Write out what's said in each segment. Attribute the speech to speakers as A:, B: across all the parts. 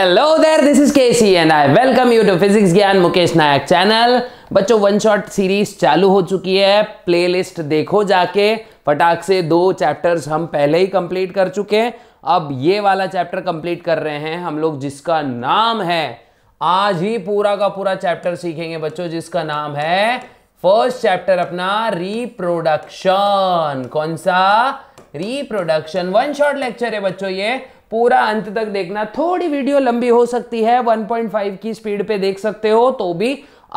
A: Hello there this is KC and I welcome you to physics Gyan Mukesh Nayak channel बच्चों one shot series चालू हो चुकी है प्लेलिस्ट देखो जाके फटाक से दो चैप्टर्स हम पहले ही कंप्लीट कर चुके हैं अब ये वाला चैप्टर कंप्लीट कर रहे हैं हम लोग जिसका नाम है आज ही पूरा का पूरा चैप्टर सीखेंगे बच्चों जिसका नाम है फर्स्ट चैप्टर अपना रिप्रोडक्शन कौन सा रिप्रोडक्शन वन शॉर्ट लेक्चर है बच्चों ये पूरा अंत तक देखना थोड़ी वीडियो लंबी हो सकती है 1.5 की स्पीड पे देख सकते हो तो भी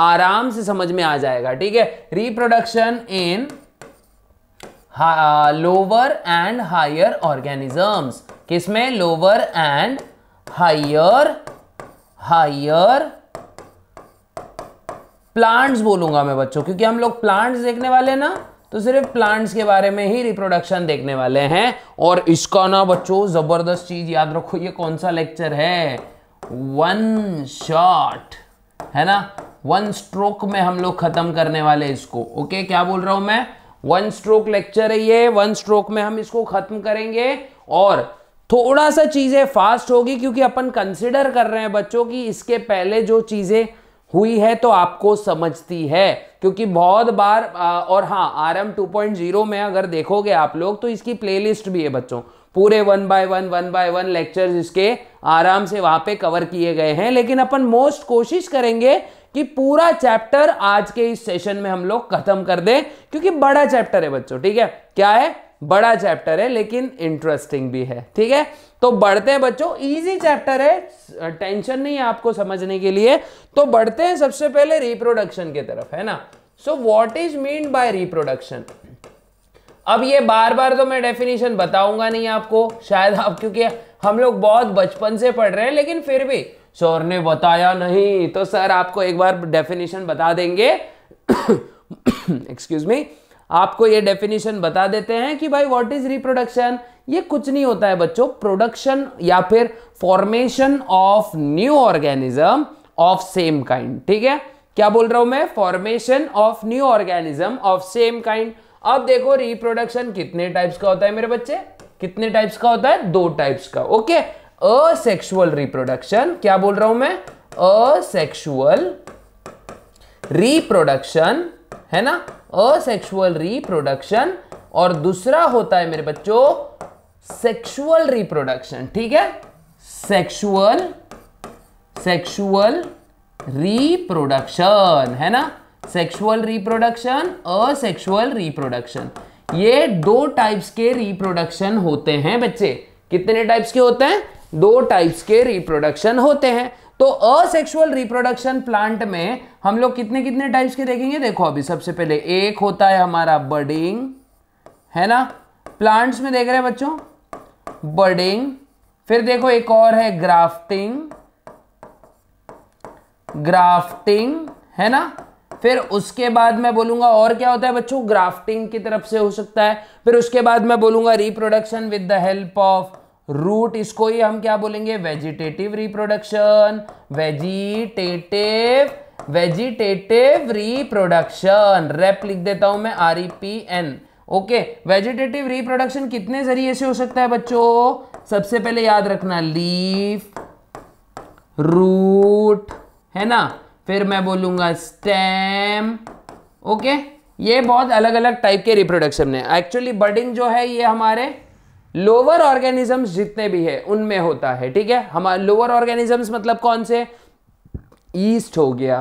A: आराम से समझ में आ जाएगा ठीक है reproduction in lower and higher organisms किसमें lower and higher higher plants बोलूंगा मैं बच्चों क्योंकि हम लोग प्लांट्स देखने वाले ना तो सिर्फ प्लांट्स के बारे में ही रिप्रोडक्शन देखने वाले हैं और इसका ना बच्चों ज़बरदस्त चीज़ याद रखो ये कौन सा लेक्चर है वन शॉट है ना वन स्ट्रोक में हम लोग ख़त्म करने वाले इसको ओके क्या बोल रहा हूं मैं वन स्ट्रोक लेक्चर है ये वन स्ट्रोक में हम इसको ख़त्म करेंगे और थोड़ा सा चीज़ें फास्ट होगी क्योंकि अपन कंसिडर कर रहे हैं बच्चों की इसके पहले जो चीज़ें हुई है तो आपको समझती है क्योंकि बहुत बार और हाँ R M two point zero में अगर देखोगे आप लोग तो इसकी प्लेलिस्ट भी है बच्चों पूरे one by one one by one lecture इसके आराम से वहां पे कवर किए गए हैं लेकिन अपन मोस्ट कोशिश करेंगे कि पूरा चैप्टर आज के इस सेशन में हम लोग खत्म कर दें क्योंकि बड़ा चैप्टर है बच्चों ठीक है क्या है बड़ा चैप्टर है लेकिन इंटरेस्टिंग भी है ठीक है तो बढ़ते हैं बच्चों इजी चैप्टर है टेंशन नहीं है आपको समझने के लिए तो बढ़ते हैं सबसे पहले रिप्रोडक्शन की तरफ है ना so what is mean by reproduction अब ये बार बार तो मैं डेफिनेशन बताऊंगा नहीं आपको शायद आप क्योंकि हम लोग बहुत बचपन से पढ़ रहे हैं लेकिन फिर भी सर ने बताया नहीं तो सर आपको एक बार डेफिनेशन बता देंगे एक्सक्यूज मी आपको ये डेफिनेशन बता देते हैं कि भाई व्हाट इज रिप्रोडक्शन ये कुछ नहीं होता है बच्चों प्रोडक्शन या फिर formation of new organism of same kind ठीक है क्या बोल रहा हूं मैं formation of new organism of same kind अब देखो रिप्रोडक्शन कितने टाइप्स का होता है मेरे बच्चे कितने टाइप्स का होता है दो टाइप्स का ओके असेक्सुअल रिप्रोडक्शन क्या बोल रहा हूं मैं असेक्सुअल रिप्रोडक्शन है ना असेक्सुअल रिप्रोडक्शन और दूसरा होता है मेरे बच्चों सेक्सुअल रिप्रोडक्शन ठीक है सेक्सुअल सेक्सुअल रिप्रोडक्शन है ना सेक्सुअल रिप्रोडक्शन असेक्सुअल रिप्रोडक्शन ये दो टाइप्स के रिप्रोडक्शन होते हैं बच्चे कितने टाइप्स के होते हैं दो टाइप्स के रिप्रोडक्शन होते हैं तो असेक्सुअल रिप्रोडक्शन प्लांट में हम लोग कितने कितने टाइप्स के देखेंगे देखो अभी सबसे पहले एक होता है हमारा बर्डिंग है ना प्लांट्स में देख रहे हैं बच्चों बडिंग फिर देखो एक और है ग्राफ्टिंग ग्राफ्टिंग है ना फिर उसके बाद मैं बोलूंगा और क्या होता है बच्चों ग्राफ्टिंग की तरफ से हो सकता है फिर उसके बाद मैं बोलूंगा reproduction with the help of root इसको ही हम क्या बोलेंगे vegetative reproduction vegetative vegetative reproduction rep लिख देता हूं मैं R E P N okay vegetative reproduction कितने जरिए से हो सकता है बच्चों सबसे पहले याद रखना लीफ रूट है ना फिर मैं बोलूंगा स्टेम ओके ये बहुत अलग अलग टाइप के रिप्रोडक्शन है एक्चुअली बर्डिंग जो है ये हमारे लोअर ऑर्गेनिजम्स जितने भी है उनमें होता है ठीक है हमारे लोअर ऑर्गेनिजम्स मतलब कौन से ईस्ट हो गया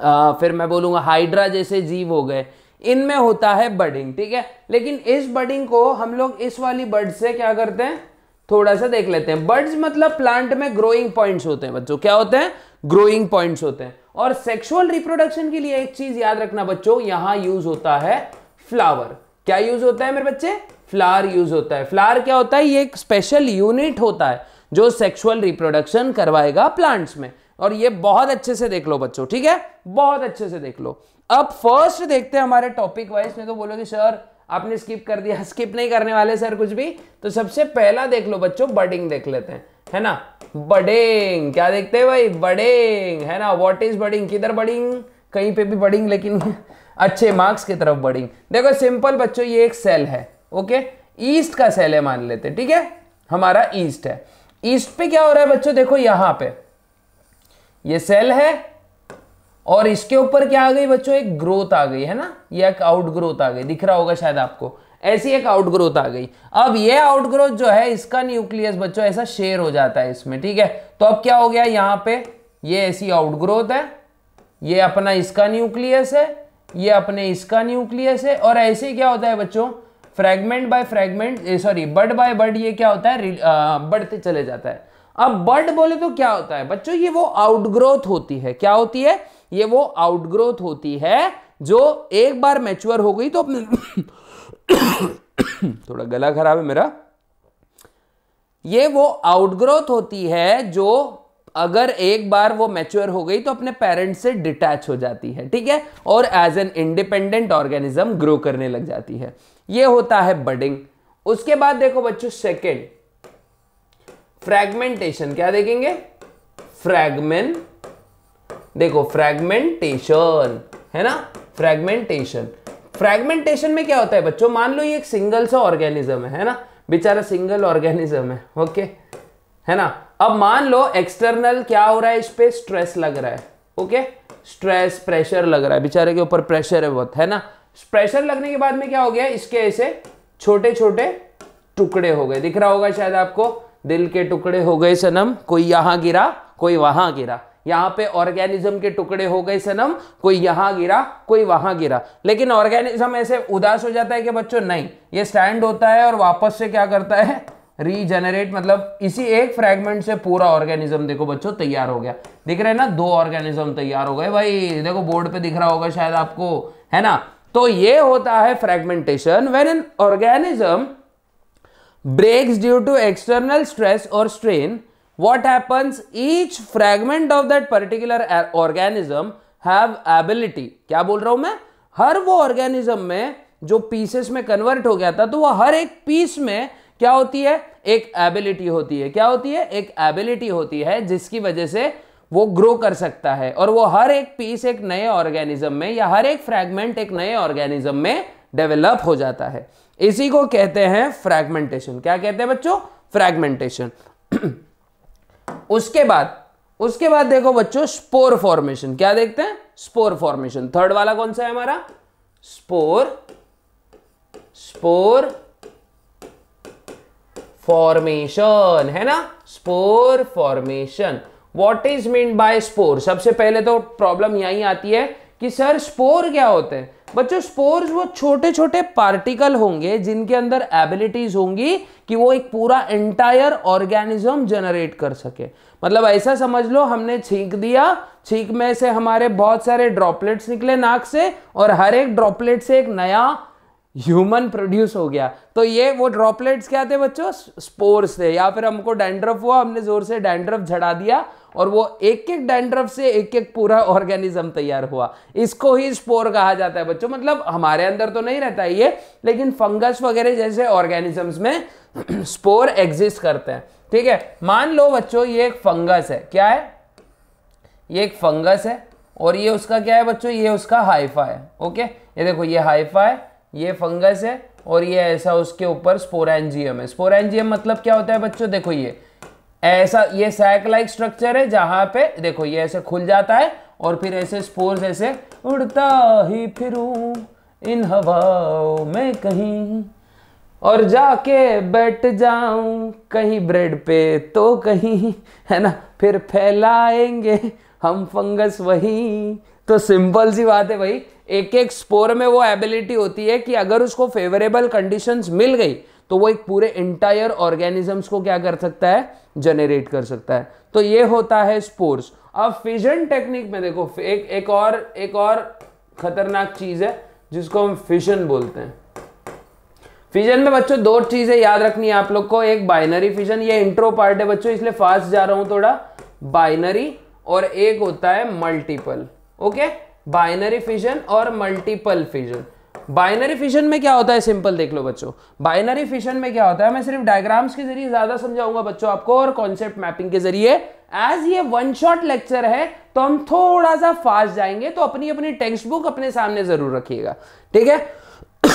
A: आ, फिर मैं बोलूंगा हाइड्रा जैसे जीव हो गए इनमें होता है बर्डिंग ठीक है लेकिन इस बर्डिंग को हम लोग इस वाली बर्ड से क्या करते हैं थोड़ा सा देख लेते हैं बर्ड्स मतलब प्लांट में ग्रोइंग पॉइंट्स होते हैं बच्चों क्या होते हैं ग्रोइंग पॉइंट्स होते हैं और सेक्सुअल रिप्रोडक्शन के लिए एक चीज याद रखना बच्चों यहां यूज होता है फ्लावर क्या यूज होता है मेरे बच्चे फ्लावर यूज होता है फ्लावर क्या होता है ये एक स्पेशल यूनिट होता है जो सेक्सुअल रिप्रोडक्शन करवाएगा प्लांट्स में और ये बहुत अच्छे से देख लो बच्चों ठीक है बहुत अच्छे से देख लो अब फर्स्ट देखते हैं हमारे टॉपिक वाइज में तो बोलोगे सर आपने स्किप कर दिया स्किप नहीं करने वाले सर कुछ भी तो सबसे पहला देख लो बच्चों बडिंग देख लेते हैं है ना बडिंग क्या देखते हैं भाई बडिंग है ना व्हाट इज बडिंग किधर बडिंग कहीं पे भी बडिंग लेकिन अच्छे मार्क्स की तरफ बडिंग देखो सिंपल बच्चों ये एक सेल है ओके ईस्ट का सेल है मान लेते ठीक है हमारा ईस्ट है ईस्ट पे क्या हो रहा है बच्चों देखो यहां पे ये सेल है और इसके ऊपर क्या आ गई बच्चों एक ग्रोथ आ गई है ना ये एक आउट ग्रोथ आ गई दिख रहा होगा शायद आपको ऐसी एक आउट ग्रोथ आ गई अब ये आउट ग्रोथ जो है इसका न्यूक्लियस बच्चों ऐसा शेयर हो जाता है इसमें ठीक है तो अब क्या हो गया यहां पे ये ऐसी आउट ग्रोथ है ये अपना इसका न्यूक्लियस है ये अपने इसका न्यूक्लियस है और ऐसे क्या होता है बच्चों fragment by fragment sorry bird by bird ये क्या होता है बढ़ते चले जाता है अब बर्ड बोले तो क्या होता है बच्चों ये वो आउटग्रोथ होती है क्या होती है ये वो आउटग्रोथ होती है जो एक बार मैच्योर हो गई तो अपने थोड़ा गला खराब है मेरा ये वो आउटग्रोथ होती है जो अगर एक बार वो मैच्योर हो गई तो अपने पेरेंट्स से डिटैच हो जाती है ठीक है और as an independent organism grow करने लग जाती है ये होता है बडिंग उसके बाद देखो बच्चों सेकेंड फ्रैगमेंटेशन क्या देखेंगे फ्रैगमेंट देखो फ्रैगमेंटेशन है ना फ्रैगमेंटेशन फ्रैगमेंटेशन में क्या होता है बच्चों मान लो ये एक सिंगल सा ऑर्गेनिज्म है है ना बेचारा सिंगल ऑर्गेनिज्म है ओके है ना अब मान लो एक्सटर्नल क्या हो रहा है इस पर स्ट्रेस लग रहा है ओके स्ट्रेस प्रेशर लग रहा है बेचारे के ऊपर प्रेशर है बहुत है ना प्रेशर लगने के बाद में क्या हो गया इसके ऐसे छोटे छोटे टुकड़े हो गए दिख रहा होगा शायद आपको दिल के टुकड़े हो गए सनम कोई यहां गिरा कोई वहां गिरा यहां पे ऑर्गेनिज्म के टुकड़े हो गए सनम कोई यहां गिरा कोई वहां गिरा लेकिन ऑर्गेनिज्म ऐसे उदास हो जाता है कि बच्चों नहीं ये स्टैंड होता है और वापस से क्या करता है रीजनरेट मतलब इसी एक फ्रेगमेंट से पूरा ऑर्गेनिज्म देखो बच्चों तैयार हो गया दिख रहे ना दो ऑर्गेनिज्म तैयार हो गए भाई देखो बोर्ड पे दिख रहा होगा शायद आपको है ना तो ये होता है fragmentation when an organism breaks due to external stress और strain what happens each fragment of that particular organism have ability क्या बोल रहा हूं मैं हर वो ऑर्गेनिज्म में जो पीसेस में कन्वर्ट हो गया था तो वह हर एक पीस में क्या होती है एक एबिलिटी होती है क्या होती है एक एबिलिटी होती है जिसकी वजह से वो ग्रो कर सकता है और वो हर एक पीस एक नए ऑर्गेनिज्म में या हर एक फ्रैगमेंट एक नए ऑर्गेनिज्म में डेवलप हो जाता है इसी को कहते हैं फ्रैगमेंटेशन क्या कहते हैं बच्चों फ्रैगमेंटेशन उसके बाद उसके बाद देखो बच्चों स्पोर फॉर्मेशन क्या देखते हैं स्पोर फॉर्मेशन थर्ड वाला कौन सा है हमारा स्पोर स्पोर फॉर्मेशन है ना spore formation what is mean by spore सबसे पहले तो प्रॉब्लम यही आती है कि सर स्पोर क्या होते हैं बच्चों स्पोर्स वो छोटे छोटे पार्टिकल होंगे जिनके अंदर एबिलिटीज होंगी कि वो एक पूरा एंटायर ऑर्गेनिज्म जनरेट कर सके मतलब ऐसा समझ लो हमने छींक दिया छींक में से हमारे बहुत सारे ड्रॉपलेट्स निकले नाक से और हर एक ड्रॉपलेट से एक नया ह्यूमन प्रोड्यूस हो गया तो ये वो ड्रॉपलेट्स क्या थे बच्चों स्पोर्स थे या फिर हमको डैंड्रफ हुआ हमने जोर से डैंड्रफ झड़ा दिया और वो एक एक डैंड्रफ से एक एक पूरा ऑर्गेनिज्म तैयार हुआ इसको ही स्पोर कहा जाता है बच्चों मतलब हमारे अंदर तो नहीं रहता ये लेकिन फंगस वगैरह जैसे ऑर्गेनिजम्स में स्पोर एग्जिस्ट करते हैं ठीक है मान लो बच्चों ये एक फंगस है क्या है ये एक फंगस है और ये उसका क्या है बच्चों ये उसका हाइफा है ओके ये देखो ये हाइफा है ये फंगस है और ये ऐसा उसके ऊपर स्पोरेंजियम है स्पोरेंजियम मतलब क्या होता है बच्चों देखो ये ऐसा ये सैक लाइक स्ट्रक्चर है जहां पे देखो ये ऐसे खुल जाता है और फिर ऐसे स्पोर्स ऐसे उड़ता ही फिरूं इन हवाओं में कहीं और जाके बैठ जाऊं कहीं ब्रेड पे तो कहीं है ना फिर फैलाएंगे हम फंगस वही तो सिंपल सी बात है भाई एक एक स्पोर में वो एबिलिटी होती है कि अगर उसको फेवरेबल कंडीशंस मिल गई तो वो एक पूरे इंटायर ऑर्गेनिजम्स को क्या कर सकता है जनरेट कर सकता है तो ये होता है स्पोर्स अब फिजन टेक्निक में देखो एक एक और एक और खतरनाक चीज है जिसको हम फिजन बोलते हैं फिजन में बच्चों दो चीजें याद रखनी है आप लोग को एक बाइनरी फिजन ये इंट्रो पार्ट है बच्चों इसलिए फास्ट जा रहा हूं थोड़ा बाइनरी और एक होता है मल्टीपल ओके बाइनरी फिजन और मल्टीपल फिजन बाइनरी फिशन में क्या होता है सिंपल देख लो बच्चों बाइनरी फिशन में क्या होता है मैं सिर्फ डायग्राम्स के जरिए ज्यादा समझाऊंगा बच्चों आपको और कॉन्सेप्ट मैपिंग के जरिए एज ये वन शॉट लेक्चर है तो हम थोड़ा सा फास्ट जाएंगे तो अपनी अपनी टेक्स्ट बुक अपने सामने जरूर रखिएगा ठीक है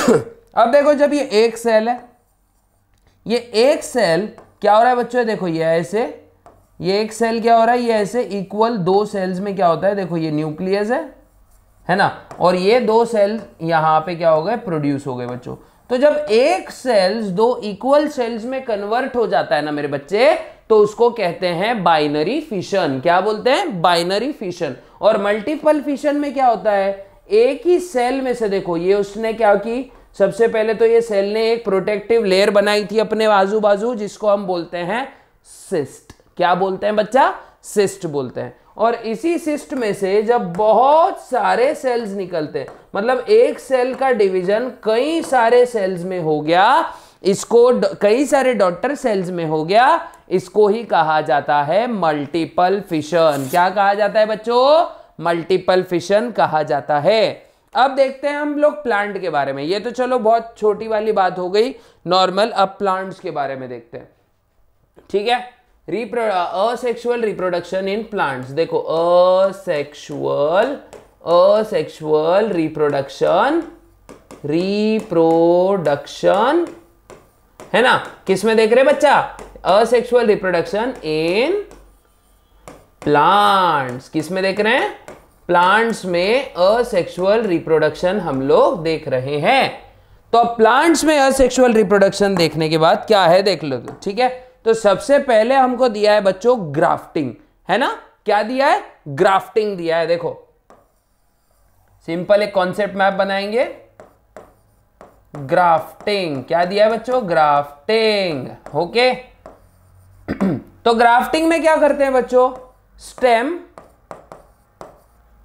A: अब देखो जब ये एक सेल है ये एक सेल क्या हो रहा है बच्चों देखो ये ऐसे ये एक सेल क्या हो रहा है ये ऐसे इक्वल दो सेल्स में क्या होता है देखो ये न्यूक्लियस है है ना और ये दो सेल यहाँ पे क्या हो गए प्रोड्यूस हो गए बच्चों तो जब एक सेल्स दो इक्वल सेल्स में कन्वर्ट हो जाता है ना मेरे बच्चे तो उसको कहते हैं बाइनरी फिशन क्या बोलते हैं बाइनरी फिशन और मल्टीपल फिशन में क्या होता है एक ही सेल में से देखो ये उसने क्या की सबसे पहले तो ये सेल ने एक प्रोटेक्टिव लेयर बनाई थी अपने आजू बाजू जिसको हम बोलते हैं सिस्ट क्या बोलते हैं बच्चा सिस्ट बोलते हैं और इसी सिस्ट में से जब बहुत सारे सेल्स निकलते हैं मतलब एक सेल का डिवीजन कई सारे सेल्स में हो गया इसको कई सारे डॉटर सेल्स में हो गया इसको ही कहा जाता है मल्टीपल फिशन क्या कहा जाता है बच्चों मल्टीपल फिशन कहा जाता है अब देखते हैं हम लोग प्लांट के बारे में ये तो चलो बहुत छोटी वाली बात हो गई नॉर्मल अब प्लांट्स के बारे में देखते हैं ठीक है repro asexual reproduction in plants देखो असेक्सुअल असेक्सुअल रिप्रोडक्शन रिप्रोडक्शन है ना किसमें देख रहे हैं बच्चा असेक्सुअल रिप्रोडक्शन इन प्लांट्स किसमें देख रहे हैं प्लांट्स में असेक्सुअल रिप्रोडक्शन हम लोग देख रहे हैं तो प्लांट्स में असेक्सुअल रिप्रोडक्शन देखने के बाद क्या है देख लो ठीक है तो सबसे पहले हमको दिया है बच्चों ग्राफ्टिंग है ना क्या दिया है ग्राफ्टिंग दिया है देखो सिंपल एक कॉन्सेप्ट मैप बनाएंगे ग्राफ्टिंग क्या दिया है बच्चों ग्राफ्टिंग ओके तो ग्राफ्टिंग में क्या करते हैं बच्चों स्टेम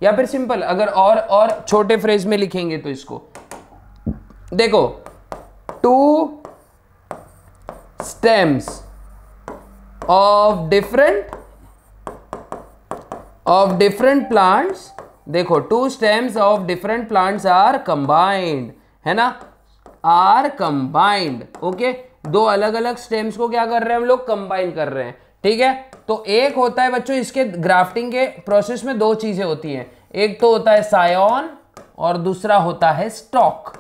A: या फिर सिंपल अगर और और छोटे फ्रेज में लिखेंगे तो इसको देखो two stems of different of different plants देखो two stems of different plants are combined है ना आर कंबाइंड ओके दो अलग अलग स्टेम्स को क्या कर रहे हैं हम लोग कंबाइन कर रहे हैं ठीक है तो एक होता है बच्चों इसके ग्राफ्टिंग के प्रोसेस में दो चीजें होती हैं एक तो होता है सायोन और दूसरा होता है स्टॉक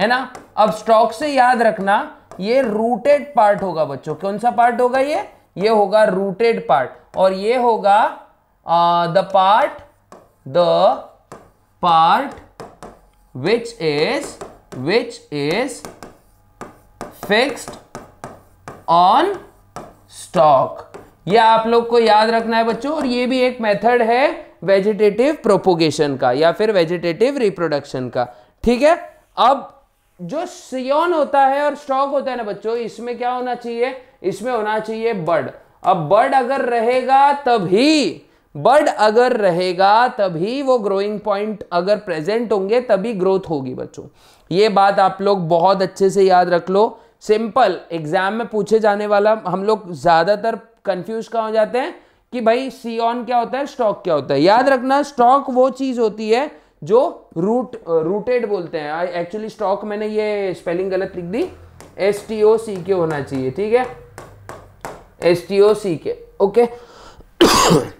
A: है ना अब स्टॉक से याद रखना ये रूटेड पार्ट होगा बच्चों कौन सा पार्ट होगा ये ये होगा रूटेड पार्ट और ये होगा the part the part which is which is fixed on stock ये आप लोग को याद रखना है बच्चों और ये भी एक मेथड है वेजिटेटिव प्रोपोगेशन का या फिर वेजिटेटिव रिप्रोडक्शन का ठीक है अब जो सियोन होता है और स्टॉक होता है ना बच्चों इसमें क्या होना चाहिए इसमें होना चाहिए बर्ड अब बर्ड अगर रहेगा तभी बर्ड अगर रहेगा तभी वो ग्रोइंग पॉइंट अगर प्रेजेंट होंगे तभी ग्रोथ होगी बच्चों ये बात आप लोग बहुत अच्छे से याद रख लो सिंपल एग्जाम में पूछे जाने वाला हम लोग ज़्यादातर कंफ्यूज कहा हो जाते हैं कि भाई सी ऑन क्या होता है स्टॉक क्या होता है याद रखना स्टॉक वो चीज़ होती है जो रूट रूटेड बोलते हैं एक्चुअली स्टॉक मैंने ये स्पेलिंग गलत लिख दी एस टी ओ सी के होना चाहिए ठीक है एस टी ओ सी के ओके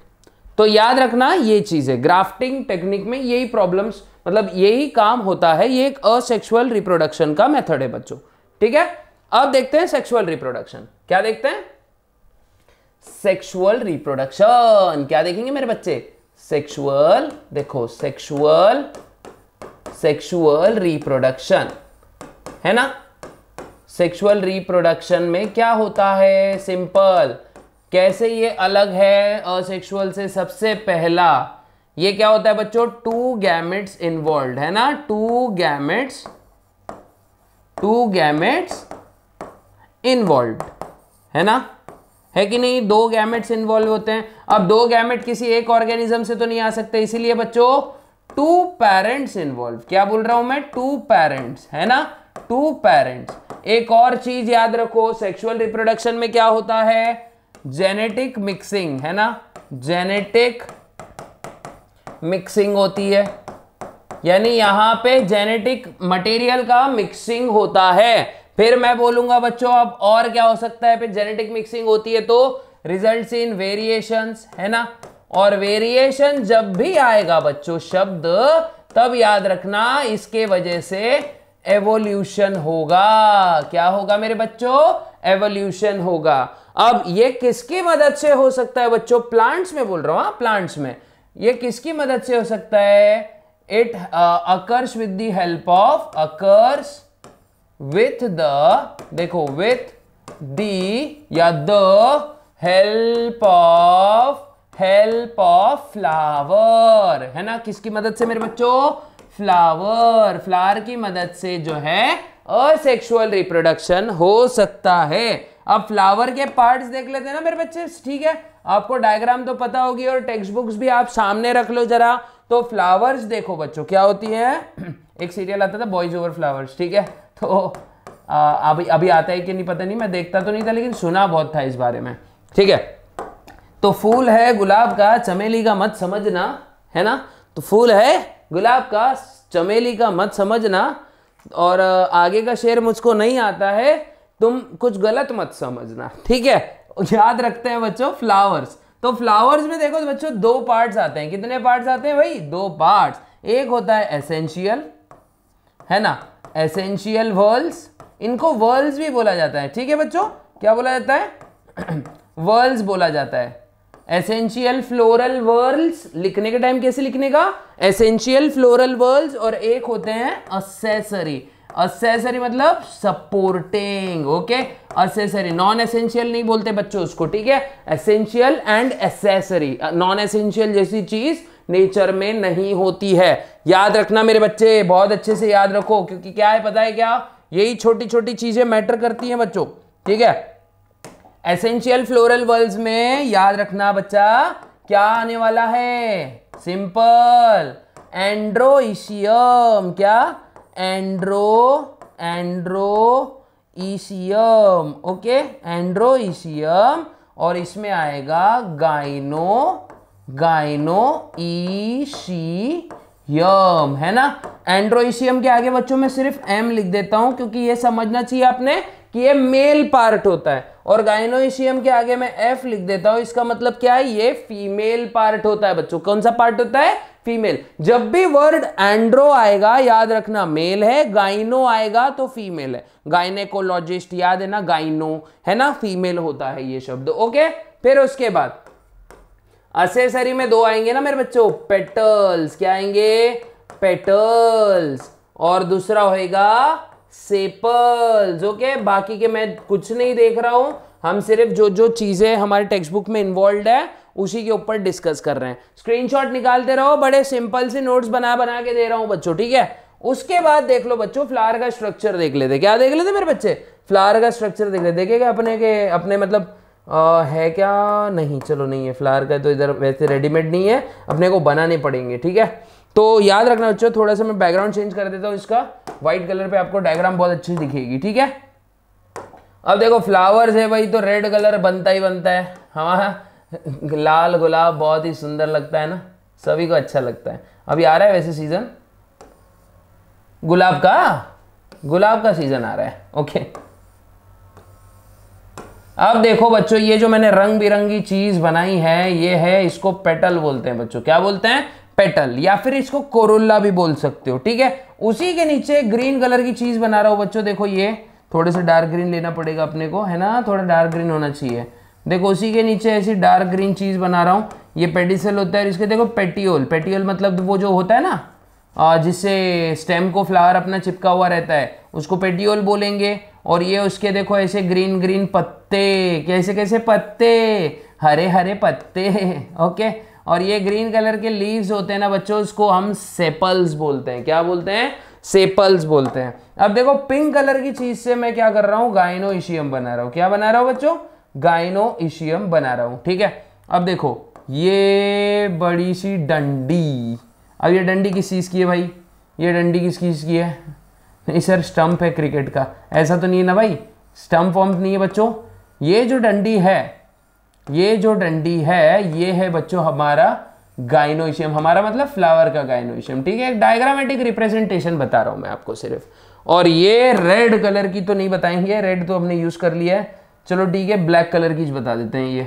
A: तो याद रखना ये चीज़ है ग्राफ्टिंग टेक्निक में यही प्रॉब्लम्स मतलब यही काम होता है ये एक असेक्सुअल रिप्रोडक्शन का मेथड है बच्चों ठीक है अब देखते हैं सेक्सुअल रिप्रोडक्शन क्या देखते हैं सेक्सुअल रिप्रोडक्शन क्या देखेंगे मेरे बच्चे सेक्सुअल देखो सेक्सुअल सेक्सुअल रिप्रोडक्शन है ना सेक्सुअल रिप्रोडक्शन में क्या होता है सिंपल कैसे ये अलग है असेक्सुअल से सबसे पहला ये क्या होता है बच्चों टू गैमेट्स इन्वॉल्व है ना two gametes two gametes involve है ना है कि नहीं दो गैमेट्स इन्वॉल्व होते हैं अब दो गैमेट किसी एक ऑर्गेनिज्म से तो नहीं आ सकते इसीलिए बच्चों टू पेरेंट्स इन्वॉल्व क्या बोल रहा हूं मैं टू पेरेंट्स है ना टू पेरेंट्स एक और चीज याद रखो सेक्सुअल रिप्रोडक्शन में क्या होता है जेनेटिक मिक्सिंग है ना जेनेटिक मिक्सिंग होती है यानी यहां पे जेनेटिक मटेरियल का मिक्सिंग होता है फिर मैं बोलूंगा बच्चों अब और क्या हो सकता है फिर जेनेटिक मिक्सिंग होती है तो रिजल्ट्स इन वेरिएशंस है ना और वेरिएशन जब भी आएगा बच्चों शब्द तब याद रखना इसके वजह से एवोल्यूशन होगा क्या होगा मेरे बच्चों एवोल्यूशन होगा अब ये किसकी मदद से हो सकता है बच्चों प्लांट्स में बोल रहा हूं प्लांट्स हाँ, में ये किसकी मदद से हो सकता है it occurs with the help of occurs with the देखो विथ दी या the help of help of flower है ना किसकी मदद से मेरे बच्चों फ्लावर फ्लावर की मदद से जो है असेक्सुअल रिप्रोडक्शन हो सकता है अब फ्लावर के पार्ट्स देख लेते हैं ना मेरे बच्चे ठीक है आपको डायग्राम तो पता होगी और टेक्स्ट बुक्स भी आप सामने रख लो जरा तो फ्लावर्स देखो बच्चों क्या होती है एक सीरियल आता था बॉयज ओवर फ्लावर्स ठीक है तो आ, अभी अभी आता है कि नहीं पता नहीं मैं देखता तो नहीं था लेकिन सुना बहुत था इस बारे में ठीक है तो फूल है गुलाब का चमेली का मत समझना है ना तो फूल है गुलाब का चमेली का मत समझना और आगे का शेर मुझको नहीं आता है तुम कुछ गलत मत समझना ठीक है याद रखते हैं बच्चों फ्लावर्स तो फ्लावर्स में देखो तो बच्चों दो पार्ट्स आते हैं कितने पार्ट्स आते हैं भाई दो पार्ट्स एक होता है एसेंशियल है ना एसेंशियल वर्ल्स इनको वर्ल्स भी बोला जाता है ठीक है बच्चों क्या बोला जाता है वर्ल्स बोला जाता है एसेंशियल फ्लोरल वर्ल्स लिखने के टाइम कैसे लिखने का एसेंशियल फ्लोरल वर्ल्स और एक होते हैं असेसरी असेसरी मतलब supporting okay accessory non essential नहीं बोलते बच्चों उसको ठीक है essential and accessory non essential जैसी चीज नेचर में नहीं होती है याद रखना मेरे बच्चे बहुत अच्छे से याद रखो क्योंकि क्या है पता है क्या यही छोटी छोटी चीजें मैटर करती हैं बच्चों ठीक है एसेंशियल फ्लोरल वर्ल्स में याद रखना बच्चा क्या आने वाला है सिंपल एंड्रोइशियम क्या एंड्रो एंड्रोइशियम ओके एंड्रोइशियम और इसमें आएगा गाइनो गाइनो ईशियम यम है ना एंड्रोइशियम के आगे बच्चों में सिर्फ एम लिख देता हूं क्योंकि ये समझना चाहिए आपने कि ये मेल पार्ट होता है और गाइनोइशियम e के आगे मैं एफ लिख देता हूं इसका मतलब क्या है ये फीमेल पार्ट होता है बच्चों कौन सा पार्ट होता है फीमेल जब भी वर्ड एंड्रो आएगा याद रखना मेल है गाइनो आएगा तो फीमेल है गाइनेकोलॉजिस्ट याद है ना गाइनो है ना फीमेल होता है ये शब्द ओके फिर उसके बाद असेसरी में दो आएंगे ना मेरे बच्चों पेटल्स क्या आएंगे पेटल्स और दूसरा होएगा सेपल्स ओके बाकी के मैं कुछ नहीं देख रहा हूं हम सिर्फ जो जो चीजें हमारे टेक्स्ट बुक में इन्वॉल्व है उसी के ऊपर डिस्कस कर रहे हैं स्क्रीनशॉट निकालते रहो बड़े सिंपल से नोट्स बना बना के दे रहा हूं बच्चों ठीक है उसके बाद देख लो बच्चों फ्लावर का स्ट्रक्चर देख लेते क्या देख लेते मेरे बच्चे फ्लावर का स्ट्रक्चर देख लेते देखिएगा अपने के अपने मतलब आ, है क्या नहीं चलो नहीं है फ्लावर का तो इधर वैसे रेडीमेड नहीं है अपने को बनाने पड़ेंगे ठीक है तो याद रखना बच्चों थोड़ा सा मैं बैकग्राउंड चेंज कर देता हूँ इसका व्हाइट कलर पे आपको डायग्राम बहुत अच्छी दिखेगी ठीक है अब देखो फ्लावर्स है भाई तो रेड कलर बनता ही बनता है हाँ लाल गुलाब बहुत ही सुंदर लगता है ना सभी को अच्छा लगता है अभी आ रहा है वैसे सीज़न गुलाब का गुलाब का सीज़न आ रहा है ओके अब देखो बच्चों ये जो मैंने रंग बिरंगी चीज बनाई है ये है इसको पेटल बोलते हैं बच्चों क्या बोलते हैं पेटल या फिर इसको कोरोला भी बोल सकते हो ठीक है उसी के नीचे ग्रीन कलर की चीज बना रहा हूं बच्चों देखो ये थोड़े से डार्क ग्रीन लेना पड़ेगा अपने को है ना थोड़ा डार्क ग्रीन होना चाहिए देखो उसी के नीचे ऐसी डार्क ग्रीन चीज बना रहा हूँ ये पेडिसल होता है और इसके देखो पेटियोल पेटियोल मतलब तो वो जो होता है ना जिससे स्टेम को फ्लावर अपना चिपका हुआ रहता है उसको पेटियोल बोलेंगे और ये उसके देखो ऐसे ग्रीन ग्रीन पत्ते कैसे कैसे पत्ते हरे हरे पत्ते ओके और ये ग्रीन कलर के लीव्स होते हैं ना बच्चों उसको हम सेपल्स बोलते हैं क्या बोलते हैं सेपल्स बोलते हैं अब देखो पिंक कलर की चीज से मैं क्या कर रहा हूँ गाइनो इशियम बना रहा हूँ क्या बना रहा हूँ बच्चों गाइनो इशियम बना रहा हूँ ठीक है अब देखो ये बड़ी सी डंडी अब ये डंडी किस चीज़ की है भाई ये डंडी किस चीज़ की है नहीं सर स्टम्प है क्रिकेट का ऐसा तो नहीं है ना भाई स्टम्प फॉर्म नहीं है बच्चों ये जो डंडी है ये जो डंडी है ये है बच्चों हमारा गाइनोशियम हमारा मतलब फ्लावर का गाइनोशियम ठीक है एक डायग्रामेटिक रिप्रेजेंटेशन बता रहा हूं मैं आपको सिर्फ और ये रेड कलर की तो नहीं बताएंगे रेड तो हमने यूज़ कर लिया है चलो ठीक है ब्लैक कलर की बता देते हैं ये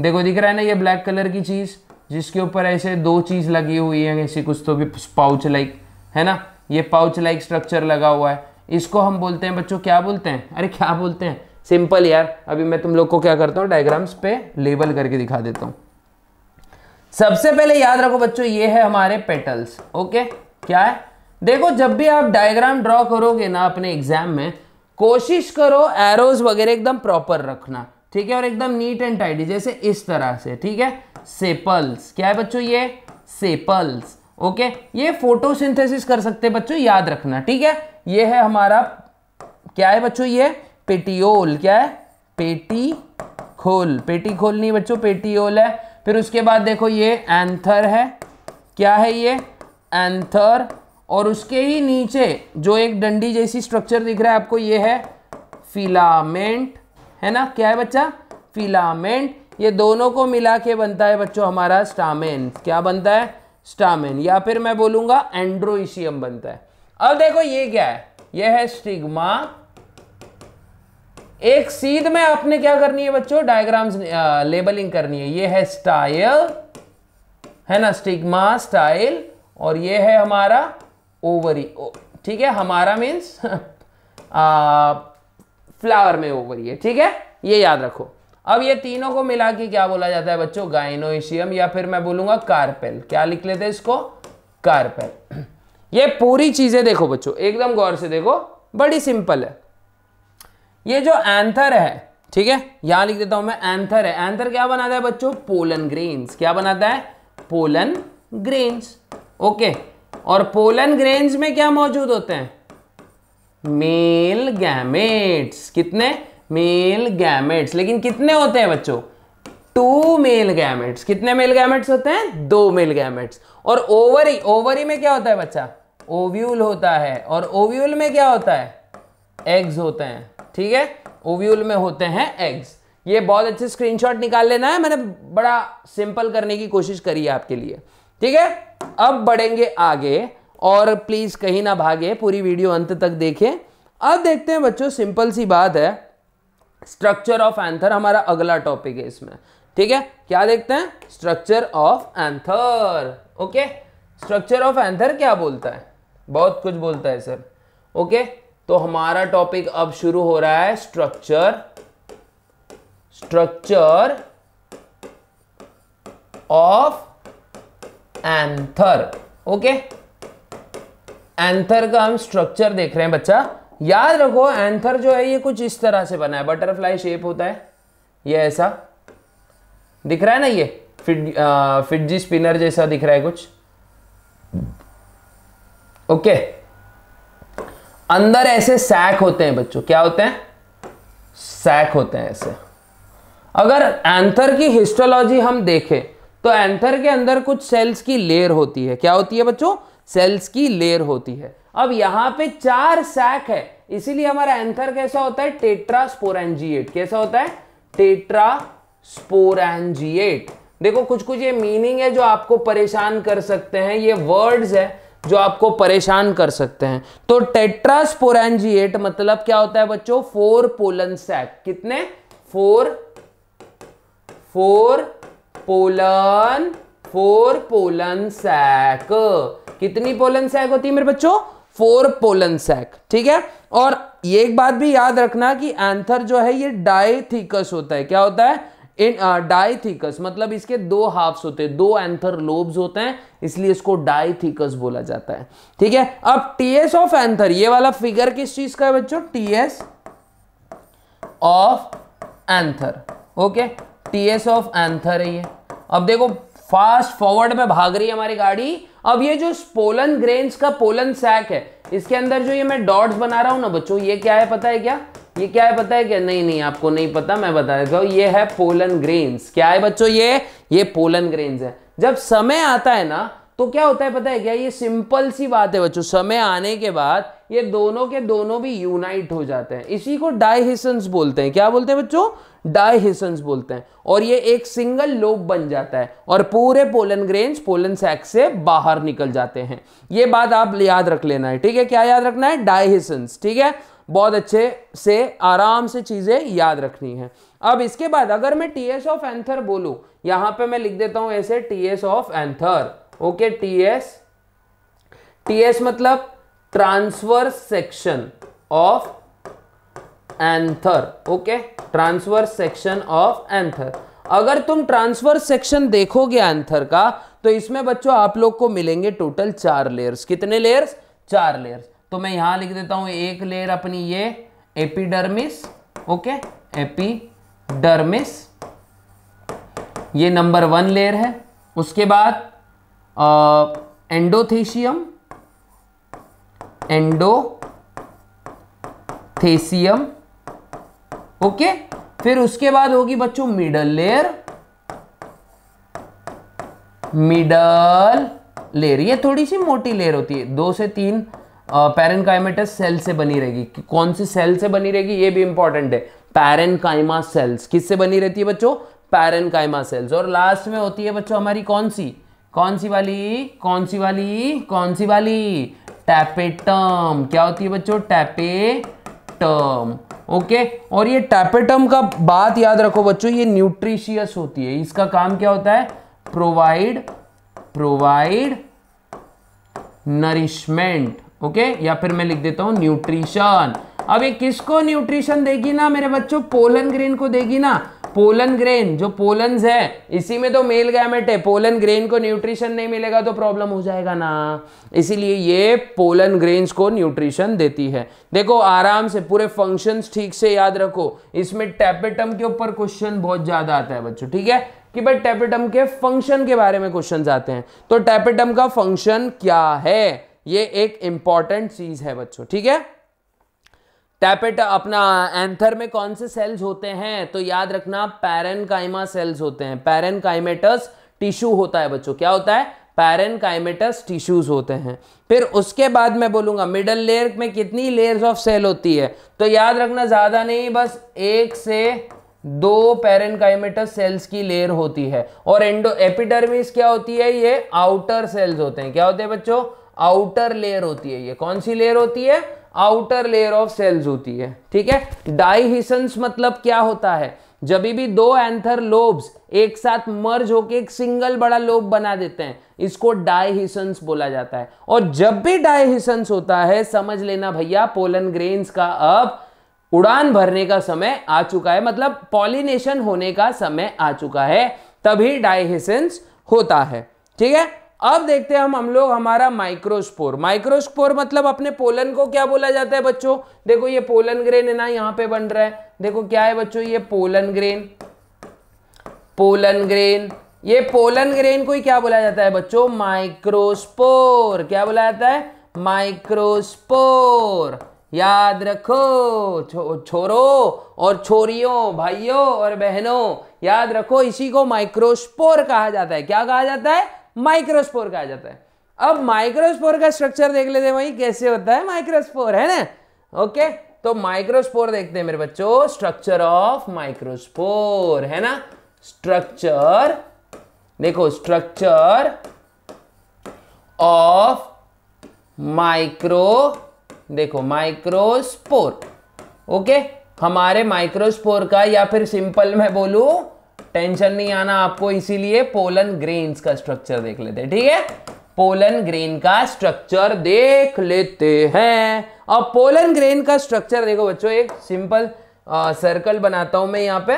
A: देखो दिख रहा है ना ये ब्लैक कलर की चीज़ जिसके ऊपर ऐसे दो चीज़ लगी हुई है ऐसी कुछ तो भी पाउच लाइक है ना ये पाउच लाइक स्ट्रक्चर लगा हुआ है इसको हम बोलते हैं बच्चों क्या बोलते हैं अरे क्या बोलते हैं सिंपल यार अभी मैं तुम लोग को क्या करता हूँ डायग्राम्स पे लेबल करके दिखा देता हूँ सबसे पहले याद रखो बच्चों ये है हमारे पेटल्स ओके क्या है देखो जब भी आप डायग्राम ड्रॉ करोगे ना अपने एग्जाम में कोशिश करो एरोज वगैरह एकदम प्रॉपर रखना ठीक है और एकदम नीट एंड टाइडी जैसे इस तरह से ठीक है सेपल्स क्या है बच्चों ये सेपल्स ओके ये फोटोसिंथेसिस कर सकते बच्चों याद रखना ठीक है ये है हमारा क्या है बच्चों ये पेटियोल क्या है पेटी खोल पेटी खोल नहीं बच्चों पेटियोल है फिर उसके बाद देखो ये एंथर है क्या है ये एंथर और उसके ही नीचे जो एक डंडी जैसी स्ट्रक्चर दिख रहा है आपको ये है फिलामेंट है ना क्या है बच्चा फिलामेंट ये दोनों को मिला के बनता है बच्चों हमारा स्टामेन क्या बनता है स्टामिन या फिर मैं बोलूंगा एंड्रोइशियम बनता है अब देखो ये क्या है यह है स्टिग्मा एक सीध में आपने क्या करनी है बच्चों डायग्राम्स लेबलिंग करनी है ये है स्टाइल है ना स्टिग्मा स्टाइल और ये है हमारा ओवरी ठीक है हमारा मीन्स फ्लावर में ओवरी है ठीक है ये याद रखो अब ये तीनों को मिला के क्या बोला जाता है बच्चों गाइनोशियम या फिर मैं बोलूंगा कार्पेल क्या लिख लेते हैं इसको कार्पेल ये पूरी चीजें देखो बच्चों एकदम गौर से देखो बड़ी सिंपल है ये जो एंथर है ठीक है यहां लिख देता हूं मैं एंथर है एंथर क्या बनाता है बच्चों पोलन ग्रेन्स क्या बनाता है पोलन ग्रेन्स ओके और पोलन ग्रेन्स में क्या मौजूद होते हैं मेल गैमेट्स कितने मेल गैमेट्स लेकिन कितने होते हैं बच्चों टू मेल गैमेट्स कितने मेल गैमेट्स होते हैं दो मेल गैमेट्स और ओवरी ओवरी में क्या होता है बच्चा ओव्यूल होता है और ओव्यूल में क्या होता है एग्स होते हैं ठीक है ओव्यूल में होते हैं एग्स ये बहुत अच्छे स्क्रीनशॉट निकाल लेना है मैंने बड़ा सिंपल करने की कोशिश करी है आपके लिए ठीक है अब बढ़ेंगे आगे और प्लीज कहीं ना भागे पूरी वीडियो अंत तक देखें अब देखते हैं बच्चों सिंपल सी बात है स्ट्रक्चर ऑफ एंथर हमारा अगला टॉपिक है इसमें ठीक है क्या देखते हैं structure of anther okay structure of anther क्या बोलता है बहुत कुछ बोलता है सर ओके तो हमारा टॉपिक अब शुरू हो रहा है structure structure of anther okay anther का हम स्ट्रक्चर देख रहे हैं बच्चा याद रखो एंथर जो है ये कुछ इस तरह से बना है बटरफ्लाई शेप होता है ये ऐसा दिख रहा है ना ये फिड फिडजी स्पिनर जैसा दिख रहा है कुछ ओके अंदर ऐसे सैक होते हैं बच्चों क्या होते हैं सैक होते हैं ऐसे अगर एंथर की हिस्टोलॉजी हम देखें तो एंथर के अंदर कुछ सेल्स की लेयर होती है क्या होती है बच्चों सेल्स की लेयर होती है अब यहां पे चार सैक है इसीलिए हमारा एंथर कैसा होता है टेट्रा स्पोरेंजिएट कैसा होता है टेट्रा स्पोरेंजिएट देखो कुछ कुछ ये मीनिंग है जो आपको परेशान कर सकते हैं ये वर्ड्स है जो आपको परेशान कर सकते हैं तो टेट्रास्पोरेंजिएट मतलब क्या होता है बच्चों फोर पोलन सैक कितने four four pollen four pollen sac कितनी पोलन सैक होती है मेरे बच्चों फोर पोलन सैक ठीक है और ये एक बात भी याद रखना कि एंथर जो है ये डाइथिकस होता है क्या होता है इन डाइथिकस मतलब इसके दो हाफ्स होते हैं दो एंथर लोब्स होते हैं इसलिए इसको डाइथिकस बोला जाता है ठीक है अब टीएस ऑफ एंथर ये वाला फिगर किस चीज का है बच्चों TS of anther okay TS of anther है ये अब देखो फास्ट फॉरवर्ड में भाग रही है हमारी गाड़ी अब ये जो पोलन ग्रेन्स का पोलन सैक है इसके अंदर जो ये मैं डॉट्स बना रहा हूं ना बच्चों ये क्या है पता है क्या ये क्या है पता है क्या नहीं नहीं आपको नहीं पता मैं बता देता हूं ये है पोलन ग्रेन्स क्या है बच्चों ये ये पोलन ग्रेन्स है जब समय आता है ना तो क्या होता है पता है क्या ये सिंपल सी बात है बच्चों समय आने के बाद ये दोनों के दोनों भी यूनाइट हो जाते हैं इसी को डायहिसंस बोलते हैं क्या बोलते हैं बच्चों डायहिसंस बोलते हैं और ये एक सिंगल लोब बन जाता है और पूरे पोलन ग्रेन्स पोलन सैक से बाहर निकल जाते हैं ये बात आप याद रख लेना है ठीक है क्या याद रखना है डायहिसंस ठीक है बहुत अच्छे से आराम से चीज़ें याद रखनी है अब इसके बाद अगर मैं टीएस ऑफ एंथर बोलूँ यहां पे मैं लिख देता हूँ ऐसे T S of anther okay T S T S मतलब transverse section of anther okay transverse section of anther अगर तुम ट्रांसवर्स सेक्शन देखोगे एंथर का तो इसमें बच्चों आप लोग को मिलेंगे टोटल चार लेयर्स कितने लेयर्स चार लेयर्स तो मैं यहां लिख देता हूं एक लेयर अपनी ये एपिडर्मिस ओके एपिडर्मिस ये नंबर वन लेयर है उसके बाद एंडोथेशियम थेसियम ओके फिर उसके बाद होगी बच्चों मिडल लेयर मिडल लेयर ये थोड़ी सी मोटी लेयर होती है दो से तीन पैरेनकाइमेटस सेल से बनी रहेगी कौन सी सेल से बनी रहेगी ये भी इंपॉर्टेंट है पैरेनकाइमा सेल्स किससे बनी रहती है बच्चों पैरेनकाइमा सेल्स और लास्ट में होती है बच्चों हमारी कौन सी कौन सी वाली कौन सी वाली कौन सी वाली टैपेटम क्या होती है बच्चों टैपेटम ओके और ये टैपेटम का बात याद रखो बच्चों ये न्यूट्रिशियस होती है इसका काम क्या होता है प्रोवाइड प्रोवाइड नरिशमेंट ओके या फिर मैं लिख देता हूं न्यूट्रिशन अब ये किसको न्यूट्रिशन देगी ना मेरे बच्चों पोलन ग्रीन को देगी ना पोलन ग्रेन जो पोलन है इसी में तो मेल गैमेट है पोलन ग्रेन को न्यूट्रिशन नहीं मिलेगा तो प्रॉब्लम हो जाएगा ना इसीलिए ये पोलन ग्रेन्स को न्यूट्रिशन देती है देखो आराम से पूरे फंक्शंस ठीक से याद रखो इसमें टेपेटम के ऊपर क्वेश्चन बहुत ज़्यादा आता है बच्चों ठीक है कि भाई टेपेटम के फंक्शन के बारे में क्वेश्चन आते हैं तो टेपेटम का फंक्शन क्या है ये एक इंपॉर्टेंट चीज़ है बच्चों ठीक है टैपेट अपना एंथर में कौन से सेल्स होते हैं तो याद रखना पैरनकाइमा सेल्स होते हैं पैरनकाइमेटस टिश्यू होता है बच्चों क्या होता है पैरनकाइमेटस टिश्यूज होते हैं फिर उसके बाद मैं बोलूंगा मिडल लेयर में कितनी लेयर्स ऑफ सेल होती है तो याद रखना ज़्यादा नहीं बस एक से दो पैरनकाइमेटस सेल्स की लेयर होती है और एंडो एपिडर्मिस क्या होती है ये आउटर सेल्स होते हैं क्या होते हैं बच्चों आउटर लेयर होती है ये कौन सी लेयर होती है आउटर लेयर ऑफ सेल्स होती है ठीक है डाइहिसंस मतलब क्या होता है जब भी दो एंथर लोब्स एक साथ मर्ज होकर एक सिंगल बड़ा लोब बना देते हैं इसको डाइहिसंस बोला जाता है और जब भी डाइहिसंस होता है समझ लेना भैया पोलन ग्रेन्स का अब उड़ान भरने का समय आ चुका है मतलब पॉलिनेशन होने का समय आ चुका है तभी डाइहिसंस होता है ठीक है अब देखते हैं हम हम लोग हमारा माइक्रोस्पोर माइक्रोस्पोर मतलब अपने पोलन को क्या बोला जाता है बच्चों देखो ये पोलन ग्रेन है ना यहां पे बन रहा है देखो क्या है बच्चों ये पोलन ग्रेन पोलन ग्रेन ये पोलन ग्रेन को ही क्या बोला जाता है बच्चों माइक्रोस्पोर क्या बोला जाता है माइक्रोस्पोर याद रखो छो, छोरो और छोरियों भाइयों और बहनों याद रखो इसी को माइक्रोस्पोर कहा जाता है क्या कहा जाता है माइक्रोस्पोर कहा जाता है अब माइक्रोस्पोर का स्ट्रक्चर देख लेते हैं वही कैसे होता है माइक्रोस्पोर है ना ओके तो माइक्रोस्पोर देखते हैं मेरे बच्चों स्ट्रक्चर ऑफ माइक्रोस्पोर है ना स्ट्रक्चर देखो स्ट्रक्चर ऑफ माइक्रो देखो माइक्रोस्पोर ओके हमारे माइक्रोस्पोर का या फिर सिंपल मैं बोलू टेंशन नहीं आना आपको इसीलिए पोलन ग्रेन का स्ट्रक्चर देख लेते हैं ठीक है पोलन ग्रेन का स्ट्रक्चर देख लेते हैं अब पोलन ग्रेन का स्ट्रक्चर देखो बच्चों एक सिंपल सर्कल बनाता हूं मैं यहाँ पे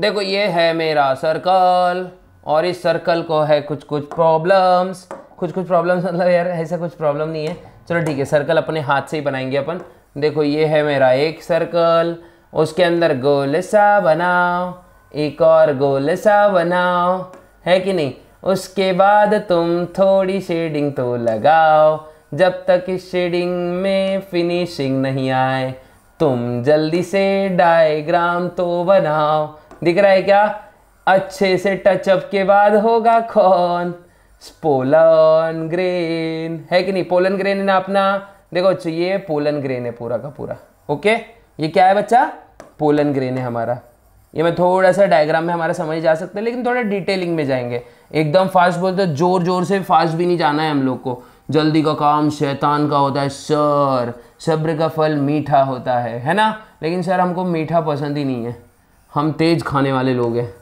A: देखो ये है मेरा सर्कल और इस सर्कल को है कुछ कुछ प्रॉब्लम्स कुछ कुछ प्रॉब्लम्स मतलब यार ऐसा कुछ प्रॉब्लम नहीं है चलो ठीक है सर्कल अपने हाथ से ही बनाएंगे अपन देखो ये है मेरा एक सर्कल उसके अंदर गोल सा बनाओ एक और गोल सा बनाओ है कि नहीं उसके बाद तुम थोड़ी शेडिंग तो लगाओ जब तक इस शेडिंग में फिनिशिंग नहीं आए तुम जल्दी से डायग्राम तो बनाओ दिख रहा है क्या अच्छे से टचअप के बाद होगा कौन पोलन ग्रेन है कि नहीं पोलन ग्रेन है ना अपना देखो ये पोलन ग्रेन है पूरा का पूरा ओके ये क्या है बच्चा पोलन ग्रेन है हमारा ये मैं थोड़ा सा डायग्राम में हमारा समझ जा सकता है लेकिन थोड़ा डिटेलिंग में जाएंगे एकदम फास्ट बोलते जोर जोर से फास्ट भी नहीं जाना है हम लोग को जल्दी का काम शैतान का होता है सर सब्र का फल मीठा होता है है ना लेकिन सर हमको मीठा पसंद ही नहीं है हम तेज़ खाने वाले लोग हैं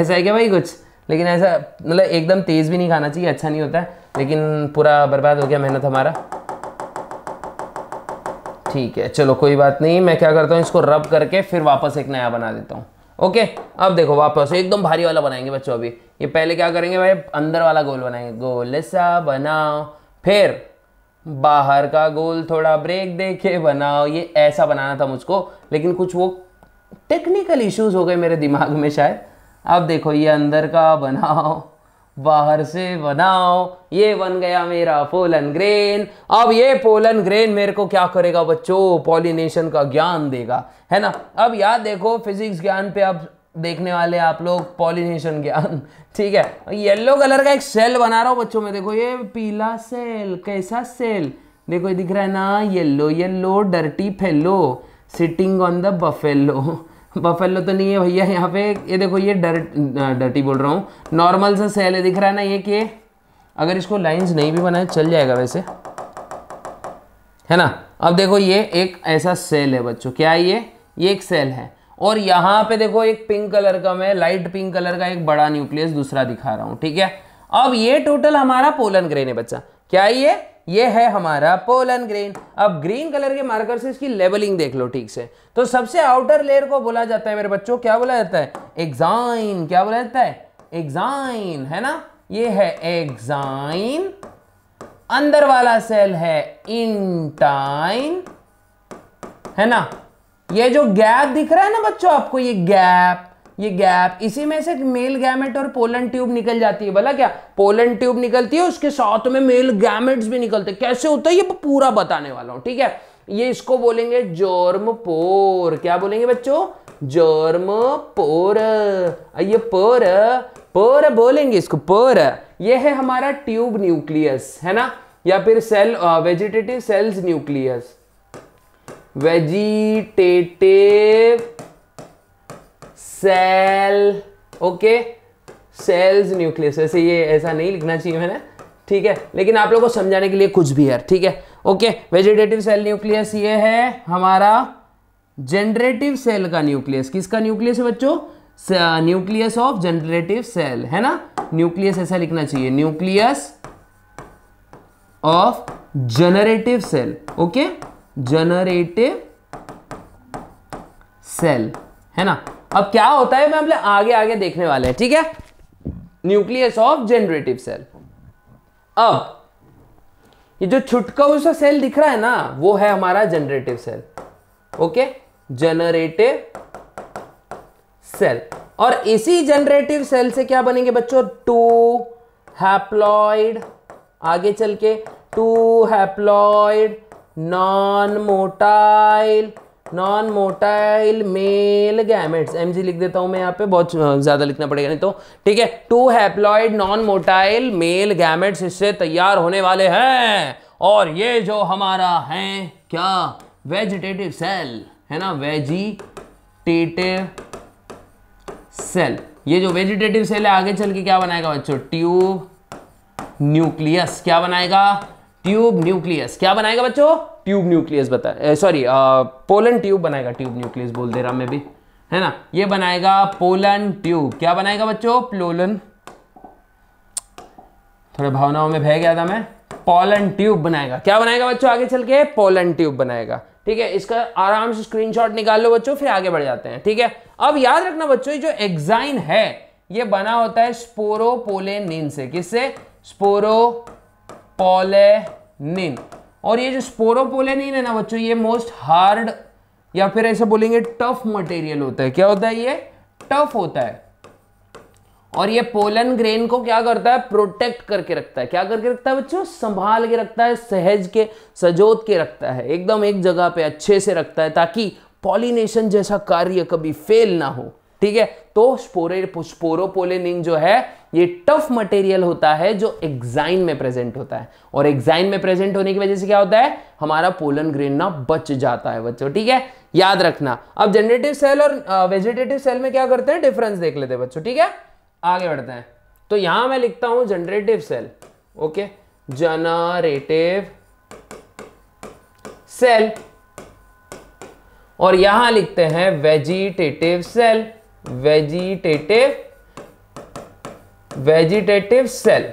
A: ऐसा है क्या भाई कुछ लेकिन ऐसा मतलब एकदम तेज़ भी नहीं खाना चाहिए अच्छा नहीं होता है लेकिन पूरा बर्बाद हो गया मेहनत हमारा ठीक है चलो कोई बात नहीं मैं क्या करता हूँ इसको रब करके फिर वापस एक नया बना देता हूँ ओके अब देखो वापस एकदम भारी वाला बनाएंगे बच्चों अभी ये पहले क्या करेंगे भाई अंदर वाला गोल बनाएंगे गोल सा बनाओ फिर बाहर का गोल थोड़ा ब्रेक दे के बनाओ ये ऐसा बनाना था मुझको लेकिन कुछ वो टेक्निकल इश्यूज हो गए मेरे दिमाग में शायद अब देखो ये अंदर का बनाओ बाहर से बनाओ ये बन गया मेरा पोलन ग्रेन अब ये पोलन ग्रेन मेरे को क्या करेगा बच्चों पॉलिनेशन का ज्ञान देगा है ना अब याद देखो फिजिक्स ज्ञान पे आप देखने वाले आप लोग पॉलिनेशन ज्ञान ठीक है येलो कलर का एक सेल बना रहा हूँ बच्चों में देखो ये पीला सेल कैसा सेल देखो ये दिख रहा है ना yellow yellow dirty fellow sitting on the buffalo buffalo तो नहीं है भैया यहाँ पे ये देखो ये डर्ट डर्टी बोल रहा हूँ नॉर्मल सा सेल है दिख रहा है ना ये कि अगर इसको लाइंस नहीं भी बनाए चल जाएगा वैसे है ना अब देखो ये एक ऐसा सेल है बच्चों क्या है ये ये एक सेल है और यहाँ पे देखो एक पिंक कलर का मैं लाइट पिंक कलर का एक बड़ा न्यूक्लियस दूसरा दिखा रहा हूँ ठीक है अब ये टोटल हमारा पोलन ग्रेन है बच्चा क्या ये ये है हमारा पोलन ग्रीन अब ग्रीन कलर के मार्कर से इसकी लेवलिंग देख लो ठीक से तो सबसे आउटर लेयर को बोला जाता है मेरे बच्चों क्या बोला जाता है एग्जाइन क्या बोला जाता है एग्जाइन है ना ये है एग्जाइन अंदर वाला सेल है इंटाइन है ना ये जो गैप दिख रहा है ना बच्चों आपको ये गैप ये गैप इसी में से मेल गैमेट और पोलन ट्यूब निकल जाती है बोला क्या पोलन ट्यूब निकलती है उसके साथ में मेल गैमेट्स भी निकलते कैसे होता है ये पूरा बताने वाला हूं ठीक है ये इसको बोलेंगे जोर्म पोर क्या बोलेंगे बच्चों जोर्म पोर ये पोर पोर बोलेंगे इसको पोर ये है हमारा ट्यूब न्यूक्लियस है ना या फिर cell vegetative cells nucleus vegetative cell okay cells nucleus ऐसे ये ऐसा नहीं लिखना चाहिए मैंने ठीक है लेकिन आप लोग को समझाने के लिए कुछ भी यार ठीक है ओके वेजिटेटिव सेल न्यूक्लियस ये है हमारा जनरेटिव सेल का न्यूक्लियस किसका न्यूक्लियस है बच्चों न्यूक्लियस ऑफ जनरेटिव सेल है ना न्यूक्लियस ऐसा लिखना चाहिए nucleus of generative cell okay generative cell है ना अब क्या होता है मैं आगे आगे देखने वाले हैं ठीक है न्यूक्लियस ऑफ जनरेटिव सेल अब ये जो छुटकाऊ सा सेल दिख रहा है ना वो है हमारा generative cell okay generative cell और इसी जनरेटिव सेल से क्या बनेंगे बच्चों टू हैप्लॉइड आगे चल के two haploid non motile non motile male gametes M लिख देता हूँ मैं यहाँ पे बहुत ज़्यादा लिखना पड़ेगा नहीं तो ठीक है two haploid non motile male gametes इससे तैयार होने वाले हैं और ये जो हमारा है क्या वेजिटेटिव सेल है ना वेजिटेटिव सेल ये जो वेजिटेटिव सेल है आगे चल के क्या बनाएगा बच्चों ट्यूब न्यूक्लियस क्या बनाएगा ट्यूब न्यूक्लियस क्या बनाएगा बच्चों ट्यूब न्यूक्लियस बता सॉरी पोलन ट्यूब बनाएगा ट्यूब न्यूक्लियस बोल दे रहा मैं भी है ना ये बनाएगा पोलन ट्यूब क्या बनाएगा बच्चों पोलन थोड़े भावनाओं में भय गया था मैं पोलन ट्यूब बनाएगा क्या बनाएगा बच्चों आगे चल के पोलन ट्यूब बनाएगा ठीक है इसका आराम से स्क्रीनशॉट निकाल लो बच्चों फिर आगे बढ़ जाते हैं ठीक है अब याद रखना बच्चों जो एग्जाइन है ये बना होता है स्पोरोपोलेनिन से किससे स्पोरो पोलेनिन और ये जो स्पोरोपोलेनिन है ना बच्चों ये मोस्ट हार्ड या फिर ऐसे बोलेंगे टफ मटेरियल होता है क्या होता है ये टफ होता है और ये पोलन ग्रेन को क्या करता है प्रोटेक्ट करके रखता है क्या करके रखता है बच्चों संभाल के रखता है सहज के सजोत के रखता है एकदम एक जगह पे अच्छे से रखता है ताकि पॉलिनेशन जैसा कार्य कभी फेल ना हो ठीक है तो स्पोरे स्पोरोपोलेनिन जो है ये टफ मटेरियल होता है जो एक्साइन में प्रेजेंट होता है और एक्साइन में प्रेजेंट होने की वजह से क्या होता है हमारा पोलन ग्रेन ना बच जाता है बच्चों ठीक है याद रखना अब जनरेटिव सेल और वेजिटेटिव सेल में क्या करते हैं डिफरेंस देख लेते हैं बच्चों ठीक है आगे बढ़ते हैं तो यहां मैं लिखता हूं generative cell okay generative cell और यहां लिखते हैं vegetative cell vegetative vegetative cell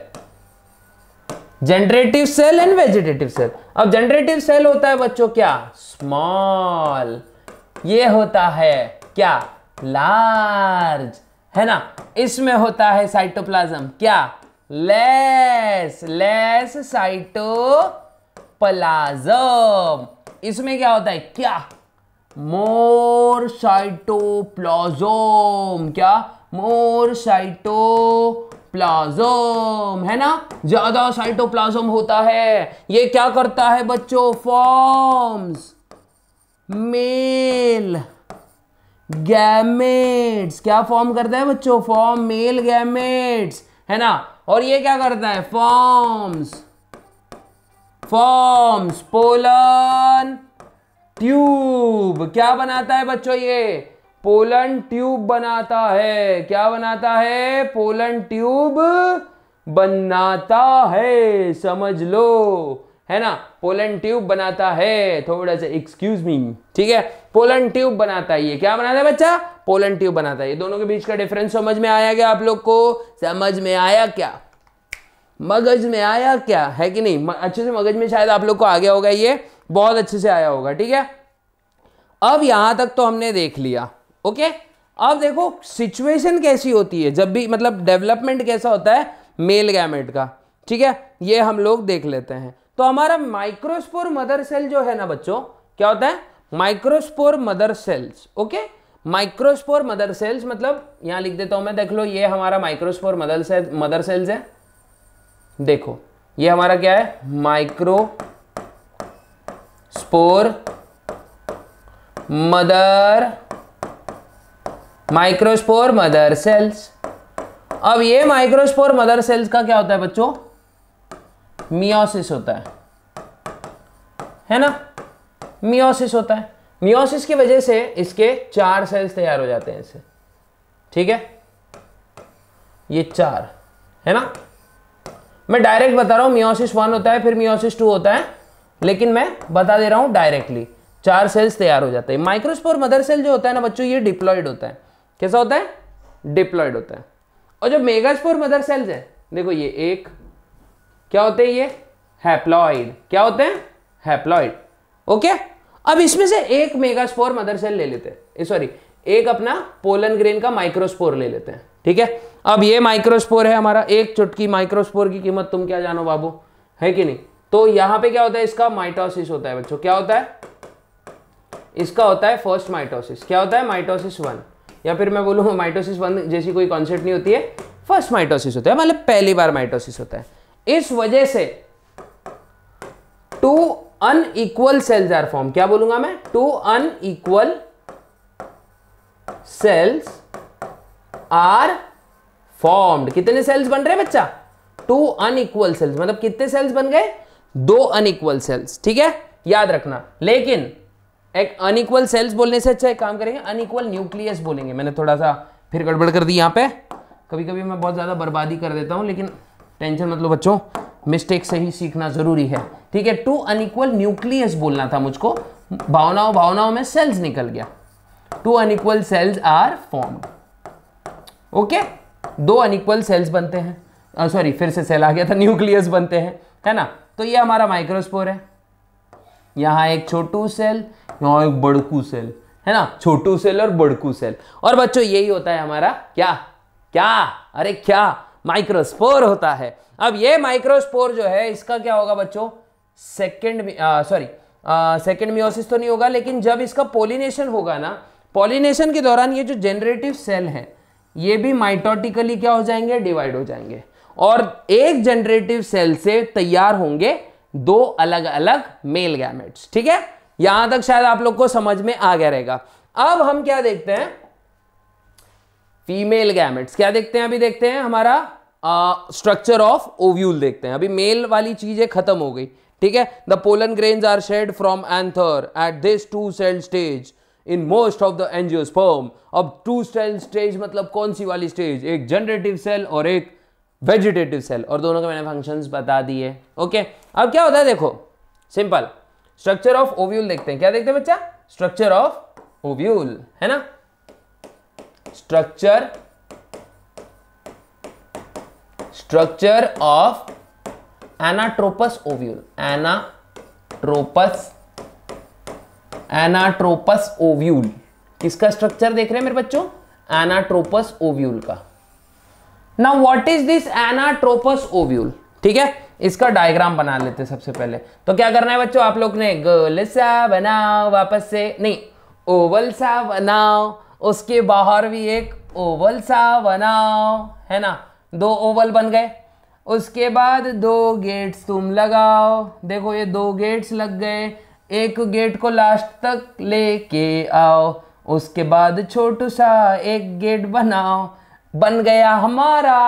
A: generative cell and vegetative cell अब जनरेटिव सेल होता है बच्चों क्या स्मॉल ये होता है क्या लार्ज है ना इसमें होता है साइटोप्लाज्म क्या लेस लेस साइटोप्लाज्म इसमें क्या होता है क्या मोर प्लाजोम क्या मोर साइटो प्लाजोम है ना ज्यादा साइटोप्लाज्म होता है ये क्या करता है बच्चों फॉर्म्स मेल गैमेट्स क्या फॉर्म करता है बच्चों फॉर्म मेल गैमेट्स है ना और ये क्या करता है फॉर्म्स फॉर्म्स पोलन ट्यूब क्या बनाता है बच्चों ये पोलन ट्यूब बनाता है क्या बनाता है पोलन ट्यूब बनाता है समझ लो है ना पोलन ट्यूब बनाता है थोड़ा सा एक्सक्यूज मी ठीक है पोलन ट्यूब बनाता है ये क्या बनाता है बच्चा पोलन ट्यूब बनाता है ये दोनों के बीच का डिफरेंस समझ में आया क्या आप लोग को समझ में आया क्या मगज में आया क्या है कि नहीं अच्छे से मगज में शायद आप लोग को आ गया होगा ये बहुत अच्छे से आया होगा ठीक है अब यहां तक तो हमने देख लिया ओके अब देखो सिचुएशन कैसी होती है जब भी मतलब डेवलपमेंट कैसा होता है मेल गैमेट का ठीक है ये हम लोग देख लेते हैं तो हमारा माइक्रोस्पोर मदर सेल जो है ना बच्चों क्या होता है microspore mother cells okay microspore mother cells मतलब यहां लिख देता हूं मैं देख लो ये हमारा microspore mother cell mother cells है देखो ये हमारा क्या है microspore mother microspore mother cells अब ये माइक्रोस्पोर मदर सेल्स का क्या होता है बच्चों मियोसिस होता है है ना मियोसिस होता है मियोसिस की वजह से इसके चार सेल्स तैयार हो जाते हैं इसे ठीक है ये चार है ना मैं डायरेक्ट बता रहा हूं मियोसिस वन होता है फिर मियोसिस टू होता है लेकिन मैं बता दे रहा हूँ डायरेक्टली चार सेल्स तैयार हो जाते हैं माइक्रोस्पोर मदर सेल जो होता है ना बच्चों ये डिप्लॉयड होता है कैसा होता है डिप्लॉयड होता है और जो मेगास्पोर मदर सेल्स है देखो ये एक क्या होते हैं ये हैप्लॉइड क्या होते हैं हैप्लॉइड ओके अब इसमें से एक मेगास्पोर मदर सेल ले लेते हैं सॉरी एक अपना पोलन ग्रेन का माइक्रोस्पोर ले लेते हैं ठीक है अब ये माइक्रोस्पोर है हमारा एक चुटकी माइक्रोस्पोर की कीमत तुम क्या जानो बाबू है कि नहीं तो यहां पे क्या होता है इसका माइटोसिस होता है बच्चों क्या होता है इसका होता है फर्स्ट माइटोसिस क्या होता है माइटोसिस वन या फिर मैं बोलूंगा माइटोसिस वन जैसी कोई कॉन्सेप्ट नहीं होती है फर्स्ट माइटोसिस होता है मतलब पहली बार माइटोसिस होता है इस वजह से two unequal cells are form क्या बोलूंगा मैं two equal cells are formed कितने सेल्स बन रहे हैं बच्चा टू इक्वल सेल्स मतलब कितने सेल्स बन गए दो अनइक्वल सेल्स ठीक है याद रखना लेकिन एक अनइक्वल सेल्स बोलने से अच्छा एक काम करेंगे अनइक्वल न्यूक्लियस बोलेंगे मैंने थोड़ा सा फिर गड़बड़ कर दी यहां पे कभी कभी मैं बहुत ज़्यादा बर्बादी कर देता हूं लेकिन टेंशन मतलब बच्चों मिस्टेक से ही सीखना ज़रूरी है ठीक है टू अनइक्वल न्यूक्लियस बोलना था मुझको भावनाओं भावनाओं में सेल्स निकल गया two unequal cells are form okay दो अनइक्वल सेल्स बनते हैं सॉरी फिर से सेल आ गया था न्यूक्लियस बनते हैं है ना तो ये हमारा माइक्रोस्पोर है यहाँ एक छोटू सेल यहाँ एक बड़कू सेल है ना छोटू सेल और बड़कू सेल और बच्चों यही होता है हमारा क्या क्या अरे क्या माइक्रोस्पोर होता है अब ये माइक्रोस्पोर जो है इसका क्या होगा बच्चों सेकेंड सॉरी सेकेंड मियोसिस तो नहीं होगा लेकिन जब इसका पोलिनेशन होगा ना पोलिनेशन के दौरान ये जो जेनरेटिव सेल है ये भी माइटोटिकली क्या हो जाएंगे डिवाइड हो जाएंगे और एक जनरेटिव सेल से तैयार होंगे दो अलग अलग मेल गैमेट्स ठीक है यहां तक शायद आप लोग को समझ में आ गया रहेगा अब हम क्या देखते हैं फीमेल गैमेट्स क्या देखते हैं अभी देखते हैं हमारा स्ट्रक्चर ऑफ ओव्यूल देखते हैं अभी मेल वाली चीजें खत्म हो गई ठीक है the pollen grain are shed from anther at this two cell stage in most of the angiosperm अब टू सेल स्टेज मतलब कौन सी वाली स्टेज एक जनरेटिव सेल और एक वेजिटेटिव सेल और दोनों के मैंने फंक्शंस बता दिए ओके अब क्या होता है देखो सिंपल स्ट्रक्चर ऑफ ओव्यूल देखते हैं क्या देखते हैं बच्चा स्ट्रक्चर ऑफ ओव्यूल है ना structure structure of anatropous ovule anatropous anatropous ovule किसका स्ट्रक्चर देख रहे हैं मेरे बच्चों एनाट्रोपस ओव्यूल का ना what is this anatropous ovule ठीक है इसका डायग्राम बना लेते सबसे पहले तो क्या करना है बच्चों आप लोग ने गोल सा बनाओ वापस से नहीं ओवल सा बनाओ उसके बाहर भी एक ओवल सा बनाओ है ना दो ओवल बन गए उसके बाद दो गेट्स तुम लगाओ देखो ये दो गेट्स लग गए एक गेट को लास्ट तक लेके आओ उसके बाद छोटू सा एक गेट बनाओ बन गया हमारा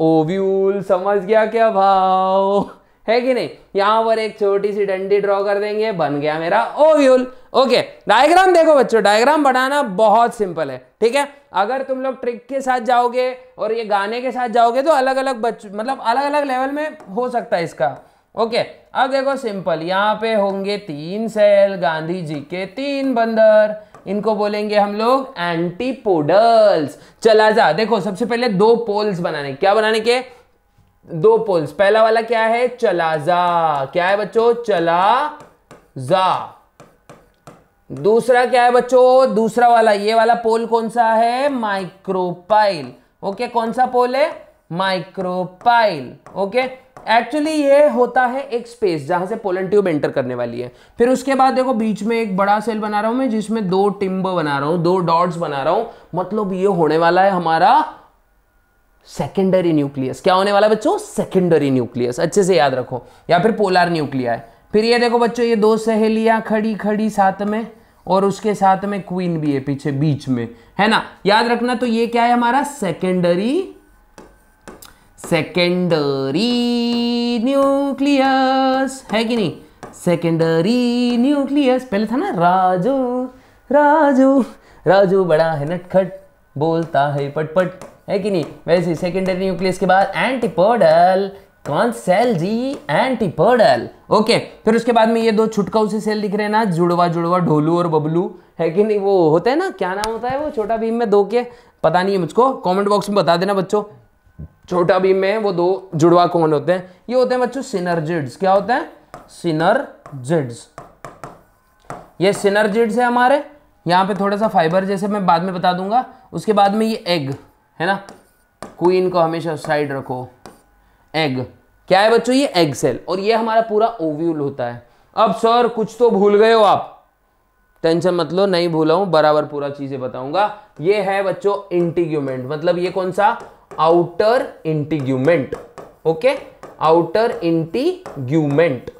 A: ओव्यूल समझ गया क्या भाव है कि नहीं यहां पर एक छोटी सी डंडी ड्रॉ कर देंगे बन गया मेरा ओव्यूल ओके डायग्राम देखो बच्चों डायग्राम बनाना बहुत सिंपल है ठीक है अगर तुम लोग ट्रिक के साथ जाओगे और ये गाने के साथ जाओगे तो अलग अलग बच्चों मतलब अलग अलग लेवल में हो सकता है इसका ओके अब देखो सिंपल यहाँ पे होंगे तीन सेल गांधी जी के तीन बंदर इनको बोलेंगे हम लोग एंटीपोडल्स चला जा देखो सबसे पहले दो पोल्स बनाने क्या बनाने के दो पोल्स पहला वाला क्या है चला जा क्या है बच्चों चला जा दूसरा क्या है बच्चों दूसरा वाला ये वाला पोल कौन सा है माइक्रोपाइल ओके कौन सा पोल है माइक्रोपाइल ओके एक्चुअली ये होता है एक स्पेस जहां से पोलन ट्यूब एंटर करने वाली है फिर उसके बाद देखो बीच में एक बड़ा सेल बना रहा हूं मैं जिसमें दो टिम्ब बना रहा हूं दो डॉट्स बना रहा हूं मतलब ये होने वाला है हमारा सेकेंडरी न्यूक्लियस क्या होने वाला है बच्चों सेकेंडरी न्यूक्लियस अच्छे से याद रखो या फिर पोलर न्यूक्लिया फिर ये देखो बच्चों ये दो सहेलियां खड़ी खड़ी साथ में और उसके साथ में क्वीन भी है पीछे बीच में है ना याद रखना तो ये क्या है हमारा सेकेंडरी सेकेंडरी न्यूक्लियस है कि नहीं सेकेंडरी न्यूक्लियस पहले था ना राजू राजू राजू बड़ा है नटखट बोलता है पटपट है कि नहीं वैसे सेकेंडरी न्यूक्लियस के बाद एंटीपोडल कौन सेल जी एंटीपोडल ओके फिर उसके बाद में ये दो छुटकाऊ से सेल दिख रहे हैं ना जुड़वा जुड़वा ढोलू और बबलू है कि नहीं वो होता है ना क्या नाम होता है वो छोटा भीम में दो के पता नहीं है मुझको कमेंट बॉक्स में बता देना बच्चों छोटा भीम में वो दो जुड़वा कौन होते हैं ये होते हैं बच्चों सिनर्जिड्स क्या होते हैं सिनर्जिड्स ये सिनर्जिड्स है हमारे यहां पे थोड़ा सा फाइबर जैसे मैं बाद में बता दूंगा उसके बाद में ये एग है ना क्वीन को हमेशा साइड रखो एग क्या है बच्चों ये एग सेल और ये हमारा पूरा ओव्यूल होता है अब सर कुछ तो भूल गए हो आप टेंशन मत लो नहीं भूला हूं बराबर पूरा चीजें बताऊंगा ये है बच्चों इंटीग्यूमेंट मतलब ये कौन सा outer integument okay outer integument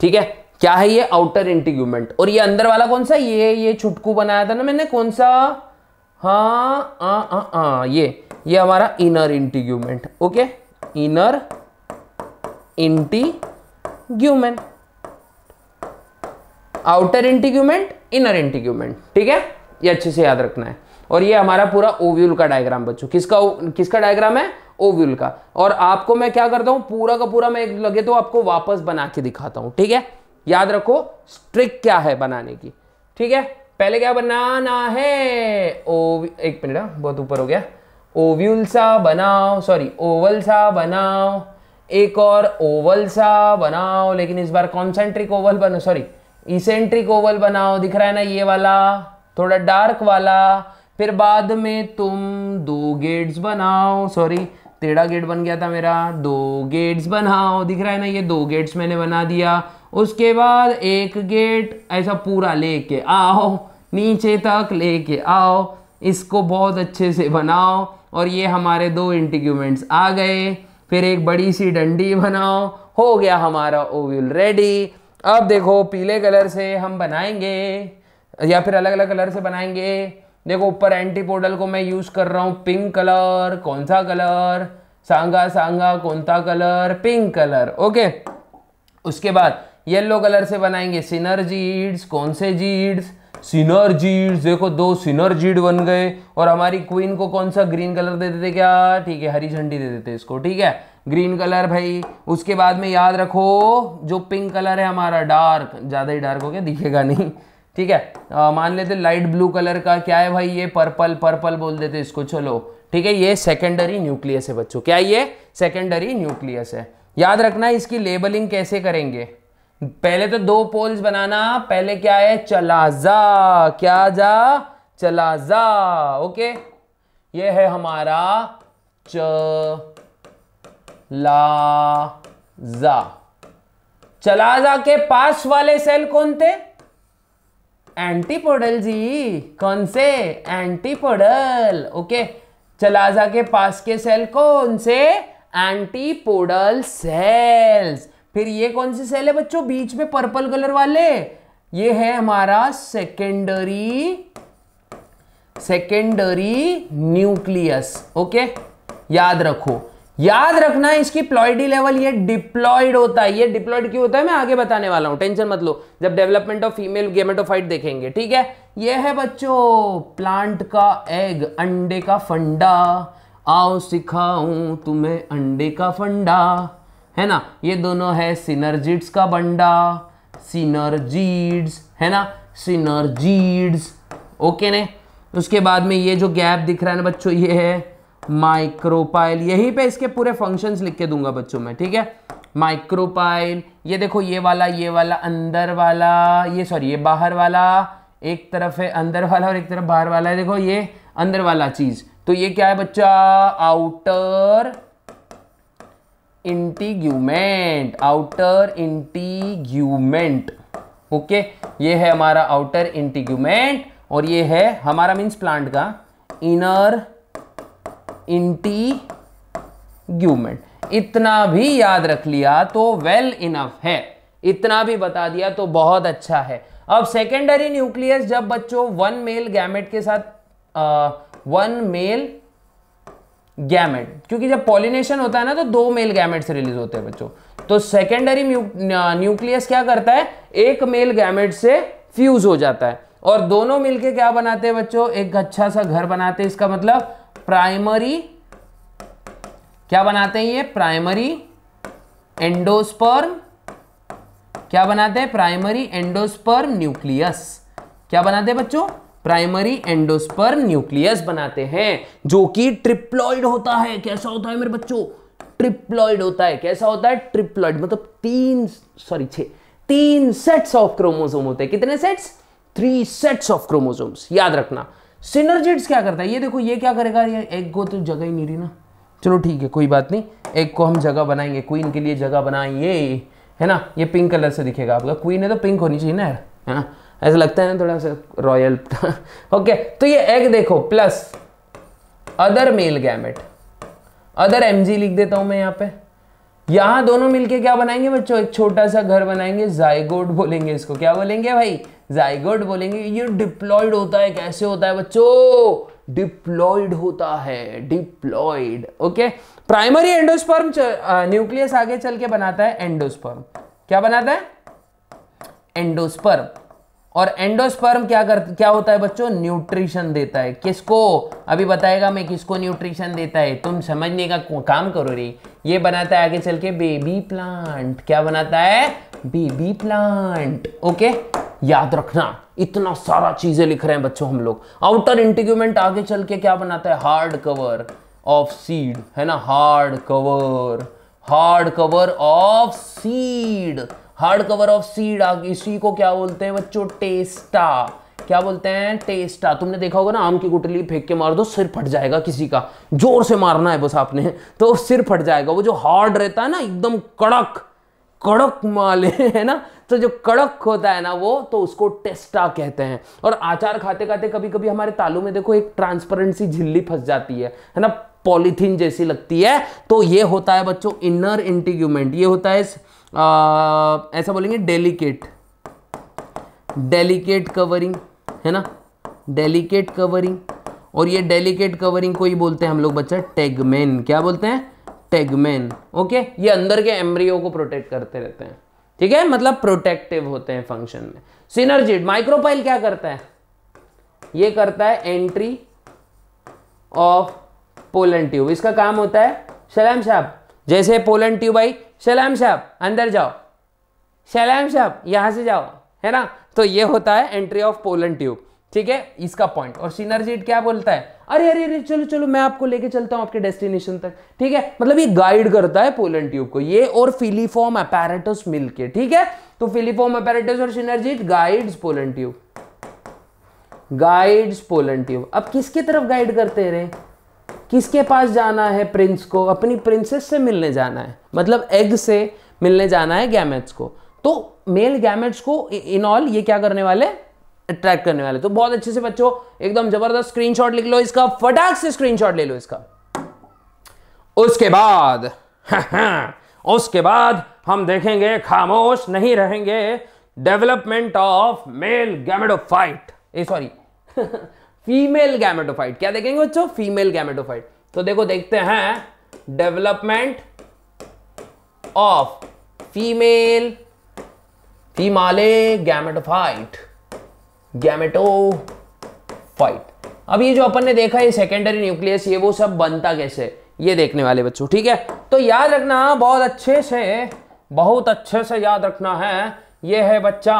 A: ठीक है क्या है ये आउटर इंटीग्यूमेंट और ये अंदर वाला कौन सा ये ये छुटकू बनाया था ना मैंने कौन सा हाँ आ, आ, आ, ये ये हमारा inner integument okay inner integument outer integument inner integument ठीक है ये अच्छे से याद रखना है और ये हमारा पूरा ओव्यूल का डायग्राम बच्चों किसका किसका डायग्राम है ओव्यूल का और आपको मैं क्या करता हूँ पूरा का पूरा मैं लगे तो आपको वापस बना के दिखाता हूं ठीक है याद रखो स्ट्रिक क्या है बनाने की ठीक है पहले क्या बनाना है ओ एक मिनट हाँ, बहुत ऊपर हो गया ओव्यूल सा बनाओ सॉरी ओवल सा बनाओ एक और ओवल सा बनाओ लेकिन इस बार कॉन्सेंट्रिक ओवल बनाओ सॉरी इसेंट्रिक ओवल बनाओ दिख रहा है ना ये वाला थोड़ा डार्क वाला फिर बाद में तुम दो गेट्स बनाओ सॉरी टेढ़ा गेट बन गया था मेरा दो गेट्स बनाओ दिख रहा है ना ये दो गेट्स मैंने बना दिया उसके बाद एक गेट ऐसा पूरा लेके आओ नीचे तक लेके आओ इसको बहुत अच्छे से बनाओ और ये हमारे दो इंटीग्यूमेंट्स आ गए फिर एक बड़ी सी डंडी बनाओ हो गया हमारा ओविल रेडी अब देखो पीले कलर से हम बनाएंगे या फिर अलग अलग कलर से बनाएंगे देखो ऊपर एंटी पोर्टल को मैं यूज़ कर रहा हूँ पिंक कलर कौन सा कलर सांगा सांगा कौन सा कलर पिंक कलर ओके उसके बाद येलो कलर से बनाएंगे सिनर्जीड्स कौन से जीड्स सिनर्जीड्स देखो दो सिनर्जीड बन गए और हमारी क्वीन को कौन सा ग्रीन कलर दे देते क्या ठीक है हरी झंडी दे देते इसको ठीक है ग्रीन कलर भाई उसके बाद में याद रखो जो पिंक कलर है हमारा डार्क ज़्यादा ही डार्क हो गया दिखेगा नहीं ठीक है आ, मान लेते लाइट ब्लू कलर का क्या है भाई ये पर्पल पर्पल बोल देते इसको चलो ठीक है ये सेकेंडरी न्यूक्लियस है बच्चों क्या ये सेकेंडरी न्यूक्लियस है याद रखना इसकी लेबलिंग कैसे करेंगे पहले तो दो पोल्स बनाना पहले क्या है चलाजा क्या जा चलाजा ओके ये है हमारा च ला जा चलाजा के पास वाले सेल कौन थे एंटीपोडल जी कौन से एंटीपोडल ओके चलाजा के पास के सेल कौन से एंटीपोडल सेल्स फिर ये कौन सी सेल है बच्चों बीच में पर्पल कलर वाले ये है हमारा सेकेंडरी सेकेंडरी न्यूक्लियस ओके याद रखो याद रखना है इसकी प्लॉइडी लेवल ये डिप्लॉयड होता है ये डिप्लॉयड क्यों होता है मैं आगे बताने वाला हूं टेंशन मत लो जब डेवलपमेंट ऑफ फीमेल गेमेटोफाइट देखेंगे ठीक है ये है बच्चों प्लांट का एग अंडे का फंडा आओ सिखाऊं तुम्हें अंडे का फंडा है ना ये दोनों है सिनर्जिड्स का बंडा सिनर्जीड्स है ना सिनर्जीड्स ओके ने उसके बाद में ये जो गैप दिख रहा है ना बच्चों ये है माइक्रोपाइल यहीं पे इसके पूरे फंक्शंस लिख के दूंगा बच्चों में ठीक है माइक्रोपाइल ये देखो ये वाला ये वाला अंदर वाला ये सॉरी ये बाहर वाला एक तरफ है अंदर वाला और एक तरफ बाहर वाला है देखो ये अंदर वाला चीज तो ये क्या है बच्चा outer integument outer integument okay ये है हमारा आउटर इंटीग्यूमेंट और ये है हमारा मीन्स प्लांट का इनर इंटीग्यूमेंट इतना भी याद रख लिया तो वेल well इनफ है इतना भी बता दिया तो बहुत अच्छा है अब सेकेंडरी न्यूक्लियस जब बच्चों वन मेल गैमेट के साथ आ, वन मेल गैमेट क्योंकि जब पॉलिनेशन होता है ना तो दो मेल गैमेट से रिलीज होते हैं बच्चों तो सेकेंडरी न्यूक्लियस क्या करता है एक मेल गैमेट से फ्यूज हो जाता है और दोनों मिलके क्या बनाते हैं बच्चों एक अच्छा सा घर बनाते हैं इसका मतलब प्राइमरी क्या बनाते हैं ये प्राइमरी एंडोस्पर्म क्या बनाते हैं प्राइमरी एंडोस्पर्म न्यूक्लियस क्या बनाते हैं बच्चों प्राइमरी एंडोस्पर्म न्यूक्लियस बनाते हैं जो कि ट्रिप्लॉइड होता है कैसा होता है मेरे बच्चों ट्रिप्लॉइड होता है कैसा होता है ट्रिप्लॉइड मतलब तीन सॉरी छे तीन सेट्स ऑफ क्रोमोसोम होते हैं कितने sets three sets of chromosomes याद रखना सिनर्जिट्स क्या करता है ये देखो ये क्या करेगा ये एग को तो जगह ही नहीं रही ना चलो ठीक है कोई बात नहीं एग को हम जगह बनाएंगे क्वीन के लिए जगह बनाएंगे है ना ये पिंक कलर से दिखेगा आपका क्वीन है तो पिंक होनी चाहिए ना यार है ना ऐसा लगता है ना थोड़ा सा रॉयल ओके तो ये एग देखो plus other male gamete other M लिख देता हूं मैं यहाँ पे यहाँ दोनों मिलके क्या बनाएंगे बच्चों एक छोटा सा घर बनाएंगे जायगोड बोलेंगे इसको क्या बोलेंगे भाई जाइगोट बोलेंगे ये डिप्लॉयड होता है कैसे होता है बच्चों डिप्लॉयड होता है diploid okay primary endosperm nucleus आगे चल के बनाता है एंडोस्पर्म क्या बनाता है एंडोस्पर्म और एंडोस्पर्म क्या कर क्या होता है बच्चों न्यूट्रिशन देता है किसको अभी बताएगा मैं किसको न्यूट्रिशन देता है तुम समझने का काम करो रही ये बनाता है आगे चल के बेबी प्लांट क्या बनाता है बेबी प्लांट ओके याद रखना इतना सारा चीजें लिख रहे हैं बच्चों हम लोग आउटर इंटीग्यूमेंट आगे चल के क्या बनाता है हार्ड कवर ऑफ सीड है ना hard cover hard cover of seed hard cover of seed इसी को क्या बोलते हैं बच्चों टेस्टा क्या बोलते हैं टेस्टा तुमने देखा होगा ना आम की गुटली फेंक के मार दो सिर फट जाएगा किसी का जोर से मारना है बस आपने तो सिर फट जाएगा वो जो हार्ड रहता है ना एकदम कड़क कड़क माले है ना तो जो कड़क होता है ना वो तो उसको टेस्टा कहते हैं और आचार खाते खाते कभी कभी हमारे तालू में देखो एक ट्रांसपेरेंसी झिल्ली फंस जाती है है ना पॉलीथीन जैसी लगती है तो ये होता है बच्चों इनर इंटीग्यूमेंट ये होता है आ, ऐसा बोलेंगे डेलीकेट डेलीकेट कवरिंग है ना डेलीकेट कवरिंग और ये डेलीकेट कवरिंग को ही बोलते हैं हम लोग बच्चा टेगमेन क्या बोलते हैं टेगमेन ओके ये अंदर के एम्ब्रियो को प्रोटेक्ट करते रहते हैं ठीक है मतलब प्रोटेक्टिव होते हैं फंक्शन में सिनर्जिड माइक्रोपाइल क्या करता है ये करता है एंट्री ऑफ पोलन ट्यूब इसका काम होता है सलाम साहब जैसे पोलन ट्यूब आई सलाम साहब अंदर जाओ सलाम साहब यहां से जाओ है ना तो ये होता है एंट्री ऑफ पोलन ट्यूब ठीक है इसका पॉइंट और सीनर्जेट क्या बोलता है अरे अरे अरे चलो चलो मैं आपको लेके चलता हूं आपके डेस्टिनेशन तक ठीक है मतलब ये गाइड करता है पोलन ट्यूब को ये और फिलीफॉर्म अपेरेटस मिलके ठीक है तो फिलीफॉर्म अपेरेटस और synergid guides pollen tube guides pollen tube अब किसके तरफ गाइड करते रहे किसके पास जाना है प्रिंस को अपनी प्रिंसेस से मिलने जाना है मतलब एग से मिलने जाना है गैमेट्स को तो मेल गैमेट्स को इन ऑल ये क्या करने वाले अट्रैक्ट करने वाले तो बहुत अच्छे से बच्चों एकदम जबरदस्त स्क्रीनशॉट लिख लो इसका फटाक से स्क्रीनशॉट ले लो इसका उसके बाद हाँ, हाँ उसके बाद हम देखेंगे खामोश नहीं रहेंगे development of male gametophyte uh sorry female gametophyte क्या देखेंगे बच्चों फीमेल गैमेटोफाइट तो देखो देखते हैं development of female female gametophyte gametophyte अब ये जो अपन ने देखा ये सेकेंडरी न्यूक्लियस ये वो सब बनता कैसे ये देखने वाले बच्चों ठीक है तो याद रखना बहुत अच्छे से बहुत अच्छे से याद रखना है ये है बच्चा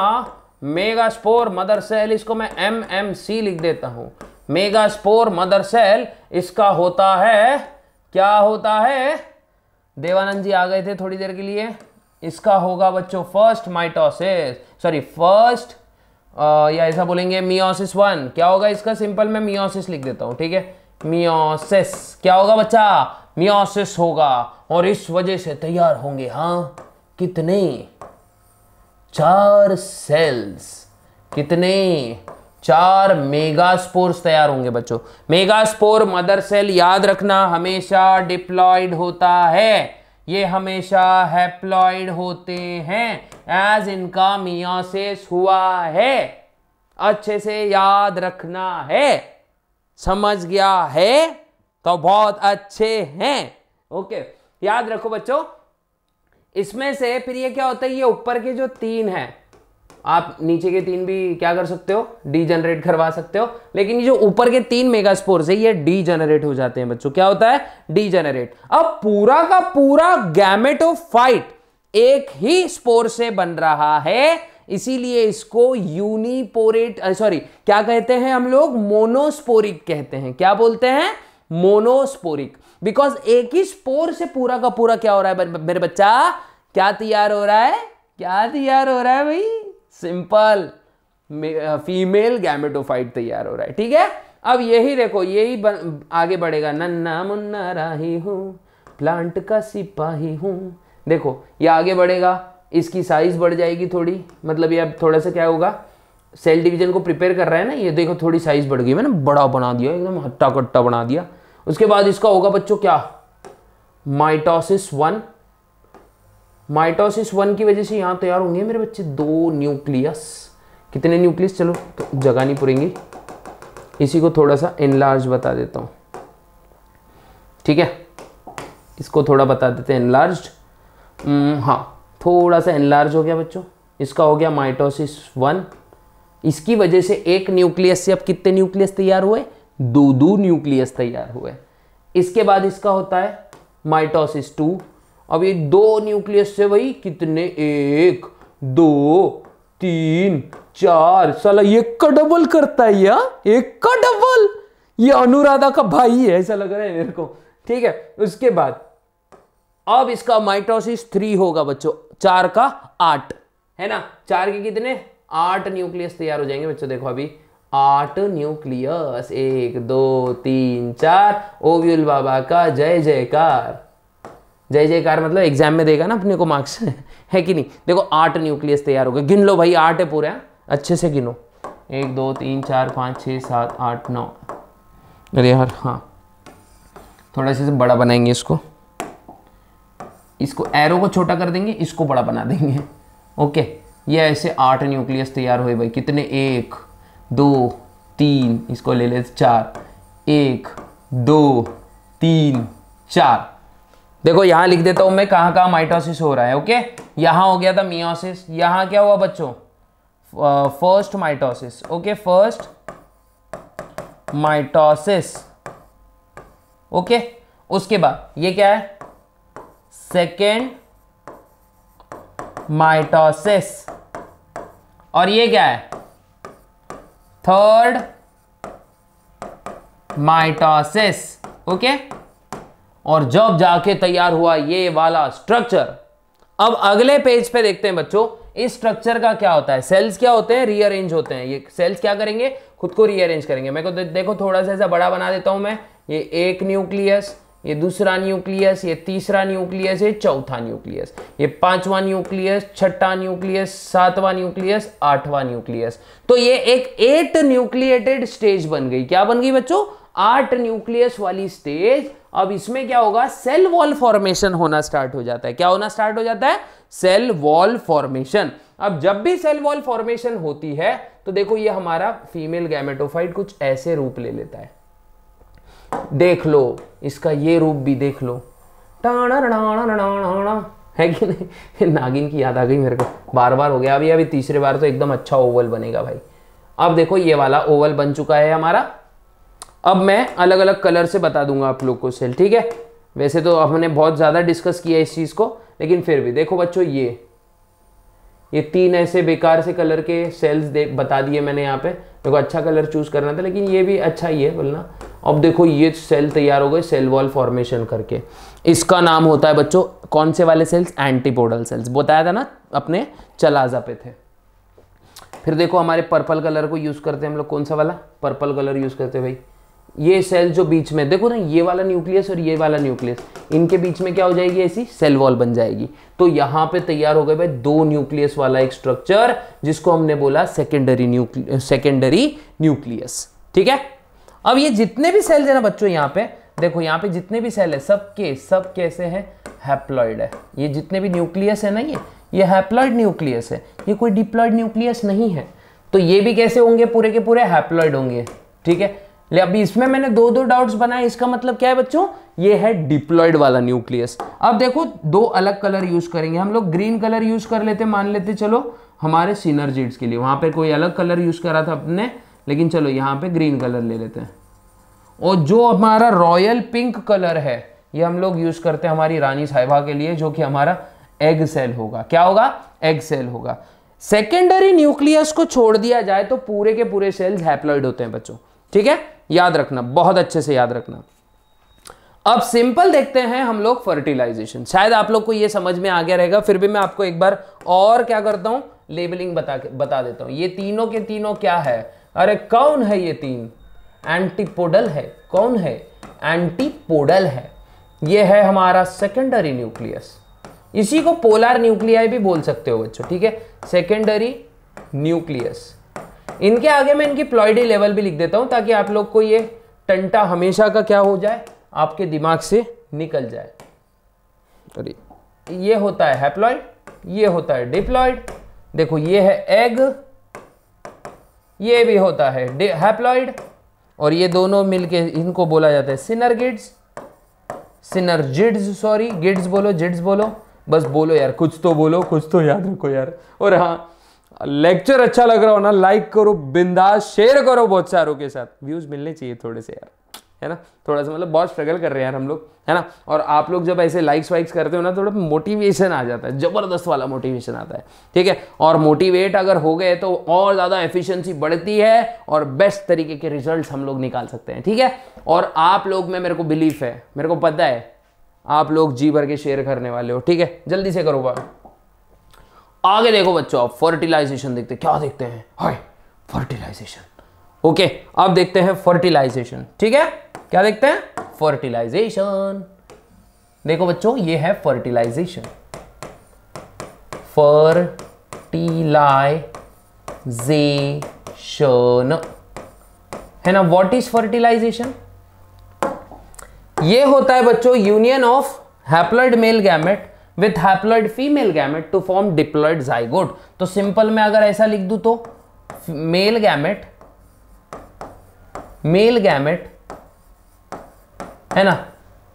A: मेगा स्पोर मदर सेल इसको मैं एम एम सी लिख देता हूं मेगा स्पोर मदर सेल इसका होता है क्या होता है देवानंद जी आ गए थे थोड़ी देर के लिए इसका होगा बच्चों फर्स्ट माइटोसिस सॉरी फर्स्ट या ऐसा बोलेंगे मियोसिस वन क्या होगा इसका सिंपल मैं मियोसिस लिख देता हूँ ठीक है मियोसिस क्या होगा बच्चा मियोसिस होगा और इस वजह से तैयार होंगे हाँ कितने चार सेल्स कितने चार मेगा स्पोर्स तैयार होंगे बच्चों मेगा स्पोर मदर सेल याद रखना हमेशा डिप्लॉयड होता है ये हमेशा हैप्लॉइड होते हैं एज इनका से हुआ है अच्छे से याद रखना है समझ गया है तो बहुत अच्छे हैं ओके याद रखो बच्चों इसमें से फिर ये क्या होता है ये ऊपर के जो तीन हैं आप नीचे के तीन भी क्या कर सकते हो डी जनरेट करवा सकते हो लेकिन ये जो ऊपर के तीन मेगा स्पोर्स है ये डी जनरेट हो जाते हैं बच्चों क्या होता है डी जनरेट अब पूरा का पूरा फाइट एक ही स्पोर से बन रहा है इसीलिए इसको यूनिपोरेट सॉरी क्या कहते हैं हम लोग मोनोस्पोरिक कहते हैं क्या बोलते हैं मोनोस्पोरिक बिकॉज एक ही स्पोर से पूरा का पूरा क्या हो रहा है मेरे बच्चा क्या तैयार हो रहा है क्या तैयार हो रहा है भाई सिंपल फीमेल गैमेटोफाइट तैयार हो रहा है ठीक है अब यही देखो यही बन, आगे बढ़ेगा नन्ना मुन्ना राही हूँ प्लांट का सिपाही हूँ देखो ये आगे बढ़ेगा इसकी साइज बढ़ जाएगी थोड़ी मतलब ये अब थोड़ा सा क्या होगा सेल डिवीजन को प्रिपेयर कर रहा है ना ये देखो थोड़ी साइज बढ़ गई मैंने बड़ा बना दिया एकदम हट्टा कट्टा बना दिया उसके बाद इसका होगा बच्चों क्या माइटोसिस वन माइटोसिस वन की वजह से यहाँ तैयार होंगे मेरे बच्चे दो न्यूक्लियस कितने न्यूक्लियस चलो तो जगह नहीं पुरेंगे इसी को थोड़ा सा एनलार्ज बता देता हूँ ठीक है इसको थोड़ा बता देते हैं एनलार्ज हम्म, हाँ थोड़ा सा एनलार्ज हो गया बच्चों इसका हो गया माइटोसिस वन इसकी वजह से एक न्यूक्लियस से अब कितने न्यूक्लियस तैयार हुए दो दो न्यूक्लियस तैयार हुए इसके बाद इसका होता है माइटोसिस टू अब ये दो न्यूक्लियस से भाई कितने एक दो तीन चार साला एक का डबल करता है या एक का डबल ये अनुराधा का भाई है ऐसा लग रहा है मेरे को ठीक है उसके बाद अब इसका माइटोसिस थ्री होगा बच्चों चार का आठ है ना चार के कितने आठ न्यूक्लियस तैयार हो जाएंगे बच्चों देखो अभी आठ न्यूक्लियस एक दो तीन चार ओव्यूल बाबा का जय जयकार जय जयकार मतलब एग्जाम में देगा ना अपने को मार्क्स है कि नहीं देखो आठ न्यूक्लियस तैयार हो गए गिन लो भाई आठ है पूरा हाँ? अच्छे से गिनो एक दो तीन चार पाँच छः सात आठ नौ अरे यार हाँ थोड़ा सा बड़ा बनाएंगे इसको इसको एरो को छोटा कर देंगे इसको बड़ा बना देंगे ओके ये ऐसे आठ न्यूक्लियस तैयार हुए भाई कितने एक दो तीन इसको ले लेते चार एक दो तीन चार देखो यहां लिख देता हूं मैं कहां कहां माइटोसिस हो रहा है ओके यहां हो गया था मियोसिस यहां क्या हुआ बच्चों first mitosis okay first mitosis okay उसके बाद ये क्या है सेकेंड माइटोसिस और ये क्या है थर्ड माइटोसिस ओके okay? और जब जाके तैयार हुआ ये वाला स्ट्रक्चर अब अगले पेज पे देखते हैं बच्चों इस स्ट्रक्चर का क्या होता है सेल्स क्या होते हैं रीअरेंज होते हैं ये सेल्स क्या करेंगे खुद को रीअरेंज करेंगे मैं को दे, देखो थोड़ा सा ऐसा बड़ा बना देता हूं मैं ये एक न्यूक्लियस ये दूसरा न्यूक्लियस ये तीसरा न्यूक्लियस ये चौथा न्यूक्लियस ये पांचवा न्यूक्लियस छठा न्यूक्लियस सातवां न्यूक्लियस आठवां न्यूक्लियस तो ये एक एट न्यूक्लिएटेड स्टेज बन गई क्या बन गई बच्चों आठ न्यूक्लियस वाली स्टेज अब इसमें क्या होगा सेल वॉल फॉर्मेशन होना स्टार्ट हो जाता है क्या होना स्टार्ट हो जाता है सेल वॉल फॉर्मेशन अब जब भी सेल वॉल फॉर्मेशन होती है तो देखो ये हमारा फीमेल गैमेटोफाइट कुछ ऐसे रूप ले लेता है देख लो इसका ये रूप भी देख लो टाणा है कि नहीं नागिन की याद आ गई मेरे को बार बार हो गया अभी अभी तीसरे बार तो एकदम अच्छा ओवल बनेगा भाई अब देखो ये वाला ओवल बन चुका है हमारा अब मैं अलग अलग कलर से बता दूंगा आप लोग को सेल ठीक है वैसे तो हमने बहुत ज़्यादा डिस्कस किया इस चीज़ को लेकिन फिर भी देखो बच्चों ये ये तीन ऐसे बेकार से कलर के सेल्स दे बता दिए मैंने यहाँ पे देखो अच्छा कलर चूज़ करना था लेकिन ये भी अच्छा ही है बोलना अब देखो ये सेल तैयार हो गए सेल वॉल फॉर्मेशन करके इसका नाम होता है बच्चों कौन से वाले सेल्स एंटीपोडल सेल्स बताया था ना अपने चलाजा पे थे फिर देखो हमारे पर्पल कलर को यूज़ करते हैं हम लोग कौन सा वाला पर्पल कलर यूज़ करते हैं भाई ये सेल जो बीच में देखो ना ये वाला न्यूक्लियस और ये वाला न्यूक्लियस इनके बीच में क्या हो जाएगी ऐसी सेल वॉल बन जाएगी तो यहाँ पे तैयार हो गए भाई दो न्यूक्लियस वाला एक स्ट्रक्चर जिसको हमने बोला सेकेंडरी न्यूक्लियस सेकेंडरी न्यूक्लियस ठीक है अब ये जितने भी सेल्स है ना बच्चों यहां पर देखो यहाँ पे जितने भी सेल है सबके सब कैसे है हैप्लॉइड है ये जितने भी न्यूक्लियस है ना ये ये हैप्लॉइड न्यूक्लियस है ये कोई डिप्लॉइड न्यूक्लियस नहीं है तो ये भी कैसे होंगे पूरे के पूरे हैप्लॉइड होंगे ठीक है ले अभी इसमें मैंने दो दो डाउट्स बनाए इसका मतलब क्या है बच्चों ये है डिप्लॉयड वाला न्यूक्लियस अब देखो दो अलग कलर यूज करेंगे हम लोग ग्रीन कलर यूज कर लेते मान लेते चलो हमारे सीनरजीड्स के लिए वहां पर कोई अलग कलर यूज करा था अपने लेकिन चलो यहाँ पे ग्रीन कलर ले लेते हैं और जो हमारा रॉयल पिंक कलर है ये हम लोग यूज करते हैं हमारी रानी साहिबा के लिए जो कि हमारा एग सेल होगा क्या होगा एग सेल होगा सेकेंडरी न्यूक्लियस को छोड़ दिया जाए तो पूरे के पूरे सेल्स हैप्लॉइड होते हैं बच्चों ठीक है याद रखना बहुत अच्छे से याद रखना अब सिंपल देखते हैं हम लोग फर्टिलाइजेशन शायद आप लोग को यह समझ में आ गया रहेगा फिर भी मैं आपको एक बार और क्या करता हूँ लेबलिंग बता के बता देता हूं ये तीनों के तीनों क्या है अरे कौन है ये तीन एंटीपोडल है कौन है एंटीपोडल है ये है हमारा सेकेंडरी न्यूक्लियस इसी को पोलर न्यूक्लियाई भी बोल सकते हो बच्चों ठीक है सेकेंडरी न्यूक्लियस इनके आगे मैं इनकी प्लॉइडी लेवल भी लिख देता हूं ताकि आप लोग को ये टंटा हमेशा का क्या हो जाए आपके दिमाग से निकल जाए अरे ये होता है हैप्लॉइड ये होता है डिप्लॉइड देखो ये है एग ये भी होता है हैप्लॉइड और ये दोनों मिलके इनको बोला जाता है synergids synergids sorry गिड्स बोलो जिड्स बोलो बस बोलो यार कुछ तो बोलो कुछ तो याद रखो यार और हाँ लेक्चर अच्छा लग रहा हो ना लाइक करो बिंदास शेयर करो बहुत सारों के साथ व्यूज मिलने चाहिए थोड़े से यार है ना थोड़ा सा मतलब बहुत स्ट्रगल कर रहे हैं यार हम लोग है ना और आप लोग जब ऐसे लाइक्स वाइक्स करते हो ना थोड़ा मोटिवेशन आ जाता है ज़बरदस्त वाला मोटिवेशन आता है ठीक है और मोटिवेट अगर हो गए तो और ज़्यादा एफिशिएंसी बढ़ती है और बेस्ट तरीके के रिजल्ट्स हम लोग निकाल सकते हैं ठीक है और आप लोग में मेरे को बिलीफ है मेरे को पता है आप लोग जी भर के शेयर करने वाले हो ठीक है जल्दी से करो बाबा आगे देखो बच्चों आप फर्टिलाइजेशन देखते क्या देखते हैं हाय फर्टिलाइजेशन ओके अब देखते हैं फर्टिलाइजेशन ठीक है क्या देखते हैं फर्टिलाइजेशन देखो बच्चों ये है फर्टिलाइजेशन फर्टिलाइजेशन है ना व्हाट इज फर्टिलाइजेशन ये होता है बच्चों union of haploid male gamete with haploid female gamete to form diploid zygote तो सिंपल में अगर ऐसा लिख दू तो मेल गैमेट मेल गैमेट है ना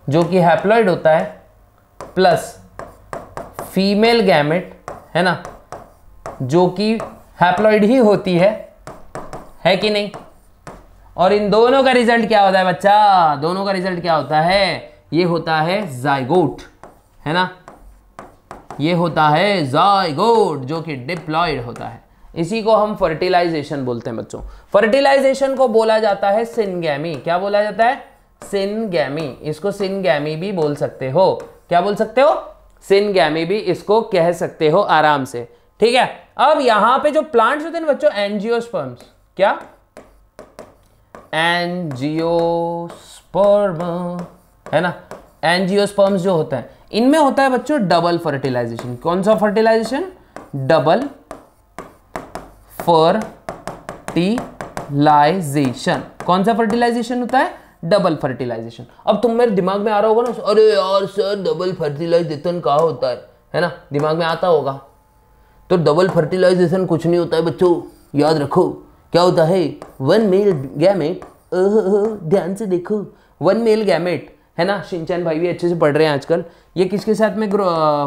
A: जो कि हैप्लॉइड होता है प्लस फीमेल गैमेट है ना जो कि हैप्लॉइड ही होती है है कि नहीं और इन दोनों का रिजल्ट क्या होता है बच्चा दोनों का रिजल्ट क्या होता है ये होता है जाइगोट है ना ये होता है जायगोड जो कि डिप्लॉयड होता है इसी को हम फर्टिलाइजेशन बोलते हैं बच्चों फर्टिलाइजेशन को बोला जाता है सिनगैमी क्या बोला जाता है सिनगैमी इसको सिनगैमी भी बोल सकते हो क्या बोल सकते हो सिनगैमी भी इसको कह सकते हो आराम से ठीक है अब यहां पे जो प्लांट्स होते हैं बच्चों एनजियोस्पर्म्स क्या एनजियोस्पर्म है ना एनजियोस्पर्म्स जो होते हैं इनमें होता है बच्चों डबल फर्टिलाइजेशन कौन सा फर्टिलाइजेशन डबल फर्टिलाइजेशन कौन सा फर्टिलाइजेशन होता है डबल फर्टिलाइजेशन अब तुम मेरे दिमाग में आ रहा होगा ना अरे यार सर डबल फर्टिलाइजेशन कहा होता है है ना दिमाग में आता होगा तो डबल फर्टिलाइजेशन कुछ नहीं होता है बच्चों याद रखो क्या होता है वन मेल गैमेट ध्यान से देखो वन मेल गैमेट है ना सिंचन भाई भी अच्छे से पढ़ रहे हैं आजकल ये किसके साथ में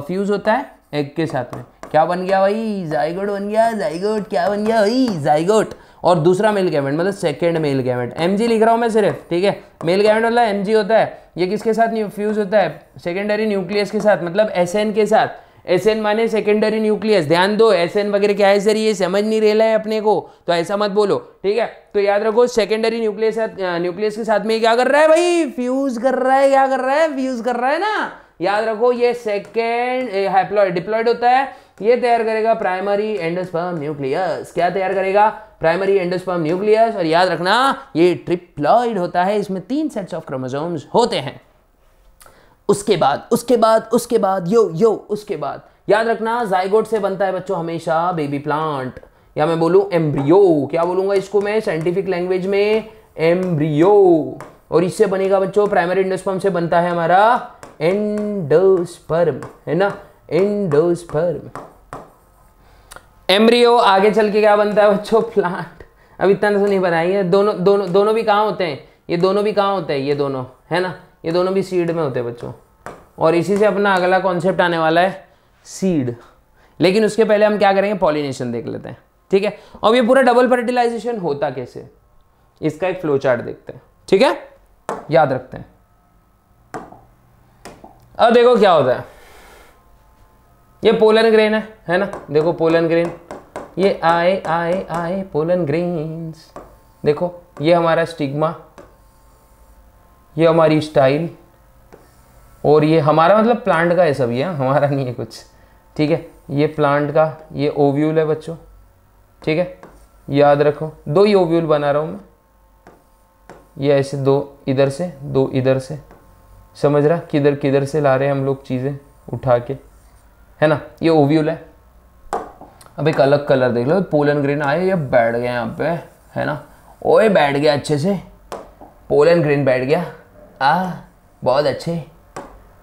A: फ्यूज़ होता है एग के साथ में क्या बन गया भाई जाइगोट बन गया जाइगोट क्या बन गया भाई जाइगोट और दूसरा मेल गैमेंट मतलब सेकेंड मेल गैमेंट एम लिख रहा हूँ मैं सिर्फ ठीक है मेल गैमेंट मतलब एम होता है ये किसके साथ फ्यूज़ होता है सेकेंडरी न्यूक्लियस के साथ मतलब एस के साथ एस एन माने सेकेंडरी न्यूक्लियस ध्यान दो एस एन वगैरह क्या है सर ये समझ नहीं रहा है अपने को तो ऐसा मत बोलो ठीक है तो याद रखो सेकेंडरी न्यूक्लियस न्यूक्लियस के साथ में क्या कर रहा है भाई फ्यूज कर रहा है क्या कर रहा है फ्यूज कर रहा है ना याद रखो ये सेकेंड डिप्लॉयड होता है ये तैयार करेगा प्राइमरी एंडोस्पर्म न्यूक्लियस क्या तैयार करेगा प्राइमरी एंडोस्पर्म न्यूक्लियस और याद रखना ये ट्रिप्लॉइड होता है इसमें तीन सेट्स ऑफ क्रोमोसोम्स होते हैं उसके बाद उसके बाद उसके बाद यो यो उसके बाद याद रखना जायगोट से बनता है बच्चों हमेशा बेबी प्लांट या मैं बोलूं एम्ब्रियो क्या बोलूंगा इसको मैं साइंटिफिक लैंग्वेज में एम्ब्रियो और इससे बनेगा बच्चों प्राइमरी इंडोस्पर्म से बनता है हमारा एंडोस्पर्म है ना एंडोस्पर्म एम्ब्रियो आगे चल के क्या बनता है बच्चों प्लांट अब इतना तो नहीं बनाई है दोनों दोनों दोनों भी कहाँ होते हैं ये दोनों भी कहाँ होते हैं ये दोनों है ना ये दोनों भी सीड में होते हैं बच्चों और इसी से अपना अगला कॉन्सेप्ट आने वाला है सीड लेकिन उसके पहले हम क्या करेंगे पॉलिनेशन देख लेते हैं ठीक है अब ये पूरा डबल फर्टिलाइजेशन होता कैसे इसका एक फ्लो चार्ट देखते हैं ठीक है याद रखते हैं अब देखो क्या होता है ये पोलन ग्रेन है है ना देखो पोलन ग्रेन ये आए आए आए पोलन ग्रेन देखो ये हमारा स्टिग्मा ये हमारी स्टाइल और ये हमारा मतलब प्लांट का है सब ये हाँ, हमारा नहीं है कुछ ठीक है ये प्लांट का ये ओव्यूल है बच्चों ठीक है याद रखो दो ही ओव्यूल बना रहा हूँ मैं ये ऐसे दो इधर से दो इधर से समझ रहा किधर किधर से ला रहे हैं हम लोग चीज़ें उठा के है ना ये ओव्यूल है अब एक अलग कलर देख लो पोलन ग्रीन आए ये बैठ गए यहाँ पे है ना ओए बैठ गया अच्छे से पोलन ग्रीन बैठ गया आ बहुत अच्छे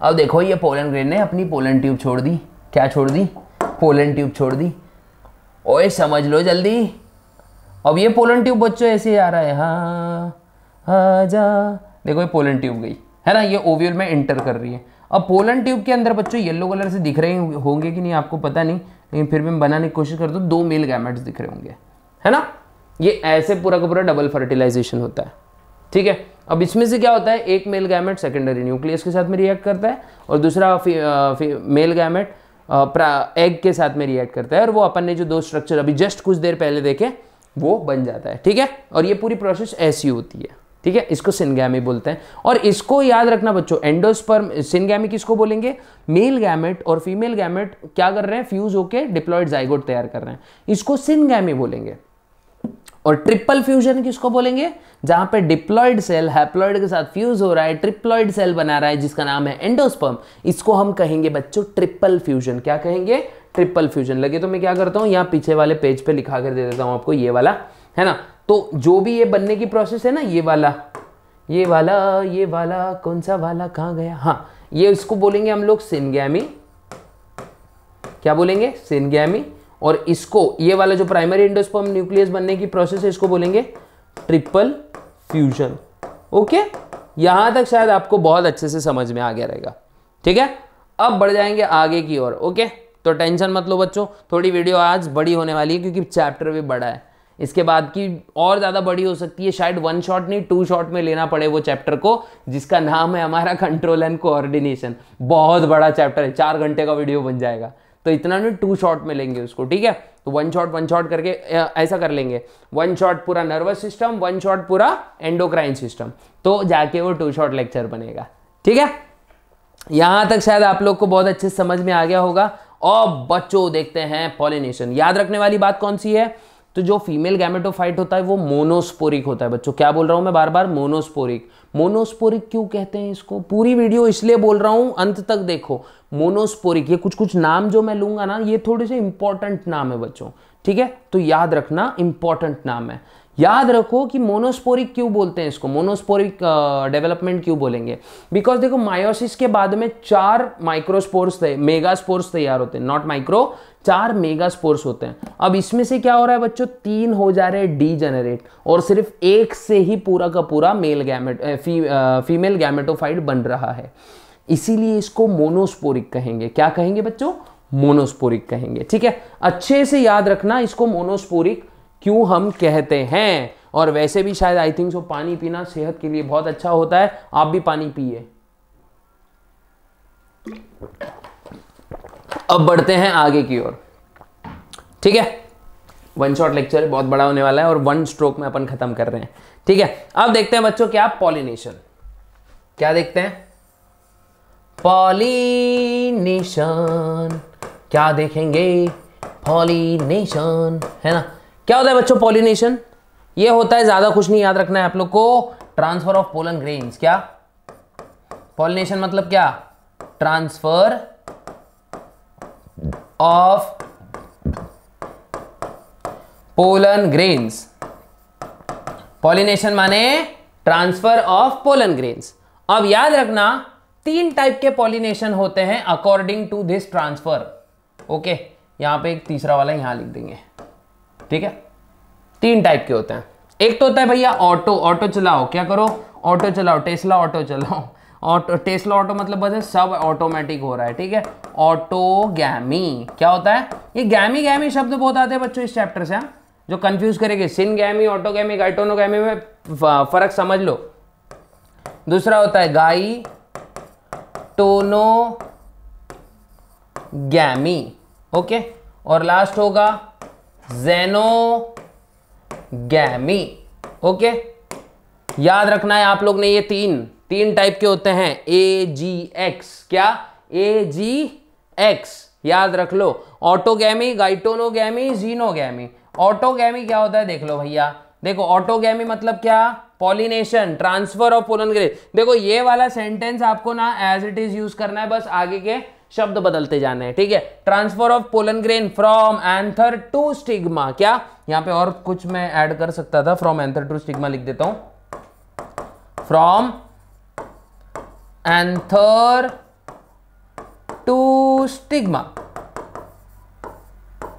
A: अब देखो ये पोलन ग्रेन ने अपनी पोलन ट्यूब छोड़ दी क्या छोड़ दी पोलन ट्यूब छोड़ दी ओए समझ लो जल्दी अब ये पोलन ट्यूब बच्चों ऐसे आ रहा है हाँ हाँ जा देखो ये पोलन ट्यूब गई है ना ये ओवियल में इंटर कर रही है अब पोलन ट्यूब के अंदर बच्चों येलो कलर से दिख रहे होंगे कि नहीं आपको पता नहीं लेकिन फिर भी मैं बनाने की कोशिश करता हूँ दो मेल गैमेट्स दिख रहे होंगे है ना ये ऐसे पूरा का पूरा डबल फर्टिलाइजेशन होता है ठीक है अब इसमें से क्या होता है एक मेल गैमेट सेकेंडरी न्यूक्लियस के साथ में रिएक्ट करता है और दूसरा मेल गैमेट एग के साथ में रिएक्ट करता है और वो अपन ने जो दो स्ट्रक्चर अभी जस्ट कुछ देर पहले देखे वो बन जाता है ठीक है और ये पूरी प्रोसेस ऐसी होती है ठीक है इसको सिनगैमी बोलते हैं और इसको याद रखना बच्चों एंडोस्पर्म सिनगैमी किसको बोलेंगे मेल गैमेट और फीमेल गैमेट क्या कर रहे हैं फ्यूज होके डिप्लॉयड जाइगोट तैयार कर रहे हैं इसको सिनगैमी बोलेंगे और ट्रिपल फ्यूजन किसको बोलेंगे जहां पे डिप्लॉइड सेल हैप्लॉइड के साथ फ्यूज हो रहा है ट्रिप्लॉइड सेल बना रहा है जिसका नाम है एंडोस्पर्म इसको हम कहेंगे बच्चों ट्रिपल फ्यूजन क्या कहेंगे ट्रिपल फ्यूजन लगे तो मैं क्या करता हूं यहां पीछे वाले पेज पे लिखा कर दे देता हूं आपको ये वाला है ना तो जो भी ये बनने की प्रोसेस है ना ये वाला ये वाला ये वाला कौन सा वाला कहां गया हाँ ये इसको बोलेंगे हम लोग सिनगैमी क्या बोलेंगे सिनगैमी और इसको ये वाला जो प्राइमरी इंडोस्पर्म न्यूक्लियस बनने की प्रोसेस है इसको बोलेंगे ट्रिपल फ्यूजन ओके यहां तक शायद आपको बहुत अच्छे से समझ में आ गया रहेगा ठीक है अब बढ़ जाएंगे आगे की ओर ओके तो टेंशन मत लो बच्चों थोड़ी वीडियो आज बड़ी होने वाली है क्योंकि चैप्टर भी बड़ा है इसके बाद की और ज़्यादा बड़ी हो सकती है शायद वन शॉट नहीं टू शॉट में लेना पड़े वो चैप्टर को जिसका नाम है हमारा कंट्रोल एंड कोऑर्डिनेशन बहुत बड़ा चैप्टर है चार घंटे का वीडियो बन जाएगा तो इतना ना टू शॉट में लेंगे उसको ठीक है तो वन शॉट वन शॉट करके ऐसा कर लेंगे वन शॉट पूरा नर्वस सिस्टम वन शॉट पूरा एंडोक्राइन सिस्टम तो जाके वो टू शॉट लेक्चर बनेगा ठीक है यहां तक शायद आप लोग को बहुत अच्छे समझ में आ गया होगा और बच्चों देखते हैं पॉलिनेशन याद रखने वाली बात कौन सी है तो जो फीमेल गैमेटोफाइट होता है वो मोनोस्पोरिक होता है बच्चों क्या बोल रहा हूं मैं बार बार मोनोस्पोरिक मोनोस्पोरिक क्यों कहते हैं इसको पूरी वीडियो इसलिए बोल रहा हूं अंत तक देखो मोनोस्पोरिक ये कुछ कुछ नाम जो मैं लूंगा ना ये थोड़े से इंपॉर्टेंट नाम है बच्चों ठीक है तो याद रखना इंपॉर्टेंट नाम है याद रखो कि मोनोस्पोरिक क्यों बोलते हैं इसको मोनोस्पोरिक डेवलपमेंट क्यों बोलेंगे बिकॉज देखो मायोसिस के बाद में चार माइक्रोस्पोर्स थे मेगा स्पोर्स तैयार होते हैं नॉट माइक्रो चार मेगा स्पोर्स होते हैं अब इसमें से क्या हो रहा है बच्चों तीन हो जा रहे हैं डी जनरेट और सिर्फ एक से ही पूरा का पूरा मेल गैमेट फी, फीमेल गैमेटोफाइट बन रहा है इसीलिए इसको मोनोस्पोरिक कहेंगे क्या कहेंगे बच्चों मोनोस्पोरिक कहेंगे ठीक है अच्छे से याद रखना इसको मोनोस्पोरिक क्यों हम कहते हैं और वैसे भी शायद आई थिंक सो पानी पीना सेहत के लिए बहुत अच्छा होता है आप भी पानी पिए अब बढ़ते हैं आगे की ओर ठीक है वन शॉट लेक्चर बहुत बड़ा होने वाला है और वन स्ट्रोक में अपन खत्म कर रहे हैं ठीक है अब देखते हैं बच्चों क्या पॉलिनेशन क्या देखते हैं पॉलिनेशन क्या देखेंगे पॉलिनेशन है ना क्या होता है बच्चों पॉलिनेशन ये होता है ज़्यादा कुछ नहीं याद रखना है आप लोग को ट्रांसफर ऑफ पोलन ग्रेन्स क्या पॉलिनेशन मतलब क्या transfer of pollen grains pollination माने ट्रांसफर ऑफ पोलन ग्रेन अब याद रखना तीन टाइप के पॉलिनेशन होते हैं according to this transfer okay यहां पे एक तीसरा वाला यहां लिख देंगे ठीक है तीन टाइप के होते हैं एक तो होता है भैया ऑटो ऑटो चलाओ क्या करो ऑटो चलाओ टेस्ला ऑटो चलाओ ऑटो टेस्ला ऑटो मतलब बस है सब ऑटोमेटिक हो रहा है ठीक है ऑटो गैमी क्या होता है ये गैमी गैमी शब्द बहुत आते हैं बच्चों इस चैप्टर से हम हाँ? जो कंफ्यूज करेंगे सिन गैमी ऑटो गैमी गाइटोनो गैमी में फर्क समझ लो दूसरा होता है गाई टोनो गैमी ओके और लास्ट होगा जेनो गैमी ओके याद रखना है आप लोग ने ये तीन तीन टाइप के होते हैं ए जी एक्स क्या ए जी एक्स याद रख लो ऑटोगैमी गाइटोनोगैमी जीनोगैमी ऑटोगैमी क्या होता है देख लो भैया देखो ऑटोगैमी मतलब क्या पॉलिनेशन ट्रांसफर ऑफ पोलन देखो ये वाला सेंटेंस आपको ना एज इट इज यूज करना है बस आगे के शब्द बदलते जाने हैं ठीक है transfer of pollen grain from anther to stigma क्या यहां पे और कुछ मैं ऐड कर सकता था फ्रॉम एंथर टू स्टिग्मा लिख देता हूं from and third to stigma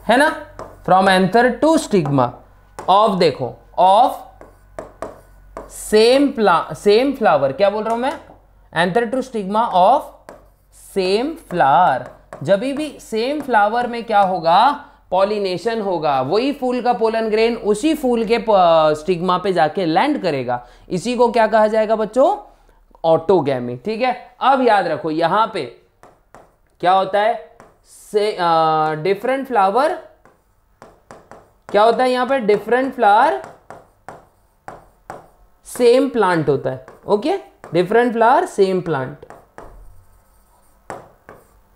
A: है ना from anther to stigma of देखो ऑफ सेम प्ला सेम फ्लावर क्या बोल रहा हूं मैं anther to stigma of same flower जब भी सेम फ्लावर में क्या होगा पॉलिनेशन होगा वही फूल का पोलन ग्रेन उसी फूल के स्टिग्मा पे जाके लैंड करेगा इसी को क्या कहा जाएगा बच्चों ऑटोगैमी ठीक है अब याद रखो यहां पे क्या होता है से डिफरेंट फ्लावर क्या होता है यहां पे डिफरेंट फ्लावर सेम प्लांट होता है okay different flower same plant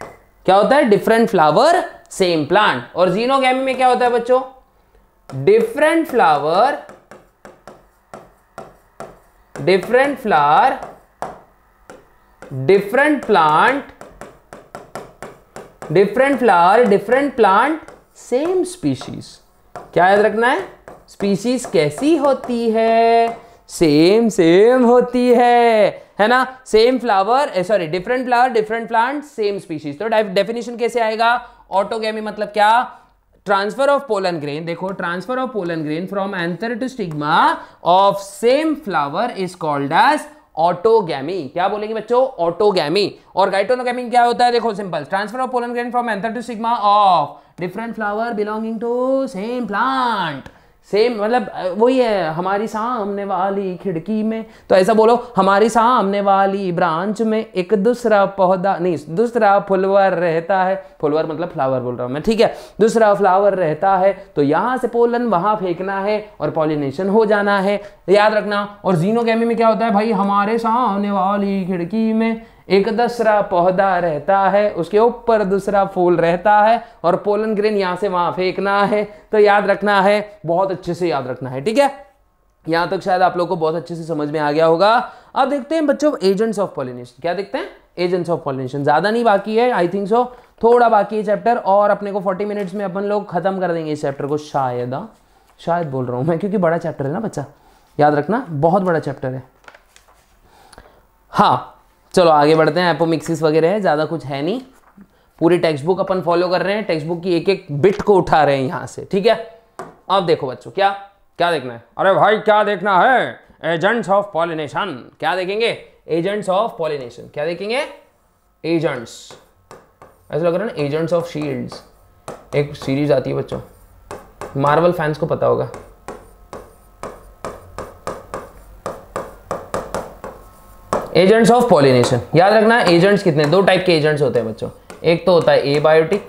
A: क्या होता है डिफरेंट फ्लावर सेम प्लांट और जीनोगैमी में क्या होता है बच्चों different flower different flower different plant different flower different plant same species क्या याद रखना है स्पीशीज कैसी होती है सेम सेम होती है है ना same flower sorry different flower different plant same species तो डेफिनेशन कैसे आएगा ऑटोगेमी मतलब क्या ट्रांसफर ऑफ पोलन ग्रेन देखो transfer of pollen grain from anther to stigma of same flower is called as autogamy क्या बोलेंगे बच्चों ऑटोगैमी और गाइटोनोगैमी क्या होता है देखो simple transfer of pollen grain from anther to stigma of different flower belonging to same plant same मतलब वही है हमारी सामने वाली खिड़की में तो ऐसा बोलो हमारी सामने वाली ब्रांच में एक दूसरा पौधा नहीं दूसरा फुलवर रहता है फुलवर मतलब फ्लावर बोल रहा हूँ मैं ठीक है दूसरा फ्लावर रहता है तो यहाँ से पोलन वहाँ फेंकना है और पॉलिनेशन हो जाना है याद रखना और जीनो में क्या होता है भाई हमारे सामने वाली खिड़की में एक दूसरा पौधा रहता है उसके ऊपर दूसरा फूल रहता है और पोलन ग्रेन यहां से वहां फेंकना है तो याद रखना है बहुत अच्छे से याद रखना है ठीक है यहां तक शायद आप लोग को बहुत अच्छे से समझ में आ गया होगा अब देखते हैं बच्चों एजेंट्स ऑफ पॉलिनेशन क्या देखते हैं एजेंट्स ऑफ पॉलिनेशन ज़्यादा नहीं बाकी है आई थिंक सो थोड़ा बाकी है चैप्टर और अपने को 40 मिनट्स में अपन लोग खत्म कर देंगे इस चैप्टर को शायद हाँ। शायद बोल रहा हूं मैं क्योंकि बड़ा चैप्टर है ना बच्चा याद रखना बहुत बड़ा चैप्टर है हाँ चलो आगे बढ़ते हैं एपोमिक्सिस वगैरह है ज़्यादा कुछ है नहीं पूरी टेक्स्ट बुक अपन फॉलो कर रहे हैं टेक्स्ट बुक की एक एक बिट को उठा रहे हैं यहाँ से ठीक है अब देखो बच्चों क्या क्या देखना है अरे भाई क्या देखना है एजेंट्स ऑफ पॉलिनेशन क्या देखेंगे एजेंट्स ऑफ पॉलिनेशन क्या देखेंगे एजेंट्स ऐसा लग रहा है ना एजेंट्स ऑफ शील्ड्स एक सीरीज आती है बच्चों मार्वल फैंस को पता होगा एजेंट्स ऑफ पॉलिनेशन याद रखना एजेंट्स कितने दो टाइप के एजेंट्स होते हैं बच्चों एक तो होता है ए बायोटिक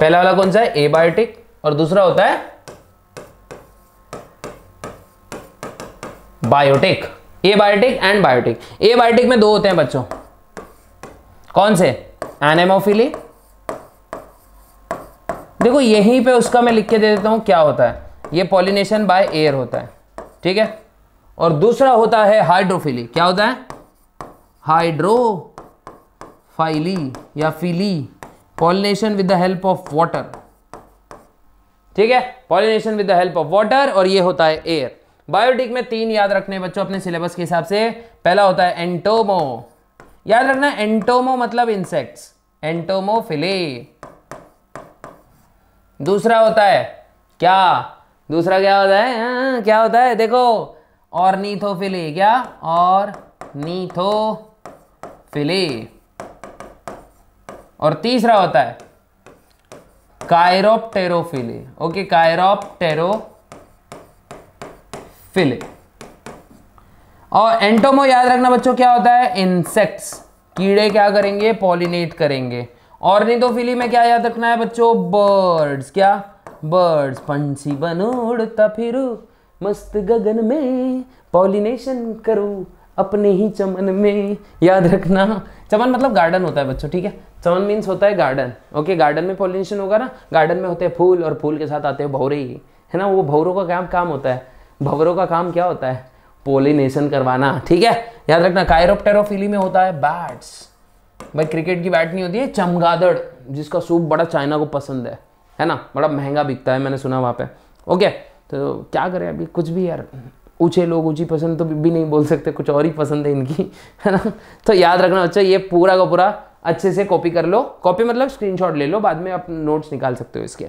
A: पहला वाला कौन सा है ए बायोटिक और दूसरा होता है biotic abiotic and biotic abiotic में दो होते हैं बच्चों कौन से एनेमोफिली देखो यहीं पे उसका मैं लिख के दे देता हूं क्या होता है ये पॉलिनेशन बाय एयर होता है ठीक है और दूसरा होता है हाइड्रोफिली क्या होता है हाइड्रोफाइली या फिली pollination with the help of water ठीक है pollination with the help of water और ये होता है एयर बायोटिक में तीन याद रखने बच्चों अपने सिलेबस के हिसाब से पहला होता है एंटोमो याद रखना एंटोमो मतलब इंसेक्ट्स एंटोमोफिले दूसरा होता है क्या दूसरा क्या होता है आ, हाँ, क्या होता है देखो और नीथोफिले क्या और नीथोफिले और तीसरा होता है कायरोप्टेरोफिले ओके कायरोप्टेरोफिले और एंटोमो याद रखना बच्चों क्या होता है इंसेक्ट्स कीड़े क्या करेंगे पॉलिनेट करेंगे और नहीं तो फिली में क्या याद रखना है बच्चों बर्ड्स क्या बर्ड्स पंछी बन उड़ता फिरू मस्त गगन में पॉलिनेशन करूँ अपने ही चमन में याद रखना चमन मतलब गार्डन होता है बच्चों ठीक है चमन मीन्स होता है गार्डन ओके गार्डन में पॉलिनेशन होगा ना गार्डन में होते हैं फूल और फूल के साथ आते हैं भौरे ही है ना वो भौरों का काम काम होता है भवरों का काम क्या होता है पोलिनेशन करवाना ठीक है याद रखना कायरोप्टेरोफिली में होता है बैट्स भाई क्रिकेट की बैट नहीं होती है चमगादड़ जिसका सूप बड़ा चाइना को पसंद है है ना बड़ा महंगा बिकता है मैंने सुना वहाँ पे ओके तो क्या करें अभी कुछ भी यार ऊँचे लोग ऊँची पसंद तो भी नहीं बोल सकते कुछ और ही पसंद है इनकी है ना तो याद रखना अच्छा ये पूरा का पूरा अच्छे से कॉपी कर लो कॉपी मतलब स्क्रीनशॉट ले लो बाद में आप नोट्स निकाल सकते हो इसके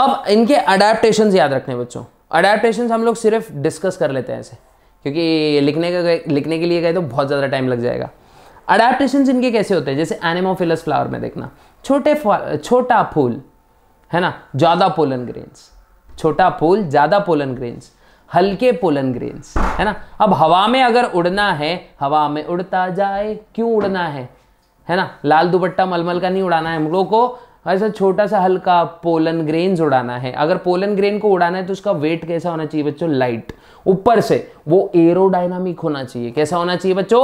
A: अब इनके अडेप्टेशन याद रखने बच्चों अडेप्टेशन हम लोग सिर्फ डिस्कस कर लेते हैं ऐसे क्योंकि लिखने का लिखने के लिए गए तो बहुत ज़्यादा टाइम लग जाएगा अडेप्टेशन इनके कैसे होते हैं जैसे एनिमोफिलस फ्लावर में देखना छोटे छोटा फूल है ना ज़्यादा पोलन ग्रेन्स छोटा पोल ज़्यादा पोलन ग्रेन्स हल्के पोलन ग्रेन्स है ना अब हवा में अगर उड़ना है हवा में उड़ता जाए क्यों उड़ना है है ना लाल दुपट्टा मलमल का नहीं उड़ाना है हम लोग को ऐसा छोटा सा हल्का पोलन ग्रेन्स उड़ाना है अगर पोलन ग्रेन को उड़ाना है तो उसका वेट कैसा होना चाहिए बच्चों लाइट ऊपर से वो एरोडायनामिक होना चाहिए कैसा होना चाहिए बच्चों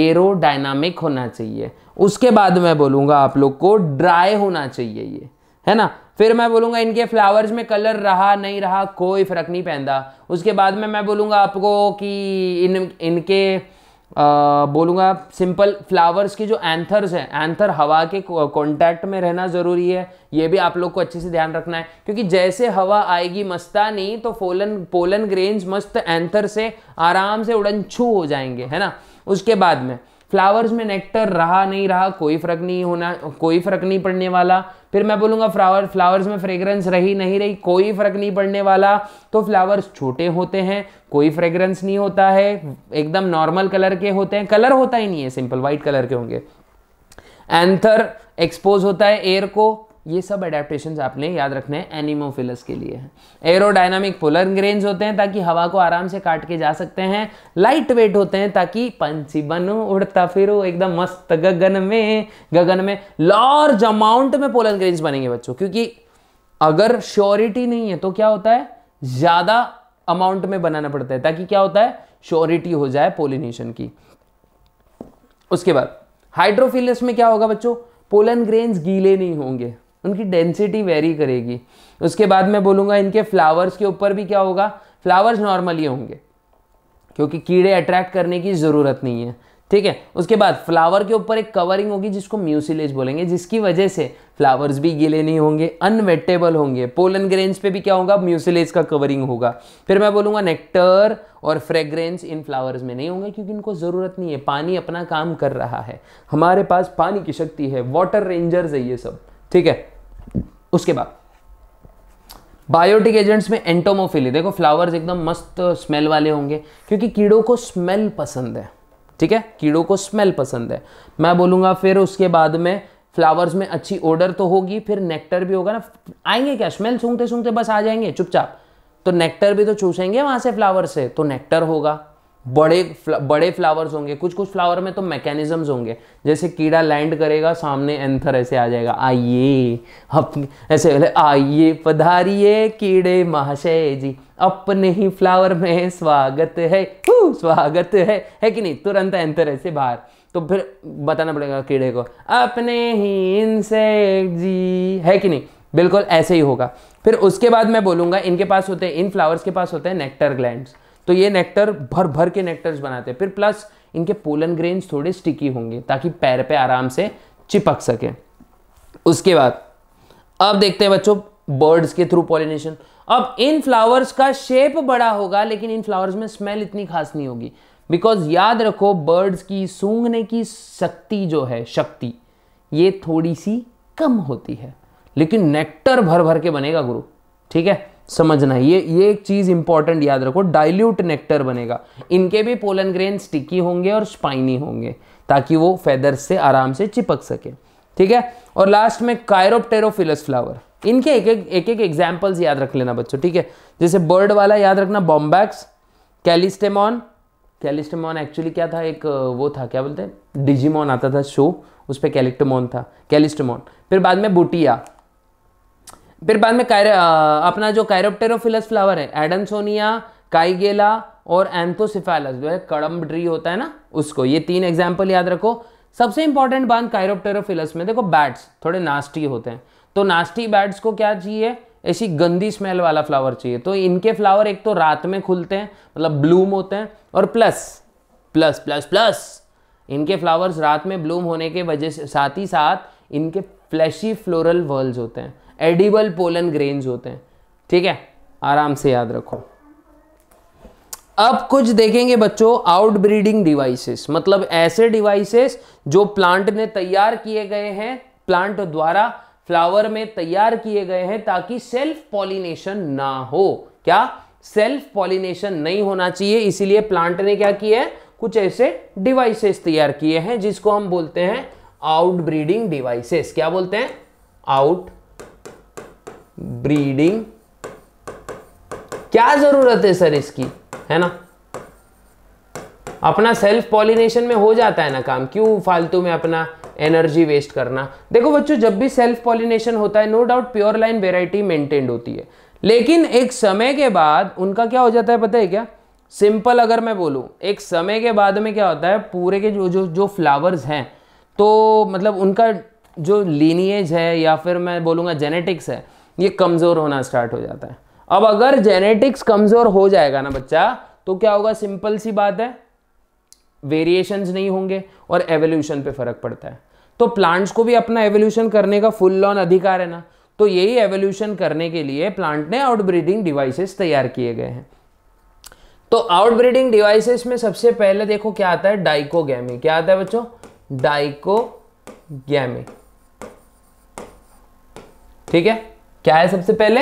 A: एरोडायनामिक होना चाहिए उसके बाद मैं बोलूंगा आप लोग को ड्राई होना चाहिए ये है ना फिर मैं बोलूंगा इनके फ्लावर्स में कलर रहा नहीं रहा कोई फ़र्क नहीं पहनता उसके बाद में मैं बोलूँगा आपको कि इन इनके बोलूँगा सिंपल फ्लावर्स के जो एंथर्स हैं एंथर हवा के कांटेक्ट में रहना ज़रूरी है ये भी आप लोग को अच्छे से ध्यान रखना है क्योंकि जैसे हवा आएगी मस्तानी तो फोलन पोलन ग्रेन्स मस्त एंथर से आराम से उड़न छू हो जाएंगे है ना उसके बाद में फ्लावर्स में नेक्टर रहा नहीं रहा कोई फर्क नहीं होना कोई फर्क नहीं पड़ने वाला फिर मैं बोलूंगा फ्लावर फ्लावर्स में फ्रेगरेंस रही नहीं रही कोई फर्क नहीं पड़ने वाला तो फ्लावर्स छोटे होते हैं कोई फ्रेगरेंस नहीं होता है एकदम नॉर्मल कलर के होते हैं कलर होता ही नहीं है सिंपल व्हाइट कलर के होंगे एंथर एक्सपोज होता है एयर को ये सब अडेप्टेशन आपने याद रखने हैं एनिमोफिलस के लिए एरोडाइनामिक पोलर ग्रेन्स होते हैं ताकि हवा को आराम से काट के जा सकते हैं लाइट वेट होते हैं ताकि पंछी बनो उड़ता फिरो एकदम मस्त गगन में गगन में लार्ज अमाउंट में पोलर ग्रेन्स बनेंगे बच्चों क्योंकि अगर श्योरिटी नहीं है तो क्या होता है ज़्यादा अमाउंट में बनाना पड़ता है ताकि क्या होता है श्योरिटी हो जाए पोलिनेशन की उसके बाद हाइड्रोफिलस में क्या होगा बच्चों पोलन ग्रेन्स गीले नहीं होंगे उनकी डेंसिटी वेरी करेगी उसके बाद मैं बोलूँगा इनके फ्लावर्स के ऊपर भी क्या होगा फ्लावर्स नॉर्मली होंगे क्योंकि कीड़े अट्रैक्ट करने की ज़रूरत नहीं है ठीक है उसके बाद फ्लावर के ऊपर एक कवरिंग होगी जिसको म्यूसिलेज बोलेंगे जिसकी वजह से फ्लावर्स भी गीले नहीं होंगे अनवेटेबल होंगे पोलन ग्रेन्स पे भी क्या होगा म्यूसिलेज का कवरिंग होगा फिर मैं बोलूंगा नेक्टर और फ्रेग्रेंस इन फ्लावर्स में नहीं होंगे क्योंकि इनको ज़रूरत नहीं है पानी अपना काम कर रहा है हमारे पास पानी की शक्ति है वाटर रेंजर्स है ये सब ठीक है उसके बाद बायोटिक एजेंट्स में एंटोमोफिली देखो फ्लावर्स एकदम मस्त स्मेल वाले होंगे क्योंकि कीड़ों को स्मेल पसंद है ठीक है कीड़ों को स्मेल पसंद है मैं बोलूंगा फिर उसके बाद में फ्लावर्स में अच्छी ओडर तो होगी फिर नेक्टर भी होगा ना आएंगे क्या स्मेल सूंघते सूंघते बस आ जाएंगे चुपचाप तो नेक्टर भी तो चूसेंगे वहां से फ्लावर से तो नेक्टर होगा बड़े फ्ला, बड़े फ्लावर्स होंगे कुछ कुछ फ्लावर में तो मैकेनिज्म होंगे जैसे कीड़ा लैंड करेगा सामने एंथर ऐसे आ जाएगा आइए ऐसे आइए पधारिए कीड़े महाशय जी अपने ही फ्लावर में स्वागत है स्वागत है है कि नहीं तुरंत एंथर ऐसे बाहर तो फिर बताना पड़ेगा कीड़े को अपने ही इंसेक्ट जी है कि नहीं बिल्कुल ऐसे ही होगा फिर उसके बाद मैं बोलूंगा इनके पास होते हैं इन फ्लावर्स के पास होते हैं नेक्टर ग्लैंड्स तो ये नेक्टर भर भर के नेक्टर्स बनाते हैं फिर प्लस इनके पोलन ग्रेन्स थोड़े स्टिकी होंगे ताकि पैर पे आराम से चिपक सके उसके बाद अब देखते हैं बच्चों बर्ड्स के थ्रू पॉलिनेशन अब इन फ्लावर्स का शेप बड़ा होगा लेकिन इन फ्लावर्स में स्मेल इतनी खास नहीं होगी बिकॉज याद रखो बर्ड्स की सूंघने की शक्ति जो है शक्ति ये थोड़ी सी कम होती है लेकिन नेक्टर भर भर के बनेगा गुरु ठीक है समझना ये ये एक चीज़ इंपॉर्टेंट याद रखो डाइल्यूट नेक्टर बनेगा इनके भी पोलन ग्रेन स्टिकी होंगे और स्पाइनी होंगे ताकि वो फेदर से आराम से चिपक सके ठीक है और लास्ट में कायरोप्टेरोफिलस फ्लावर इनके एक एक एक एक एग्जाम्पल्स याद रख लेना बच्चों ठीक है जैसे बर्ड वाला याद रखना बॉम्बैक्स कैलिस्टेमॉन कैलिस्टेमॉन एक्चुअली क्या था एक वो था क्या बोलते हैं डिजीमॉन आता था शो उस पर कैलिस्टमॉन था कैलिस्टेमॉन फिर बाद में बुटिया फिर बाद में कायर, अपना जो कायरोप्टेरोफिलस फ्लावर है एडनसोनिया काइगेला और एंथोसिफेलस जो है कड़म ड्री होता है ना उसको ये तीन एग्जाम्पल याद रखो सबसे इंपॉर्टेंट बात कायरोप्टेरोफिलस में देखो बैट्स थोड़े नास्टी होते हैं तो नास्टी बैट्स को क्या चाहिए ऐसी गंदी स्मेल वाला फ्लावर चाहिए तो इनके फ्लावर एक तो रात में खुलते हैं मतलब ब्लूम होते हैं और प्लस प्लस प्लस प्लस इनके फ्लावर्स रात में ब्लूम होने के वजह से साथ ही साथ इनके फ्लैशी फ्लोरल वर्ल्स होते हैं एडिबल पोलन ग्रेन्स होते हैं ठीक है आराम से याद रखो अब कुछ देखेंगे बच्चों आउट ब्रीडिंग डिवाइसेस मतलब ऐसे डिवाइसेस जो प्लांट ने तैयार किए गए हैं प्लांट द्वारा फ्लावर में तैयार किए गए हैं ताकि सेल्फ पॉलिनेशन ना हो क्या सेल्फ पॉलिनेशन नहीं होना चाहिए इसीलिए प्लांट ने क्या किया है कुछ ऐसे डिवाइसेस तैयार किए हैं जिसको हम बोलते हैं आउट ब्रीडिंग डिवाइसेस क्या बोलते हैं आउट ब्रीडिंग क्या जरूरत है सर इसकी है ना अपना सेल्फ पॉलिनेशन में हो जाता है ना काम क्यों फालतू में अपना एनर्जी वेस्ट करना देखो बच्चों जब भी सेल्फ पॉलिनेशन होता है no doubt pure line variety maintained होती है लेकिन एक समय के बाद उनका क्या हो जाता है पता है क्या सिंपल अगर मैं बोलूं एक समय के बाद में क्या होता है पूरे के जो जो जो फ्लावर्स हैं तो मतलब उनका जो लीनिएज है या फिर मैं बोलूँगा जेनेटिक्स है ये कमज़ोर होना स्टार्ट हो जाता है अब अगर जेनेटिक्स कमज़ोर हो जाएगा ना बच्चा तो क्या होगा सिंपल सी बात है वेरिएशंस नहीं होंगे और एवोल्यूशन पे फ़र्क पड़ता है तो प्लांट्स को भी अपना एवोल्यूशन करने का फुल लॉन अधिकार है ना तो यही एवोल्यूशन करने के लिए प्लांट ने आउटब्रीडिंग डिवाइसेस तैयार किए गए हैं तो आउटब्रीडिंग डिवाइसेस में सबसे पहले देखो क्या आता है गैमी क्या आता है बच्चों गैमी ठीक है क्या है सबसे पहले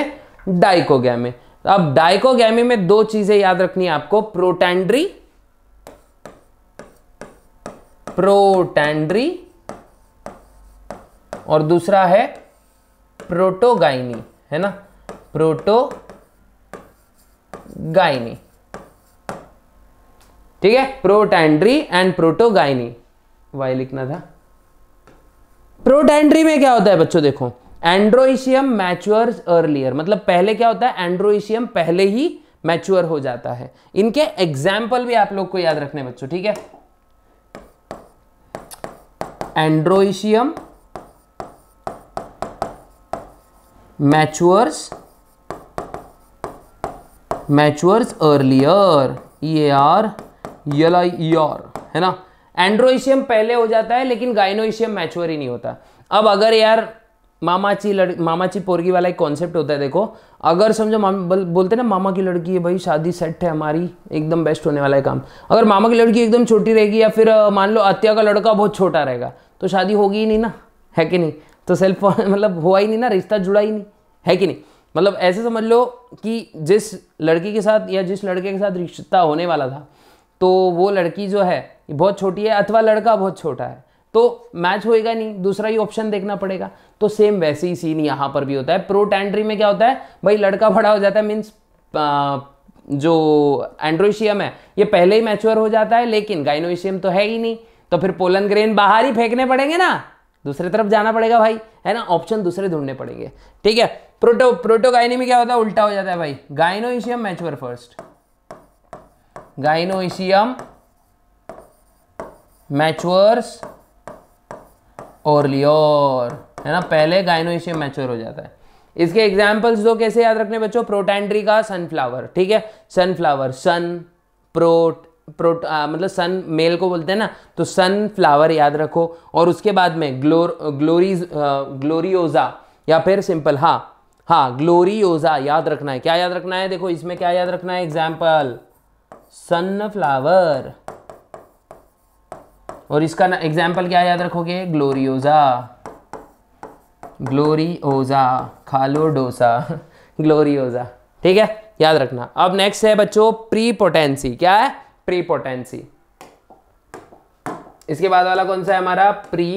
A: डाइकोगैमी अब डाइकोगैमी में दो चीजें याद रखनी है आपको प्रोटैंड्री प्रोटैंड्री और दूसरा है प्रोटोगाइनी है ना प्रोटोगाइनी ठीक है प्रोटैंड्री एंड प्रोटोगाइनी वाई लिखना था प्रोटैंड्री में क्या होता है बच्चों देखो एंड्रोइशियम मैच्योर्स अर्लियर मतलब पहले क्या होता है एंड्रोइशियम पहले ही मैच्योर हो जाता है इनके एग्जाम्पल भी आप लोग को याद रखने बच्चों ठीक है एंड्रोइशियम मैच्योर्स मैच्योर्स अर्लियर ये आर योर है ना एंड्रोइशियम पहले हो जाता है लेकिन गाइनोइशियम मैच्योर ही नहीं होता अब अगर यार मामाची लड़ मामाची पोरगी वाला एक कॉन्सेप्ट होता है देखो अगर समझो मामा बोल, बोलते ना मामा की लड़की है भाई शादी सेट है हमारी एकदम बेस्ट होने वाला है काम अगर मामा की लड़की एकदम छोटी रहेगी या फिर मान लो अत्या का लड़का बहुत छोटा रहेगा तो शादी होगी ही नहीं ना है कि नहीं तो सेल्फ मतलब हुआ ही नहीं ना रिश्ता जुड़ा ही नहीं है कि नहीं मतलब ऐसे समझ लो कि जिस लड़की के साथ या जिस लड़के के साथ रिश्ता होने वाला था तो वो लड़की जो है बहुत छोटी है अथवा लड़का बहुत छोटा है तो मैच होएगा नहीं दूसरा ही ऑप्शन देखना पड़ेगा तो सेम वैसे ही सीन यहां पर भी होता है प्रो टेंट्री में क्या होता है भाई लड़का बड़ा हो जाता है मीन्स जो एंड्रोशियम है ये पहले ही मैच्योर हो जाता है लेकिन गाइनोशियम तो है ही नहीं तो फिर पोलन ग्रेन बाहर ही फेंकने पड़ेंगे ना दूसरे तरफ जाना पड़ेगा भाई है ना ऑप्शन दूसरे ढूंढने पड़ेंगे ठीक है प्रोटो प्रोटोगाइनी में क्या होता है उल्टा हो जाता है भाई gynoecium mature first gynoecium matures earlier है ना पहले गायनोशियम मैच्योर हो जाता है इसके एग्जाम्पल्स दो कैसे याद रखने बच्चों प्रोटैंड्री का सनफ्लावर ठीक है सनफ्लावर सन प्रोट प्रोट आ, मतलब सन मेल को बोलते हैं ना तो सन फ्लावर याद रखो और उसके बाद में ग्लोर ग्लोरीज ग्लोरियोजा या फिर सिंपल हाँ हाँ ग्लोरियोजा याद रखना है क्या याद रखना है देखो इसमें क्या याद रखना है एग्जाम्पल सनफ्लावर और इसका एग्जाम्पल क्या याद रखोगे ग्लोरियोज़ा ग्लोरियोज़ा खालो डोसा ग्लोरियोज़ा ठीक है याद रखना अब नेक्स्ट है बच्चों प्रीपोटेंसी क्या है प्रीपोटेंसी इसके बाद वाला कौन सा है हमारा प्री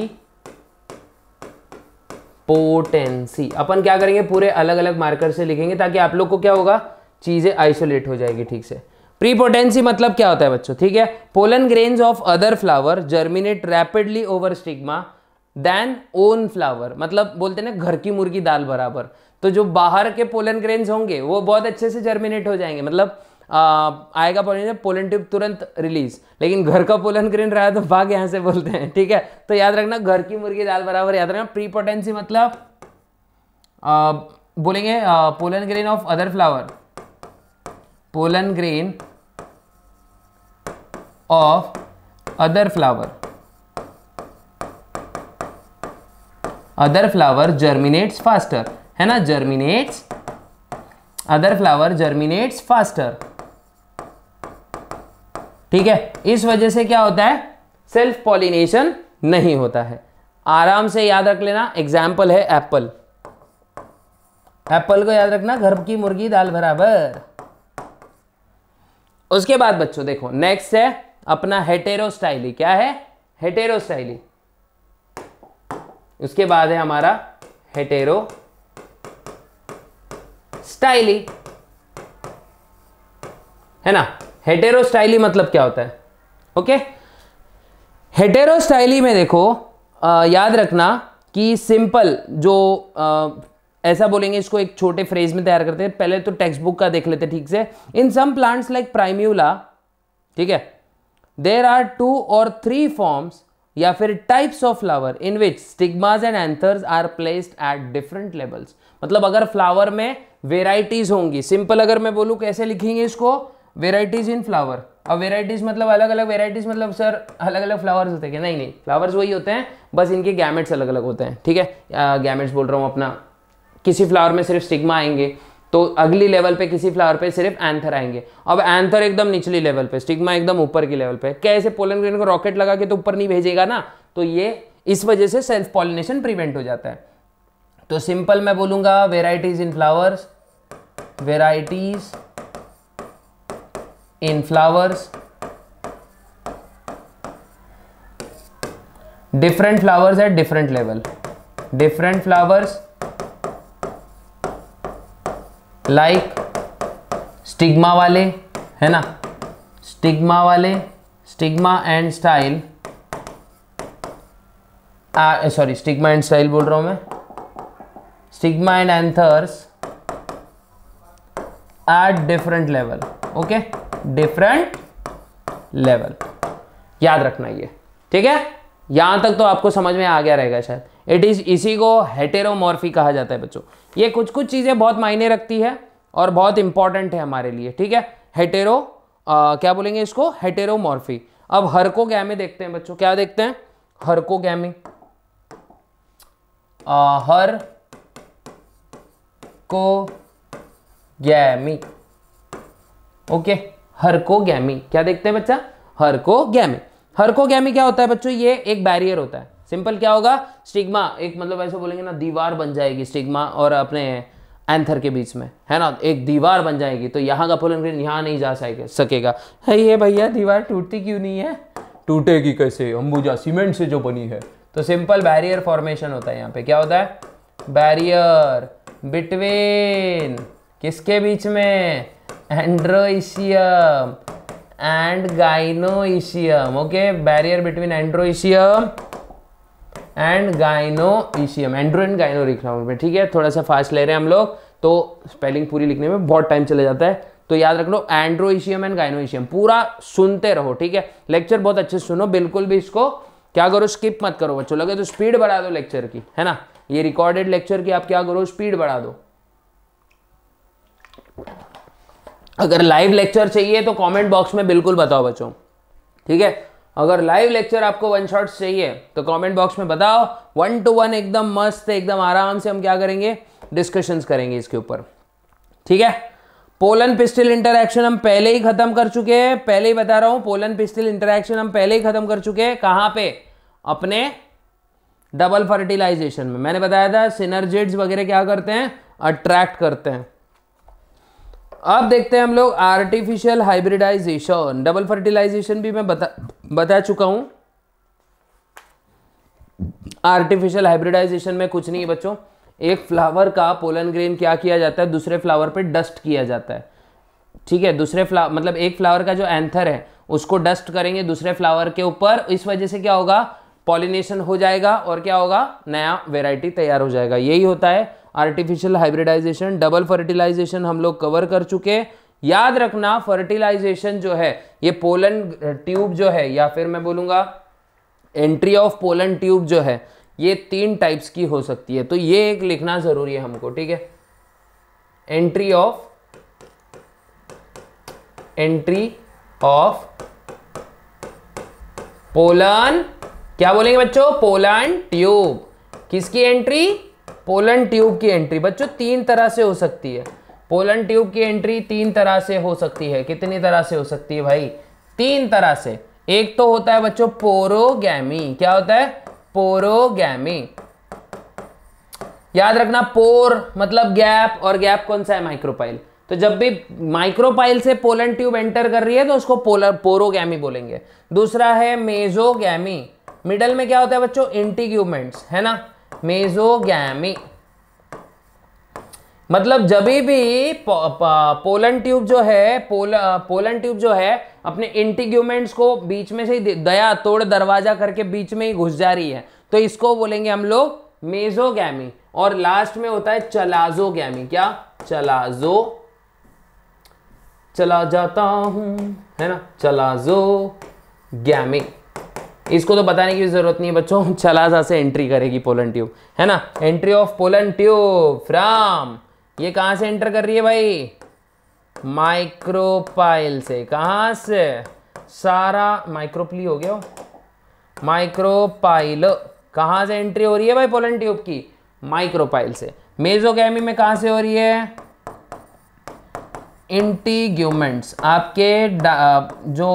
A: पोटेंसी अपन क्या करेंगे पूरे अलग अलग मार्कर से लिखेंगे ताकि आप लोग को क्या होगा चीज़ें आइसोलेट हो जाएगी ठीक से प्रीपोटेंसी मतलब क्या होता है बच्चों ठीक है pollen grains of other flower germinate rapidly over stigma then own flower मतलब बोलते ना घर की मुर्गी दाल बराबर तो जो बाहर के पोलन ग्रेन्स होंगे वो बहुत अच्छे से जर्मिनेट हो जाएंगे मतलब आ, आएगा पोलन पोलन ट्यूब तुरंत रिलीज लेकिन घर का पोलन ग्रेन रहा तो भाग यहां से बोलते हैं ठीक है तो याद रखना घर की मुर्गी दाल बराबर याद रखना प्रीपोटेंसी मतलब आ, बोलेंगे pollen grain of other flower pollen grain of other flower other flower germinates faster है ना germinates other flower germinates faster ठीक है इस वजह से क्या होता है सेल्फ पॉलिनेशन नहीं होता है आराम से याद रख लेना एग्जाम्पल है एप्पल एप्पल को याद रखना घर की मुर्गी दाल बराबर उसके बाद बच्चों देखो नेक्स्ट है अपना हेटेरोस्टाइली क्या है हेटेरोस्टाइली उसके बाद है हमारा हेटेरो स्टाइली है ना हेटेरोस्टाइली मतलब क्या होता है ओके हेटेरोस्टाइली में देखो आ, याद रखना कि सिंपल जो आ, ऐसा बोलेंगे इसको एक छोटे फ्रेज में तैयार करते हैं पहले तो टेक्स्ट बुक का देख लेते ठीक से इन सम प्लांट्स लाइक प्राइम्यूला ठीक है देर आर टू और थ्री फॉर्म्स या फिर types of flower in which stigmas and anthers are placed at different levels मतलब अगर फ्लावर में वेराइटीज होंगी सिंपल अगर मैं बोलूँ कैसे लिखेंगे इसको वेराइटीज इन फ्लावर अब वेराइटीज मतलब अलग अलग वेराइटीज मतलब सर अलग अलग फ्लावर्स होते हैं नहीं नहीं फ्लावर्स वही होते हैं बस इनके गैमेट्स अलग अलग होते हैं ठीक है गैमेट्स बोल रहा हूँ अपना किसी फ्लावर में सिर्फ स्टिग्मा आएंगे तो अगली लेवल पे किसी फ्लावर पे सिर्फ एंथर आएंगे अब एंथर एकदम निचली लेवल पे स्टिग्मा एकदम ऊपर की लेवल पे कैसे पोलन ग्रेन को रॉकेट लगा के तो ऊपर नहीं भेजेगा ना तो ये इस वजह से सेल्फ पॉलिनेशन प्रिवेंट हो जाता है तो सिंपल मैं बोलूंगा varieties in flowers varieties in flowers different flowers at different level different flowers like stigma वाले है ना स्टिग्मा वाले stigma and style sorry stigma and style बोल रहा हूं मैं stigma and anthers at different level okay different level याद रखना ये ठीक है यहां तक तो आपको समझ में आ गया रहेगा शायद इट इज इसी को हेटेरोमॉर्फी कहा जाता है बच्चों ये कुछ कुछ चीज़ें बहुत मायने रखती है और बहुत इंपॉर्टेंट है हमारे लिए ठीक है हेटेरो आ, क्या बोलेंगे इसको हेटेरोमॉर्फी अब को गैमी देखते हैं बच्चों क्या देखते हैं को गैमी आ, हर को गैमी ओके को गैमी क्या देखते हैं बच्चा को गैमी को गैमी क्या होता है बच्चों ये एक बैरियर होता है सिंपल क्या होगा स्टिग्मा एक मतलब ऐसे बोलेंगे ना दीवार बन जाएगी स्टिग्मा और अपने एंथर के बीच में है ना एक दीवार बन जाएगी तो यहाँ का पोलन ग्रेन यहाँ नहीं जा सके सकेगा है ये भैया दीवार टूटती क्यों नहीं है टूटेगी कैसे अंबुजा सीमेंट से जो बनी है तो सिंपल बैरियर फॉर्मेशन होता है यहाँ पे क्या होता है बैरियर बिटवीन किसके बीच में androecium and gynoecium okay barrier between androecium and gynoecium andro and gyno लिख रहा हूँ ठीक है थोड़ा सा फास्ट ले रहे हैं हम लोग तो स्पेलिंग पूरी लिखने में बहुत टाइम चले जाता है तो याद रख लो androecium and gynoecium पूरा सुनते रहो ठीक है लेक्चर बहुत अच्छे से सुनो बिल्कुल भी इसको क्या करो स्किप मत करो बच्चों लगे तो स्पीड बढ़ा दो लेक्चर की है ना ये रिकॉर्डेड लेक्चर की आप क्या करो स्पीड बढ़ा दो अगर लाइव लेक्चर चाहिए तो कमेंट बॉक्स में बिल्कुल बताओ बच्चों ठीक है अगर लाइव लेक्चर आपको वन शॉट चाहिए तो कमेंट बॉक्स में बताओ वन टू वन एकदम मस्त एकदम आराम से हम क्या करेंगे डिस्कशंस करेंगे इसके ऊपर ठीक है पोलन पिस्टल इंटरेक्शन हम पहले ही खत्म कर चुके हैं पहले ही बता रहा हूं पोलन पिस्टल इंटरेक्शन हम पहले ही खत्म कर चुके हैं कहां पे अपने डबल फर्टिलाइजेशन में मैंने बताया था सिनर्जेट्स वगैरह क्या करते हैं अट्रैक्ट करते हैं अब देखते हैं हम लोग आर्टिफिशियल हाइब्रिडाइजेशन डबल फर्टिलाइजेशन भी मैं बता बता चुका हूं आर्टिफिशियल हाइब्रिडाइजेशन में कुछ नहीं है बच्चों एक फ्लावर का पोलन ग्रेन क्या किया जाता है दूसरे फ्लावर पे डस्ट किया जाता है ठीक है दूसरे फ्लावर मतलब एक फ्लावर का जो एंथर है उसको डस्ट करेंगे दूसरे फ्लावर के ऊपर इस वजह से क्या होगा पॉलिनेशन हो जाएगा और क्या होगा नया वेराइटी तैयार हो जाएगा यही होता है आर्टिफिशियल हाइब्रिडाइजेशन डबल फर्टिलाइजेशन हम लोग कवर कर चुके याद रखना फर्टिलाइजेशन जो है ये पोलन ट्यूब जो है या फिर मैं बोलूंगा एंट्री ऑफ पोलन ट्यूब जो है ये तीन टाइप्स की हो सकती है तो ये एक लिखना ज़रूरी है हमको ठीक है entry of entry of pollen क्या बोलेंगे बच्चों पोलन ट्यूब किसकी एंट्री पोलन ट्यूब की एंट्री बच्चों तीन तरह से हो सकती है पोलन ट्यूब की एंट्री तीन तरह से हो सकती है कितनी तरह से हो सकती है भाई तीन तरह से एक तो होता है बच्चों पोरोगैमी क्या होता है पोरोगैमी याद रखना पोर मतलब गैप और गैप कौन सा है माइक्रोपाइल तो जब भी माइक्रोपाइल से पोलन ट्यूब एंटर कर रही है तो उसको पोलर पोरोगैमी बोलेंगे दूसरा है मेजोगैमी मिडल में क्या होता है बच्चों इंटीग्यूमेंट्स है ना मेजोगैमी मतलब जब भी पोलन ट्यूब जो है पोल पोलन ट्यूब जो है अपने इंटीग्यूमेंट्स को बीच में से दया तोड़ दरवाजा करके बीच में ही घुस जा रही है तो इसको बोलेंगे हम लोग मेजोगैमी और लास्ट में होता है चलाजोगैमी क्या चलाजो चला जाता हूं है ना चलाजो गैमी इसको तो बताने की जरूरत नहीं है बच्चों चलाजा से एंट्री करेगी पोलन ट्यूब है ना entry of pollen tube from ये कहां से एंटर कर रही है भाई माइक्रोपाइल से कहाँ से सारा माइक्रोपली हो गया माइक्रोपाइल कहाँ से एंट्री हो रही है भाई पोलन ट्यूब की माइक्रोपाइल से मेजोगैमी में कहा से हो रही है इंटीग्यूमेंट्स आपके जो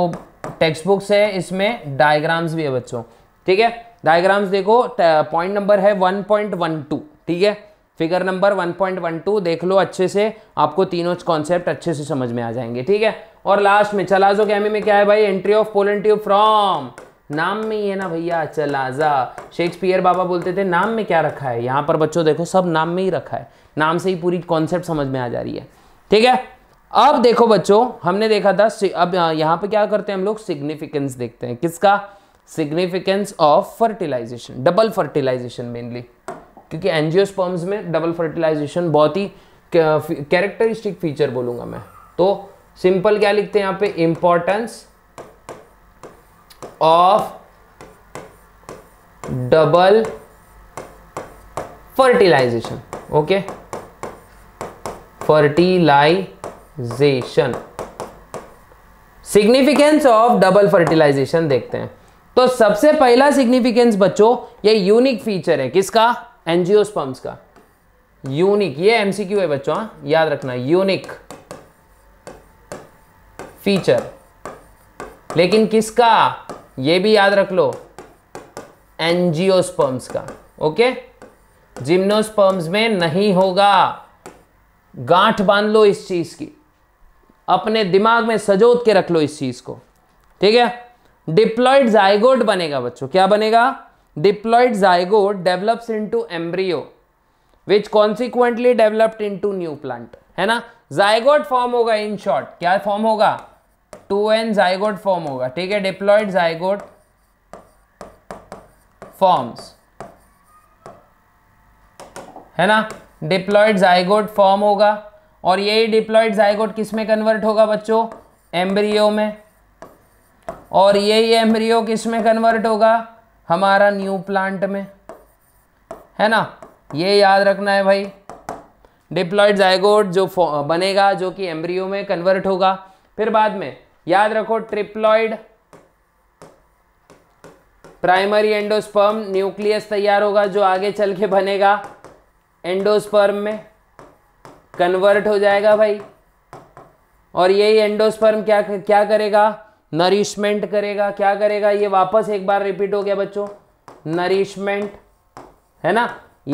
A: टेक्स्ट बुक्स है इसमें डायग्राम्स भी है बच्चों ठीक है डायग्राम्स देखो पॉइंट नंबर है 1.12 ठीक है फिगर नंबर 1.12 देख लो अच्छे से आपको तीनों कॉन्सेप्ट अच्छे से समझ में आ जाएंगे ठीक है और लास्ट में चलाजो कैमी में क्या है भाई entry of pollen tube from नाम में ही है ना भैया चलाजा शेक्सपियर बाबा बोलते थे नाम में क्या रखा है यहाँ पर बच्चों देखो सब नाम में ही रखा है नाम से ही पूरी कॉन्सेप्ट समझ में आ जा रही है ठीक है अब देखो बच्चों हमने देखा था अब यहां पे क्या करते हैं हम लोग सिग्निफिकेंस देखते हैं किसका significance of fertilisation double fertilisation mainly क्योंकि एनजियोस्पर्म्स में डबल फर्टिलाइजेशन बहुत ही कैरेक्टरिस्टिक फीचर बोलूंगा मैं तो सिंपल क्या लिखते हैं यहां पे importance of double fertilization okay फर्टिलाई fertilization significance of double fertilization देखते हैं तो सबसे पहला सिग्निफिकेंस बच्चों ये यूनिक फीचर है किसका एंजियोस्पम्स का यूनिक ये एमसीक्यू है बच्चों हाँ, याद रखना यूनिक फीचर लेकिन किसका ये भी याद रख लो एंजियोस्पर्म्स का ओके जिम्नोस्पर्म्स में नहीं होगा गांठ बांध लो इस चीज की अपने दिमाग में सजोत के रख लो इस चीज को ठीक है डिप्लॉइड जायगोड बनेगा बच्चों क्या बनेगा diploid zygote develops into embryo which consequently developed into new plant है ना जायगोड फॉर्म होगा इन शॉर्ट क्या फॉर्म होगा टू एन जायगोड फॉर्म होगा ठीक है डिप्लॉइड जायगोड फॉर्म्स है ना डिप्लॉयड जायगोड फॉर्म होगा और यही डिप्लॉइड जायकोट किस में कन्वर्ट होगा बच्चों एम्ब्रियो में और यही एम्ब्रियो किस में कन्वर्ट होगा हमारा न्यू प्लांट में है ना ये याद रखना है भाई डिप्लॉयड जायकोट जो बनेगा जो कि एम्ब्रियो में कन्वर्ट होगा फिर बाद में याद रखो ट्रिप्लॉयड प्राइमरी एंडोस्पर्म न्यूक्लियस तैयार होगा जो आगे चल के बनेगा एंडोस्पर्म में कन्वर्ट हो जाएगा भाई और यही एंडोस्पर्म क्या क्या करेगा नरिशमेंट करेगा क्या करेगा ये वापस एक बार रिपीट हो गया बच्चों नरिशमेंट है ना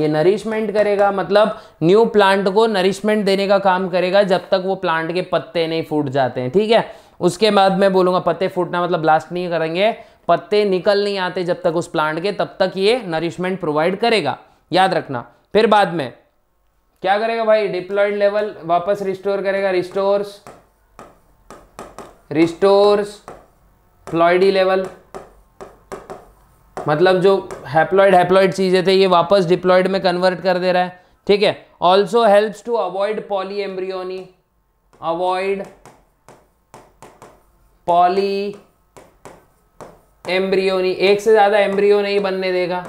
A: ये नरिशमेंट करेगा मतलब न्यू प्लांट को नरिशमेंट देने का काम करेगा जब तक वो प्लांट के पत्ते नहीं फूट जाते हैं ठीक है उसके बाद मैं बोलूंगा पत्ते फूटना मतलब ब्लास्ट नहीं करेंगे पत्ते निकल नहीं आते जब तक उस प्लांट के तब तक ये नरिशमेंट प्रोवाइड करेगा याद रखना फिर बाद में क्या करेगा भाई डिप्लॉयड लेवल वापस रिस्टोर करेगा रिस्टोर्स रिस्टोर्स फ्लॉइडी लेवल मतलब जो हैप्लॉइड हैप्लॉइड चीज़ें थे ये वापस डिप्लॉयड में कन्वर्ट कर दे रहा है ठीक है also helps to avoid polyembryony avoid polyembryony एक से ज़्यादा एम्ब्रियो नहीं बनने देगा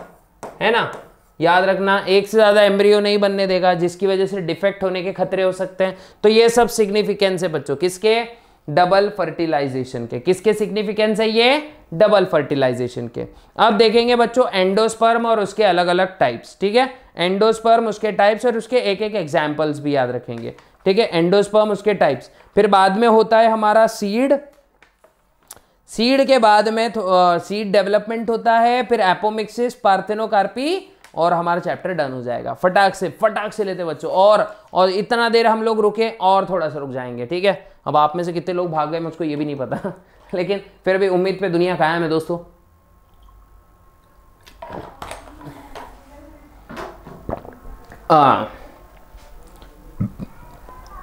A: है ना याद रखना एक से ज़्यादा एम्ब्रियो नहीं बनने देगा जिसकी वजह से डिफेक्ट होने के खतरे हो सकते हैं तो ये सब सिग्निफिकेंस है बच्चों किसके डबल फर्टिलाइजेशन के किसके सिग्निफिकेंस है ये डबल फर्टिलाइजेशन के अब देखेंगे बच्चों एंडोस्पर्म और उसके अलग अलग टाइप्स ठीक है एंडोस्पर्म उसके टाइप्स और उसके एक एक एग्जाम्पल्स भी याद रखेंगे ठीक है एंडोस्पर्म उसके टाइप्स फिर बाद में होता है हमारा सीड सीड के बाद में सीड डेवलपमेंट होता है फिर एपोमिक्सिस पार्थेनोकार्पी और हमारा चैप्टर डन हो जाएगा फटाक से फटाक से लेते बच्चों और और इतना देर हम लोग रुके और थोड़ा सा रुक जाएंगे ठीक है अब आप में से कितने लोग भाग गए मुझको ये भी नहीं पता लेकिन फिर भी उम्मीद पे दुनिया कायम है दोस्तों आ,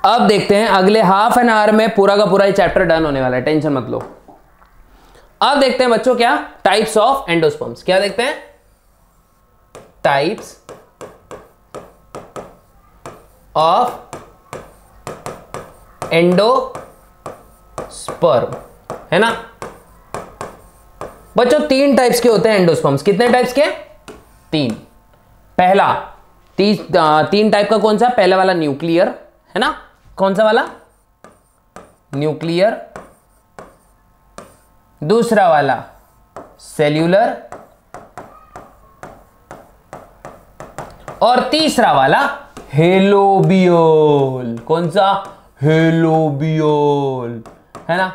A: अब देखते हैं अगले हाफ एन आवर में पूरा का पूरा ये चैप्टर डन होने वाला है टेंशन मत लो अब देखते हैं बच्चों क्या टाइप्स ऑफ एंडोस्पम्स क्या देखते हैं types ऑफ स्पर्म है ना बच्चों तीन टाइप्स के होते हैं एंडोस्पर्म्स कितने टाइप्स के तीन पहला ती, तीन टाइप का कौन सा पहला वाला न्यूक्लियर है ना कौन सा वाला न्यूक्लियर दूसरा वाला सेल्यूलर और तीसरा वाला हेलोबियोल कौन सा हेलोबियोल है ना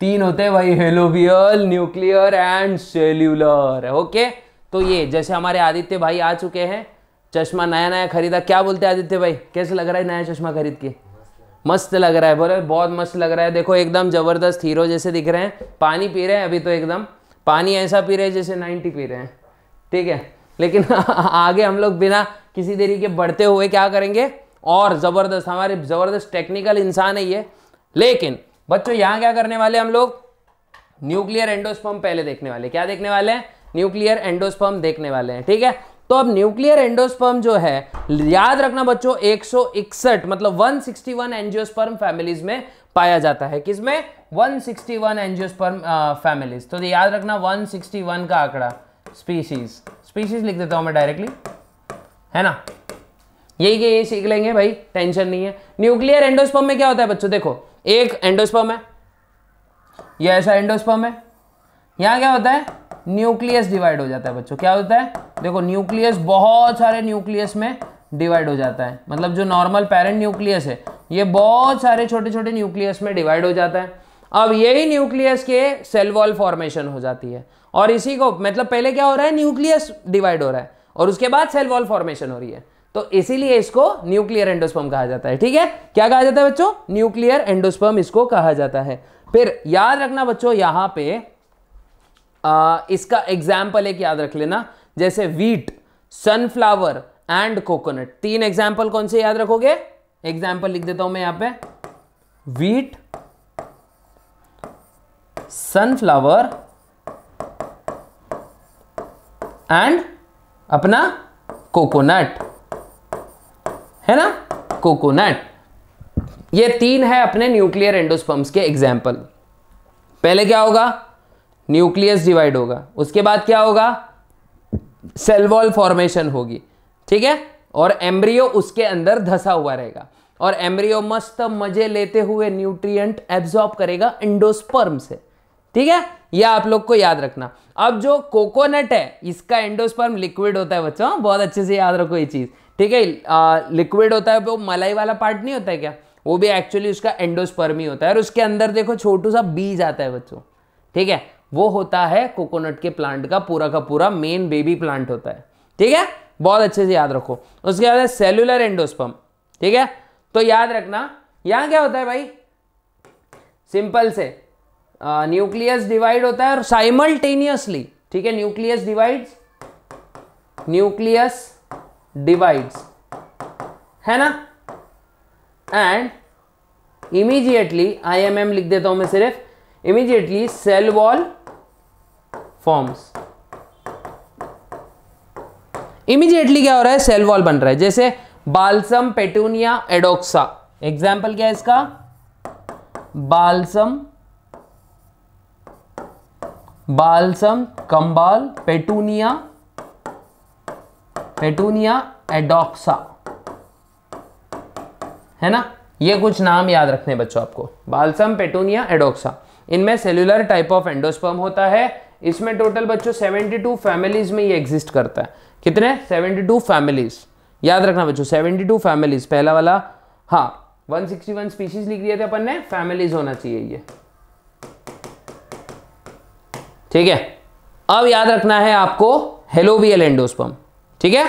A: तीन होते हैं भाई helobial nuclear and cellular okay तो ये जैसे हमारे आदित्य भाई आ चुके हैं चश्मा नया नया खरीदा क्या बोलते हैं आदित्य भाई कैसे लग रहा है नया चश्मा खरीद के मस्त लग रहा है बोले बहुत मस्त लग रहा है देखो एकदम जबरदस्त हीरो जैसे दिख रहे हैं पानी पी रहे हैं अभी तो एकदम पानी ऐसा पी रहे हैं जैसे नाइन्टी पी रहे हैं ठीक है लेकिन आगे हम लोग बिना किसी देरी के बढ़ते हुए क्या करेंगे और ज़बरदस्त हमारे ज़बरदस्त टेक्निकल इंसान है ये लेकिन बच्चों यहाँ क्या करने वाले हम लोग न्यूक्लियर एंडोस्पम पहले देखने वाले क्या देखने वाले हैं न्यूक्लियर एंडोस्पम देखने वाले हैं ठीक है तो अब न्यूक्लियर एंडोस्पर्म जो है याद रखना बच्चों 161 मतलब 161 एंजियोस्पर्म फैमिलीज में पाया जाता है किसमें 161 एंजियोस्पर्म फैमिलीज तो याद रखना 161 का आंकड़ा स्पीशीज स्पीशीज लिख देता हूं मैं डायरेक्टली है ना यही के ये सीख लेंगे भाई टेंशन नहीं है न्यूक्लियर एंडोस्पम में क्या होता है बच्चों देखो एक एंडोस्पम है ये ऐसा एंडोस्पम है यहां क्या होता है न्यूक्लियस डिवाइड हो जाता है बच्चों क्या होता है देखो न्यूक्लियस बहुत सारे न्यूक्लियस में डिवाइड हो जाता है मतलब जो नॉर्मल पेरेंट न्यूक्लियस है ये बहुत सारे छोटे छोटे न्यूक्लियस में डिवाइड हो जाता है अब यही न्यूक्लियस के सेल वॉल फॉर्मेशन हो जाती है और इसी को मतलब पहले क्या हो रहा है न्यूक्लियस डिवाइड हो रहा है और उसके बाद सेल वॉल फॉर्मेशन हो रही है तो इसीलिए इसको न्यूक्लियर एंडोस्पर्म कहा जाता है ठीक है क्या कहा जाता है बच्चों न्यूक्लियर एंडोस्पर्म इसको कहा जाता है फिर याद रखना बच्चों यहां पे आ, इसका एग्जाम्पल एक याद रख लेना जैसे वीट सनफ्लावर एंड कोकोनट तीन एग्जाम्पल कौन से याद रखोगे एग्जाम्पल लिख देता हूं मैं यहां पे वीट सनफ्लावर एंड अपना कोकोनट है ना कोकोनट ये तीन है अपने न्यूक्लियर एंडोस्पर्म्स के एग्जाम्पल पहले क्या होगा न्यूक्लियस डिवाइड होगा उसके बाद क्या होगा सेल वॉल फॉर्मेशन होगी ठीक है और एम्ब्रियो उसके अंदर धसा हुआ रहेगा और एम्ब्रियो मस्त मजे लेते हुए न्यूट्रिएंट एब्जॉर्ब करेगा एंडोस्पर्म से ठीक है ये आप लोग को याद रखना अब जो कोकोनट है इसका एंडोस्पर्म लिक्विड होता है बच्चों हाँ, बहुत अच्छे से याद रखो ये चीज़ ठीक है लिक्विड होता है वो मलाई वाला पार्ट नहीं होता है क्या वो भी एक्चुअली उसका एंडोस्पर्म ही होता है और उसके अंदर देखो छोटू सा बीज आता है बच्चों ठीक है वो होता है कोकोनट के प्लांट का पूरा का पूरा मेन बेबी प्लांट होता है ठीक है बहुत अच्छे से याद रखो उसके बाद है सेलुलर एंडोस्पर्म ठीक है तो याद रखना यहां क्या होता है भाई सिंपल से न्यूक्लियस डिवाइड होता है और साइमल्टेनियसली ठीक है न्यूक्लियस डिवाइड्स न्यूक्लियस डिवाइड्स है ना and immediately I M M लिख देता हूं मैं सिर्फ immediately cell wall forms immediately क्या हो रहा है सेल वॉल बन रहा है जैसे बालसम पेटूनिया एडोक्सा एग्जाम्पल क्या है इसका बालसम बालसम कंबाल पेटूनिया पेटूनिया एडोक्सा है ना ये कुछ नाम याद रखने बच्चों आपको बालसम पेटूनिया एडोक्सा इनमें सेलुलर टाइप ऑफ एंडोस्पर्म होता है इसमें टोटल बच्चों 72 फैमिलीज में ये एग्जिस्ट करता है कितने 72 फैमिलीज याद रखना बच्चों 72 फैमिलीज पहला वाला हाँ 161 स्पीशीज लिख दिया थे अपन ने फैमिलीज होना चाहिए ये ठीक है अब याद रखना है आपको हेलोबियल एंडोस्पम ठीक है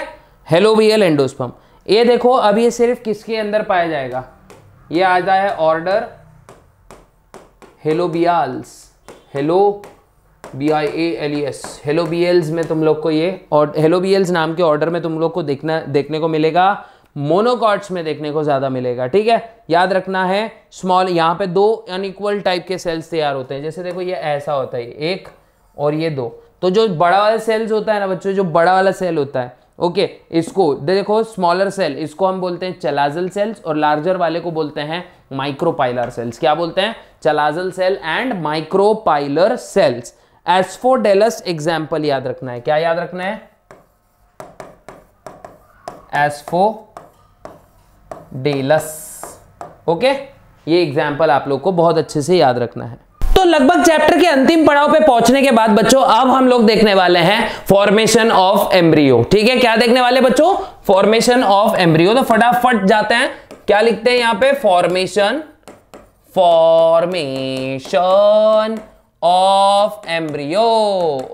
A: हेलोवियल एंडोस्पम ये देखो अब ये सिर्फ किसके अंदर पाया जाएगा ये आता है order helobiales helo B I A L E e S helobiales में तुम लोग को ये और हेलोबियल्स नाम के ऑर्डर में तुम लोग को देखना देखने को मिलेगा मोनोकॉट्स में देखने को ज़्यादा मिलेगा ठीक है याद रखना है स्मॉल यहाँ पे दो अनइक्वल टाइप के सेल्स तैयार होते हैं जैसे देखो ये ऐसा होता है एक और ये दो तो जो बड़ा वाला सेल्स होता है ना बच्चों जो बड़ा वाला सेल होता है ओके okay, इसको देखो स्मॉलर सेल इसको हम बोलते हैं चलाजल सेल्स और लार्जर वाले को बोलते हैं माइक्रोपाइलर सेल्स क्या बोलते हैं chalazal cell and micropylar cells asphodelus example याद रखना है क्या याद रखना है एस्फोडेलस ओके okay? ये एग्जाम्पल आप लोग को बहुत अच्छे से याद रखना है तो लगभग चैप्टर के अंतिम पड़ाव पे पहुंचने के बाद बच्चों अब हम लोग देखने वाले हैं फॉर्मेशन ऑफ एम्ब्रियो ठीक है क्या देखने वाले बच्चों फॉर्मेशन ऑफ एम्ब्रियो तो फटाफट जाते हैं क्या लिखते हैं यहां पे formation formation of embryo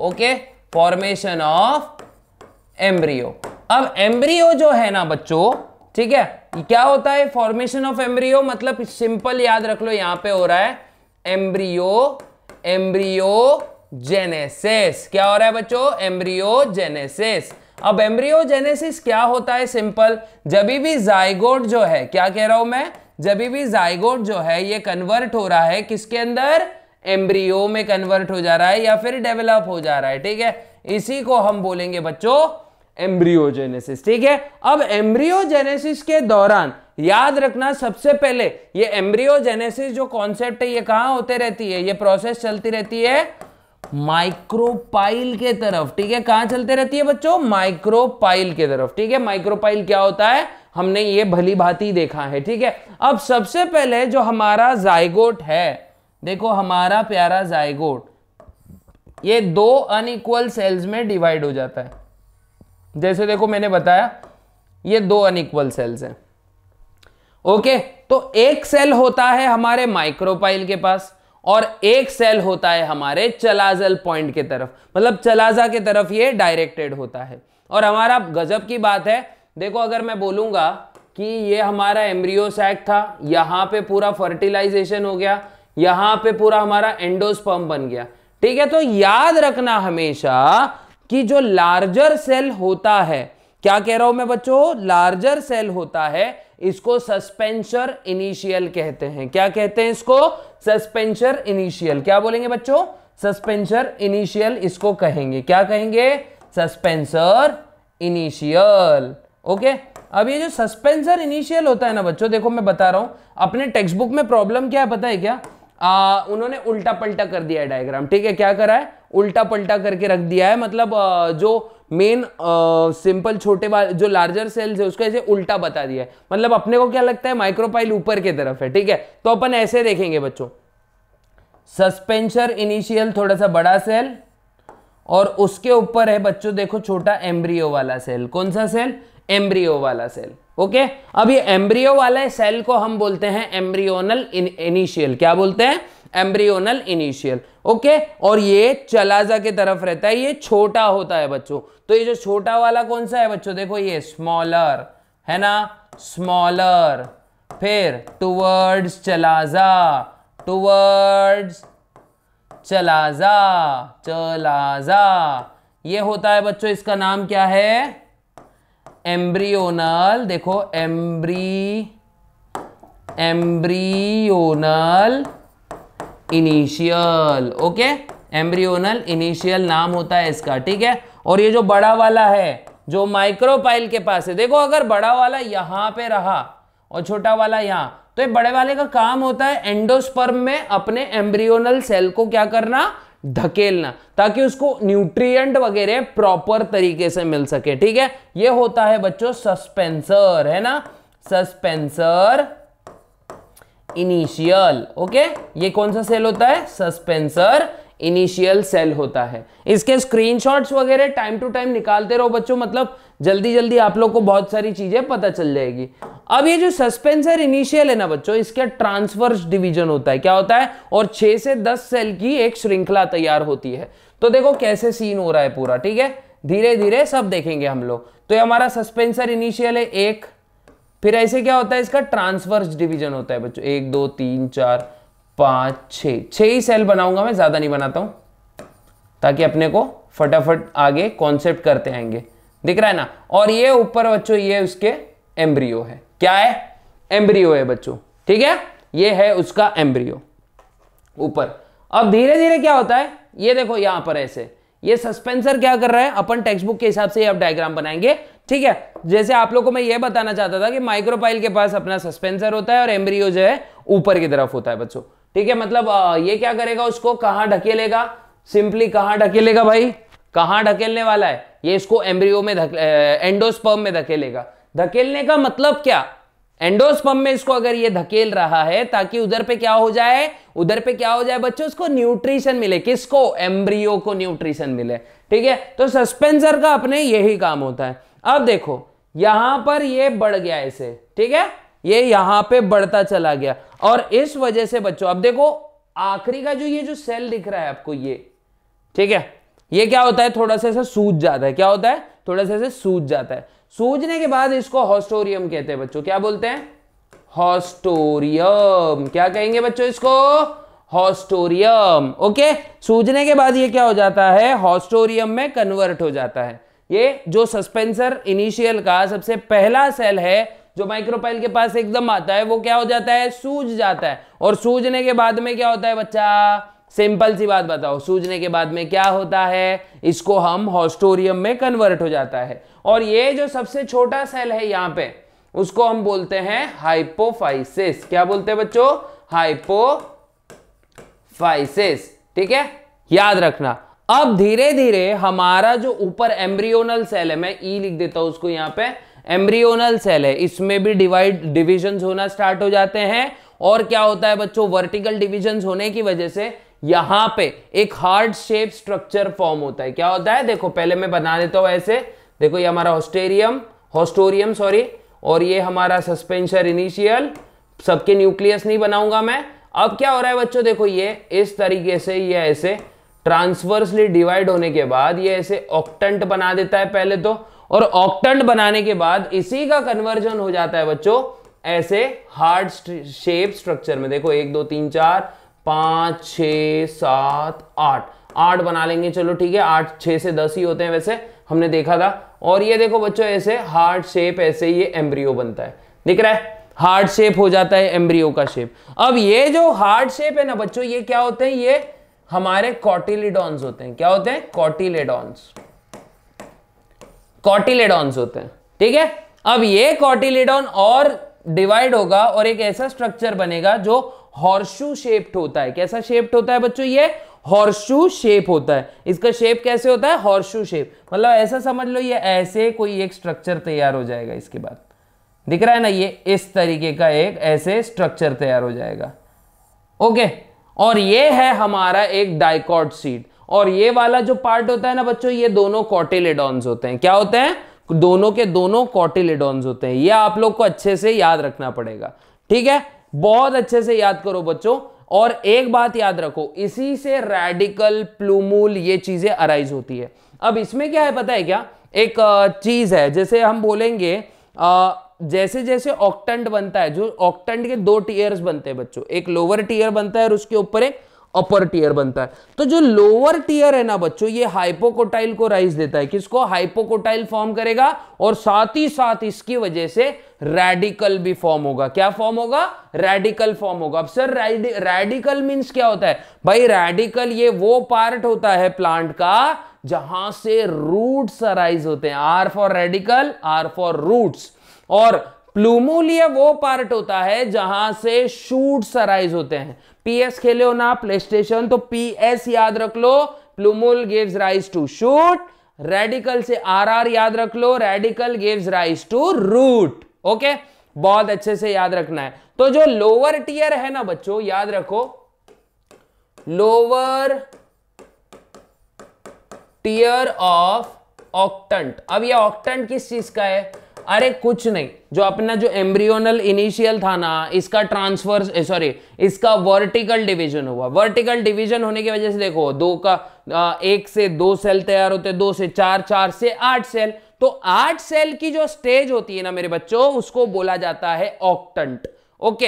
A: okay formation of embryo अब एम्ब्रियो जो है ना बच्चों ठीक है क्या होता है फॉर्मेशन ऑफ एम्ब्रियो मतलब सिंपल याद रख लो यहां पे हो रहा है एम्ब्रियो जेनेसिस क्या हो रहा है बच्चों जेनेसिस अब जेनेसिस क्या होता है सिंपल जब भी जायगोट जो है क्या कह रहा हूं मैं जब भी जायगोट जो है ये कन्वर्ट हो रहा है किसके अंदर एम्ब्रियो में कन्वर्ट हो जा रहा है या फिर डेवलप हो जा रहा है ठीक है इसी को हम बोलेंगे बच्चों एम्ब्रियोजेनेसिस ठीक है अब एम्ब्रियोजेनेसिस के दौरान याद रखना सबसे पहले ये एम्ब्रियोजेनेसिस जो कॉन्सेप्ट है ये कहां होते रहती है ये प्रोसेस चलती रहती है माइक्रोपाइल के तरफ ठीक है कहां चलते रहती है बच्चों माइक्रोपाइल के तरफ ठीक है माइक्रोपाइल क्या होता है हमने ये भली भांति देखा है ठीक है अब सबसे पहले जो हमारा जायगोट है देखो हमारा प्यारा जायगोट ये दो अनइक्वल सेल्स में डिवाइड हो जाता है जैसे देखो मैंने बताया ये दो अनइक्वल सेल्स हैं ओके तो एक सेल होता है हमारे माइक्रोपाइल के पास और एक सेल होता है हमारे चलाजल पॉइंट के तरफ मतलब चलाजा के तरफ ये डायरेक्टेड होता है और हमारा गजब की बात है देखो अगर मैं बोलूंगा कि ये हमारा एम्ब्रियोसैक था यहां पे पूरा फर्टिलाइजेशन हो गया यहां पे पूरा हमारा एंडोस्पर्म बन गया ठीक है तो याद रखना हमेशा कि जो लार्जर सेल होता है क्या कह रहा हूं मैं बच्चों लार्जर सेल होता है इसको सस्पेंशर इनिशियल कहते हैं क्या कहते हैं इसको सस्पेंशर इनिशियल क्या बोलेंगे बच्चों सस्पेंशर इनिशियल इसको कहेंगे क्या कहेंगे सस्पेंसर इनिशियल ओके अब ये जो सस्पेंसर इनिशियल होता है ना बच्चों देखो मैं बता रहा हूं अपने टेक्स्ट बुक में प्रॉब्लम क्या है पता है क्या आ, उन्होंने उल्टा पलटा कर दिया है डायग्राम ठीक है क्या करा है उल्टा पलटा करके रख दिया है मतलब जो मेन सिंपल uh, छोटे जो लार्जर सेल्स है उसको ऐसे उल्टा बता दिया है मतलब अपने को क्या लगता है माइक्रोपाइल ऊपर की तरफ है ठीक है तो अपन ऐसे देखेंगे बच्चों सस्पेंशर इनिशियल थोड़ा सा बड़ा सेल और उसके ऊपर है बच्चों देखो छोटा एम्ब्रियो वाला सेल कौन सा सेल एम्ब्रियो वाला सेल ओके अब ये एम्ब्रियो वाले सेल को हम बोलते हैं एम्ब्रियोनल इनिशियल क्या बोलते हैं एम्ब्रियोनल इनिशियल ओके और ये चलाजा के तरफ रहता है ये छोटा होता है बच्चों तो ये जो छोटा वाला कौन सा है बच्चों देखो ये स्मॉलर है ना स्मॉलर फिर टूवर्ड्स चलाजा टूवर्ड्स चलाजा चलाजा ये होता है बच्चों इसका नाम क्या है एम्ब्रियोनल देखो एम्ब्री embryonal initial okay embryonal initial नाम होता है इसका ठीक है और ये जो बड़ा वाला है जो माइक्रोपाइल के पास है देखो अगर बड़ा वाला यहां पे रहा और छोटा वाला यहां तो ये बड़े वाले का काम होता है एंडोस्पर्म में अपने एम्ब्रियोनल सेल को क्या करना ढकेलना ताकि उसको न्यूट्रिएंट वगैरह प्रॉपर तरीके से मिल सके ठीक है ये होता है बच्चों सस्पेंसर है ना सस्पेंसर इनिशियल ओके ये कौन सा सेल होता है सस्पेंसर इनिशियल सेल होता है इसके स्क्रीनशॉट्स वगैरह टाइम टू टाइम निकालते रहो बच्चों मतलब जल्दी जल्दी आप लोग को बहुत सारी चीजें पता चल जाएगी अब ये जो सस्पेंसर इनिशियल है ना बच्चों इसका ट्रांसवर्स डिवीजन होता है क्या होता है और छह से दस सेल की एक श्रृंखला तैयार होती है तो देखो कैसे सीन हो रहा है पूरा ठीक है धीरे धीरे सब देखेंगे हम लोग तो ये हमारा सस्पेंसर इनिशियल है एक फिर ऐसे क्या होता है इसका ट्रांसवर्स डिवीजन होता है बच्चों एक दो तीन चार पांच छः छः ही सेल बनाऊंगा मैं ज़्यादा नहीं बनाता हूं ताकि अपने को फटाफट आगे कॉन्सेप्ट करते आएंगे दिख रहा है ना और ये ऊपर बच्चों ये उसके एम्ब्रियो है क्या है एम्ब्रियो है बच्चों ठीक है ये है उसका एम्ब्रियो ऊपर अब धीरे धीरे क्या होता है ये देखो यहां पर ऐसे ये सस्पेंसर क्या कर रहा है अपन टेक्स्ट बुक के हिसाब से आप डायग्राम बनाएंगे ठीक है जैसे आप लोग को मैं यह बताना चाहता था कि माइक्रोपाइल के पास अपना सस्पेंसर होता है और एम्ब्रियो जो है ऊपर की तरफ होता है बच्चों ठीक है मतलब ये क्या करेगा उसको कहां ढकेलेगा सिंपली कहां ढकेलेगा भाई कहां ढकेलने वाला है ये इसको एम्ब्रियो में धक, एंडोस्पर्म में धकेलेगा धकेलने का मतलब क्या एंडोस्पम में इसको अगर ये धकेल रहा है ताकि उधर पे क्या हो जाए उधर पे क्या हो जाए बच्चों उसको न्यूट्रिशन मिले किसको एम्ब्रियो को न्यूट्रिशन मिले ठीक है तो सस्पेंसर का अपने यही काम होता है अब देखो यहां पर ये बढ़ गया इसे ठीक है ये यहां पे बढ़ता चला गया और इस वजह से बच्चों अब देखो आखिरी का जो ये जो सेल दिख रहा है आपको ये ठीक है ये क्या होता है थोड़ा सा ऐसा सूज जाता है क्या होता है थोड़ा सा ऐसे सूज जाता है सूजने के बाद इसको हॉस्टोरियम कहते हैं बच्चों क्या बोलते हैं हॉस्टोरियम क्या कहेंगे बच्चों इसको हॉस्टोरियम ओके सूजने के बाद ये क्या हो जाता है हॉस्टोरियम में कन्वर्ट हो जाता है ये जो सस्पेंसर इनिशियल का सबसे पहला सेल है जो माइक्रोपाइल के पास एकदम आता है वो क्या हो जाता है सूज जाता है और सूजने के बाद में क्या होता है बच्चा सिंपल सी बात बताओ सूजने के बाद में क्या होता है इसको हम हॉस्टोरियम में कन्वर्ट हो जाता है और ये जो सबसे छोटा सेल है यहां पे उसको हम बोलते हैं हाइपोफाइसिस क्या बोलते हैं बच्चों हाइपोफाइसिस ठीक है याद रखना अब धीरे धीरे हमारा जो ऊपर एम्ब्रियोनल सेल है मैं ई e लिख देता हूं उसको यहां पे एम्ब्रियोनल सेल है इसमें भी डिवाइड डिविजन होना स्टार्ट हो जाते हैं और क्या होता है बच्चों वर्टिकल डिविजन होने की वजह से यहां पे एक हार्ड शेप स्ट्रक्चर फॉर्म होता है क्या होता है देखो पहले मैं बना देता हूं ऐसे देखो ये हमारा होस्टेरियम होस्टोरियम सॉरी और ये हमारा सस्पेंशन इनिशियल सबके न्यूक्लियस नहीं बनाऊंगा मैं अब क्या हो रहा है बच्चों देखो ये इस तरीके से ये ऐसे ट्रांसवर्सली डिवाइड होने के बाद ये ऐसे ऑक्टेंट बना देता है पहले तो और ऑक्टेंट बनाने के बाद इसी का कन्वर्जन हो जाता है बच्चों ऐसे हार्ड शेप स्ट्रक्चर में देखो एक दो तीन चार पांच छ सात आठ आठ बना लेंगे चलो ठीक है आठ छ से दस ही होते हैं वैसे हमने देखा था और ये देखो बच्चों ऐसे हार्ड शेप ऐसे ये एम्ब्रियो बनता है दिख रहा है हार्ड शेप हो जाता है एम्ब्रियो का शेप अब ये जो हार्ड शेप है ना बच्चों ये क्या होते हैं ये हमारे कॉटिलिडॉन्स होते हैं क्या होते हैं कॉटिलेडॉन्स कॉटिलेडॉन्स होते हैं ठीक है अब ये कॉटिलिडॉन और डिवाइड होगा और एक ऐसा स्ट्रक्चर बनेगा जो हॉर्शू शेप्ड होता है कैसा शेप्ड होता है बच्चों ये हॉर्शू शेप होता है इसका शेप कैसे होता है हॉर्शू शेप मतलब ऐसा समझ लो ये ऐसे कोई एक स्ट्रक्चर तैयार हो जाएगा इसके बाद दिख रहा है ना ये इस तरीके का एक ऐसे स्ट्रक्चर तैयार हो जाएगा ओके okay. और ये है हमारा एक डाइकॉट सीड और ये वाला जो पार्ट होता है ना बच्चों ये दोनों कॉटिलेडॉन्स होते हैं क्या होते हैं दोनों के दोनों कॉटिलेडॉन्स होते हैं ये आप लोग को अच्छे से याद रखना पड़ेगा ठीक है बहुत अच्छे से याद करो बच्चों और एक बात याद रखो इसी से रेडिकल प्लूमूल ये चीजें अराइज होती है अब इसमें क्या है पता है क्या एक चीज है जैसे हम बोलेंगे आ, जैसे जैसे ऑक्टेंट बनता है जो ऑक्टेंट के दो टीयर्स बनते हैं बच्चों एक लोअर टीयर बनता है और उसके ऊपर एक अपर टीयर बनता है तो जो लोअर टीयर है ना बच्चों ये हाइपोकोटाइल को राइज देता है किसको हाइपोकोटाइल फॉर्म करेगा और साथ ही साथ इसकी वजह से रेडिकल भी फॉर्म होगा क्या फॉर्म होगा रेडिकल फॉर्म होगा अब सर रेडिकल मींस क्या होता है भाई रेडिकल ये वो पार्ट होता है प्लांट का जहां से रूट्स अराइज होते हैं R for radicle R for roots और प्लूमोलिया वो पार्ट होता है जहां से शूट सराइज होते हैं पीएस खेले हो ना प्ले स्टेशन तो पीएस याद रख लो plumule gives rise to shoot radicle से आरआर याद रख लो radicle gives rise to root okay बहुत अच्छे से याद रखना है तो जो लोअर टीयर है ना बच्चों याद रखो लोअर टीयर ऑफ ऑक्टेंट अब ये ऑक्टेंट किस चीज का है अरे कुछ नहीं जो अपना जो एम्ब्रियोनल इनिशियल था ना इसका ट्रांसफर सॉरी इसका वर्टिकल डिवीजन हुआ वर्टिकल डिवीजन होने की वजह से देखो दो का आ, एक से दो सेल तैयार होते दो से चार चार से आठ सेल तो आठ सेल की जो स्टेज होती है ना मेरे बच्चों उसको बोला जाता है ऑक्टंट ओके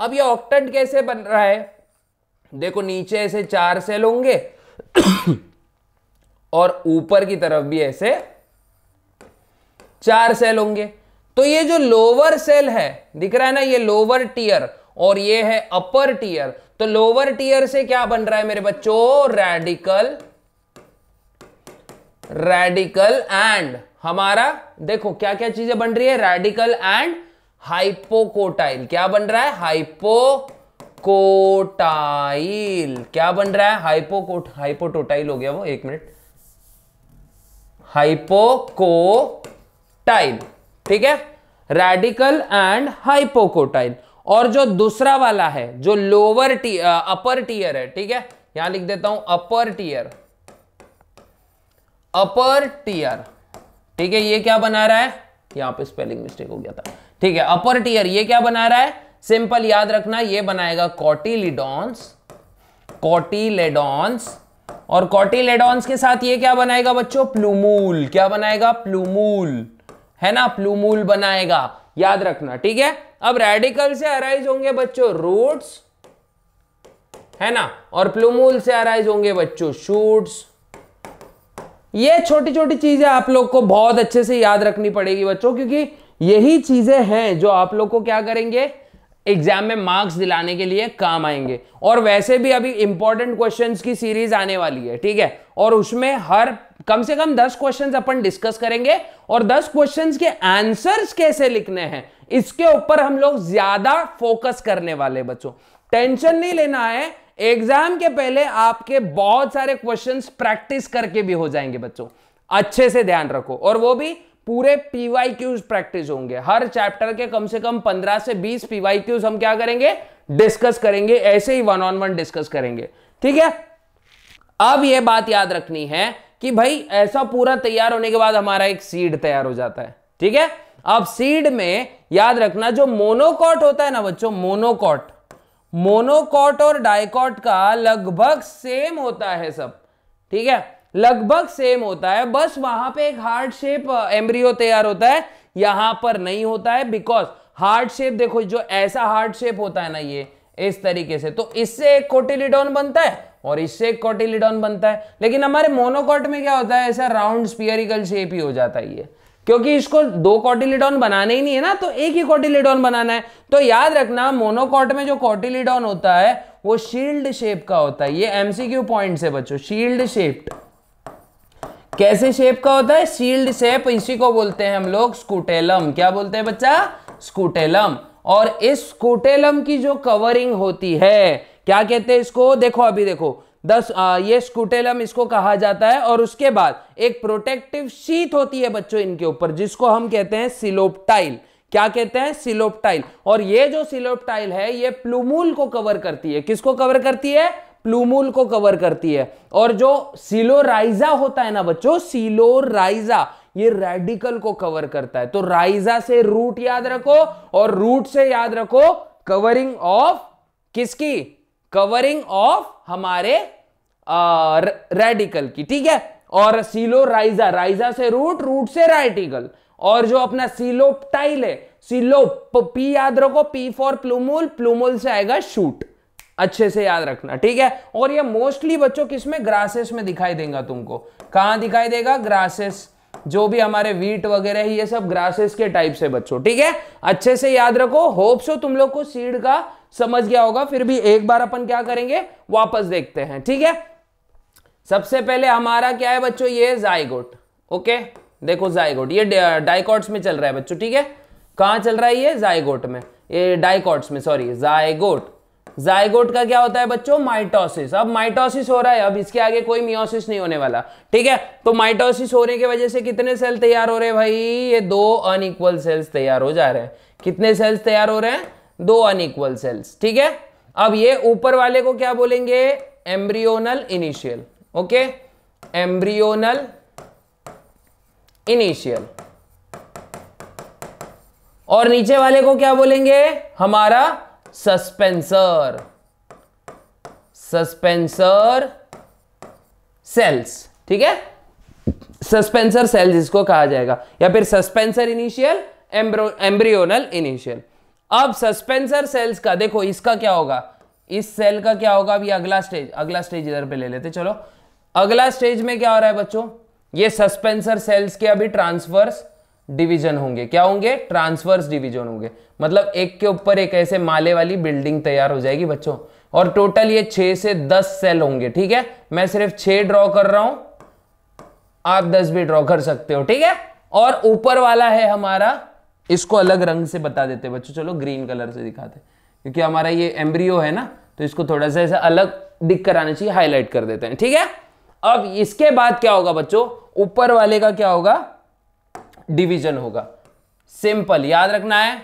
A: अब ये ऑक्टेंट कैसे बन रहा है देखो नीचे ऐसे चार सेल होंगे और ऊपर की तरफ भी ऐसे चार सेल होंगे तो ये जो लोअर सेल है दिख रहा है ना ये लोअर टीयर और ये है अपर टीयर तो लोअर टीयर से क्या बन रहा है मेरे बच्चों रेडिकल रेडिकल एंड हमारा देखो क्या क्या चीजें बन रही है रेडिकल एंड हाइपोकोटाइल क्या बन रहा है हाइपोकोटाइल क्या बन रहा है हाइपोकोट हाइपोटोटाइल हो गया वो एक मिनट हाइपोको टाइल ठीक है रेडिकल एंड हाइपोकोटाइल और जो दूसरा वाला है जो लोअर टी अपर टीयर है ठीक है यहां लिख देता हूं अपर टीयर अपर टीयर ठीक है ये क्या बना रहा है यहां पे स्पेलिंग मिस्टेक हो गया था ठीक है अपर टीयर ये क्या बना रहा है सिंपल याद रखना ये बनाएगा कॉटिलिडॉन्स कॉटिलेडॉन्स और कॉटिलेडॉन्स के साथ ये क्या बनाएगा बच्चों प्लूमूल क्या बनाएगा प्लूमूल है ना प्लूमूल बनाएगा याद रखना ठीक है अब रेडिकल से अराइज होंगे बच्चों रूट्स है ना और प्लूमूल से अराइज होंगे बच्चों शूट्स ये छोटी छोटी चीजें आप लोग को बहुत अच्छे से याद रखनी पड़ेगी बच्चों क्योंकि यही चीजें हैं जो आप लोग को क्या करेंगे एग्जाम में मार्क्स दिलाने के लिए काम आएंगे और वैसे भी अभी इंपॉर्टेंट क्वेश्चंस की सीरीज आने वाली है ठीक है और उसमें हर कम से कम दस क्वेश्चंस अपन डिस्कस करेंगे और दस क्वेश्चंस के आंसर्स कैसे लिखने हैं इसके ऊपर हम लोग ज्यादा फोकस करने वाले बच्चों टेंशन नहीं लेना है एग्जाम के पहले आपके बहुत सारे क्वेश्चंस प्रैक्टिस करके भी हो जाएंगे बच्चों अच्छे से ध्यान रखो और वो भी पूरे पीवाई क्यूज प्रैक्टिस होंगे हर चैप्टर के कम से कम 15 से 20 पीवाई क्यूज हम क्या करेंगे डिस्कस करेंगे ऐसे ही वन ऑन वन डिस्कस करेंगे ठीक है अब यह बात याद रखनी है कि भाई ऐसा पूरा तैयार होने के बाद हमारा एक सीड तैयार हो जाता है ठीक है अब सीड में याद रखना जो मोनोकॉट होता है ना बच्चों मोनोकॉट मोनोकॉट और डायकॉट का लगभग सेम होता है सब ठीक है लगभग सेम होता है बस वहां पे एक हार्ड शेप एम्ब्रियो तैयार होता है यहां पर नहीं होता है बिकॉज हार्ड शेप देखो जो ऐसा हार्ड शेप होता है ना ये इस तरीके से तो इससे एक कोटिलिडोन बनता है और इससे एक कोटिलिडोन बनता है लेकिन हमारे मोनोकॉट में क्या होता है ऐसा राउंड स्पियरिकल शेप ही हो जाता है ये क्योंकि इसको दो कॉटिलिडोन बनाने ही नहीं है ना तो एक ही कॉटिलिडोन बनाना है तो याद रखना मोनोकॉट में जो कॉटिलिडोन होता है वो शील्ड शेप का होता है ये एमसीक्यू पॉइंट से बच्चों शील्ड शेप्ड कैसे शेप का होता है शील्ड शेप इसी को बोलते हैं हम लोग स्कूटेलम क्या बोलते हैं बच्चा स्कूटेलम और इस स्कूटेलम की जो कवरिंग होती है क्या कहते हैं इसको देखो अभी देखो दस आ, ये स्कूटेलम इसको कहा जाता है और उसके बाद एक प्रोटेक्टिव शीत होती है बच्चों इनके ऊपर जिसको हम कहते हैं सिलोपटाइल क्या कहते हैं सिलोपटाइल और ये जो सिलोपटाइल है ये प्लूमूल को कवर करती है किसको कवर करती है प्लूमूल को कवर करती है और जो सिलोराइजा होता है ना बच्चों सिलोराइजा ये रेडिकल को कवर करता है तो राइजा से रूट याद रखो और रूट से याद रखो कवरिंग ऑफ किसकी कवरिंग ऑफ हमारे रेडिकल की ठीक है और सिलोराइजा राइजा राइजा से रूट रूट से रेडिकल और जो अपना सिलोपटाइल है सिलोप पी याद रखो पी फॉर प्लूमोल प्लूमोल से आएगा शूट अच्छे से याद रखना ठीक है और ये मोस्टली बच्चों किसमें ग्रासेस में दिखाई देगा तुमको कहाँ दिखाई देगा ग्रासेस जो भी हमारे वीट वगैरह ये सब ग्रासेस के टाइप से बच्चों ठीक है अच्छे से याद रखो होप सो तुम लोग को सीड का समझ गया होगा फिर भी एक बार अपन क्या करेंगे वापस देखते हैं ठीक है सबसे पहले हमारा क्या है बच्चों ये जायगोट ओके देखो जायगोट ये डायकॉट्स में चल रहा है बच्चों ठीक है कहां चल रहा है ये जायगोट में ये डाइकॉट्स में सॉरी जायगोट जायगोट का क्या होता है बच्चों माइटोसिस अब माइटोसिस हो रहा है अब इसके आगे कोई मियोसिस नहीं होने वाला ठीक है तो माइटोसिस होने की वजह से कितने सेल तैयार हो रहे हैं भाई ये दो अनइक्वल सेल्स तैयार हो जा रहे हैं कितने सेल्स तैयार हो रहे हैं दो अनइक्वल सेल्स ठीक है अब ये ऊपर वाले को क्या बोलेंगे embryonal initial okay embryonal initial और नीचे वाले को क्या बोलेंगे हमारा सस्पेंसर सस्पेंसर सेल्स ठीक है सस्पेंसर सेल्स इसको कहा जाएगा या फिर सस्पेंसर इनिशियल एम्ब्रियोनल इनिशियल अब सस्पेंसर सेल्स का देखो इसका क्या होगा इस सेल का क्या होगा अभी अगला स्टेज अगला स्टेज इधर पे ले लेते चलो अगला स्टेज में क्या हो रहा है बच्चों ये सस्पेंसर सेल्स के अभी ट्रांसफर्स डिवीजन होंगे क्या होंगे ट्रांसवर्स डिवीजन होंगे मतलब एक के ऊपर एक ऐसे माले वाली बिल्डिंग तैयार हो जाएगी बच्चों और टोटल ये छह से दस सेल होंगे ठीक है मैं सिर्फ छह ड्रॉ कर रहा हूं आप दस भी ड्रॉ कर सकते हो ठीक है और ऊपर वाला है हमारा इसको अलग रंग से बता देते बच्चों चलो ग्रीन कलर से दिखाते क्योंकि हमारा ये एम्ब्रियो है ना तो इसको थोड़ा सा ऐसा अलग दिख कर आना चाहिए हाईलाइट कर देते हैं ठीक है अब इसके बाद क्या होगा बच्चों ऊपर वाले का क्या होगा डिवीजन होगा सिंपल याद रखना है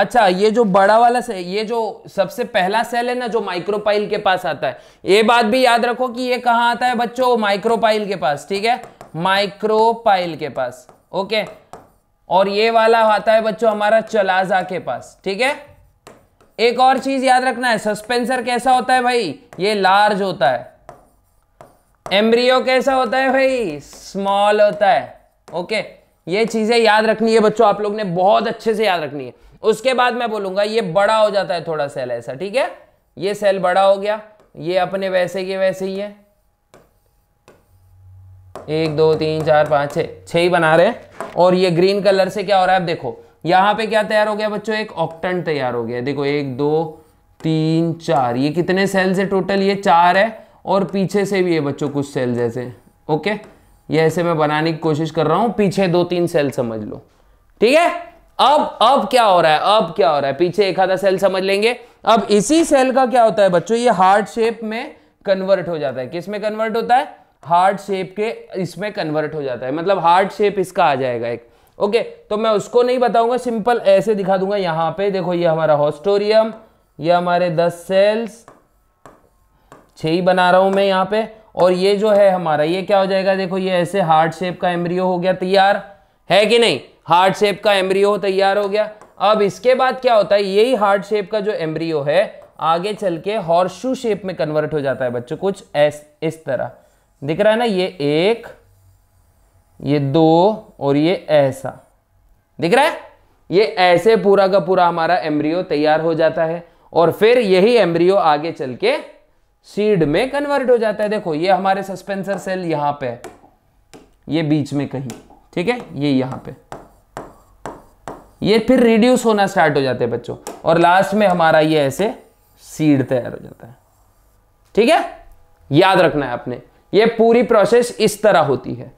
A: अच्छा ये जो बड़ा वाला से ये जो सबसे पहला सेल है ना जो माइक्रोपाइल के पास आता है ये बात भी याद रखो कि ये कहां आता है बच्चों माइक्रोपाइल के पास ठीक है माइक्रोपाइल के पास ओके और ये वाला आता है बच्चों हमारा चलाजा के पास ठीक है एक और चीज याद रखना है सस्पेंसर कैसा होता है भाई ये लार्ज होता है एम्ब्रियो कैसा होता है भाई स्मॉल होता है ओके okay. ये चीज़ें याद रखनी है बच्चों आप लोग ने बहुत अच्छे से याद रखनी है उसके बाद मैं बोलूंगा ये बड़ा हो जाता है थोड़ा सेल ऐसा ठीक है ये सेल बड़ा हो गया ये अपने वैसे के वैसे ही है एक दो तीन चार पांच छह ही बना रहे हैं और ये ग्रीन कलर से क्या हो रहा है आप देखो यहां पे क्या तैयार हो गया बच्चों एक ऑक्टन तैयार हो गया देखो एक दो तीन चार ये कितने सेल्स है टोटल ये चार है और पीछे से भी है बच्चों कुछ सेल्स ऐसे ओके ये ऐसे मैं बनाने की कोशिश कर रहा हूं पीछे दो तीन सेल समझ लो ठीक है अब अब क्या हो रहा है अब क्या हो रहा है पीछे एक आधा सेल समझ लेंगे अब इसी सेल का क्या होता है बच्चों ये हार्ड शेप में कन्वर्ट हो जाता है किस में कन्वर्ट होता है हार्ड शेप के इसमें कन्वर्ट हो जाता है मतलब हार्ड शेप इसका आ जाएगा एक ओके तो मैं उसको नहीं बताऊंगा सिंपल ऐसे दिखा दूंगा यहां पे देखो ये हमारा हॉस्टोरियम ये हमारे दस सेल्स छह ही बना रहा हूं मैं यहां पे और ये जो है हमारा ये क्या हो जाएगा देखो ये ऐसे हार्ड शेप का एम्ब्रियो हो गया तैयार है कि नहीं हार्ड शेप का एम्ब्रियो तैयार हो गया अब इसके बाद क्या होता है यही हार्ड शेप का जो एम्ब्रियो है आगे चल के हॉर्शू शेप में कन्वर्ट हो जाता है बच्चों कुछ एस, इस तरह दिख रहा है ना ये एक ये दो और ये ऐसा दिख रहा है ये ऐसे पूरा का पूरा हमारा एम्ब्रियो तैयार हो जाता है और फिर यही एम्ब्रियो आगे चल के सीड में कन्वर्ट हो जाता है देखो ये हमारे सस्पेंसर सेल यहां पे ये बीच में कहीं ठीक है ये यहां पे ये फिर रिड्यूस होना स्टार्ट हो जाते हैं बच्चों और लास्ट में हमारा ये ऐसे सीड तैयार हो जाता है ठीक है याद रखना है आपने ये पूरी प्रोसेस इस तरह होती है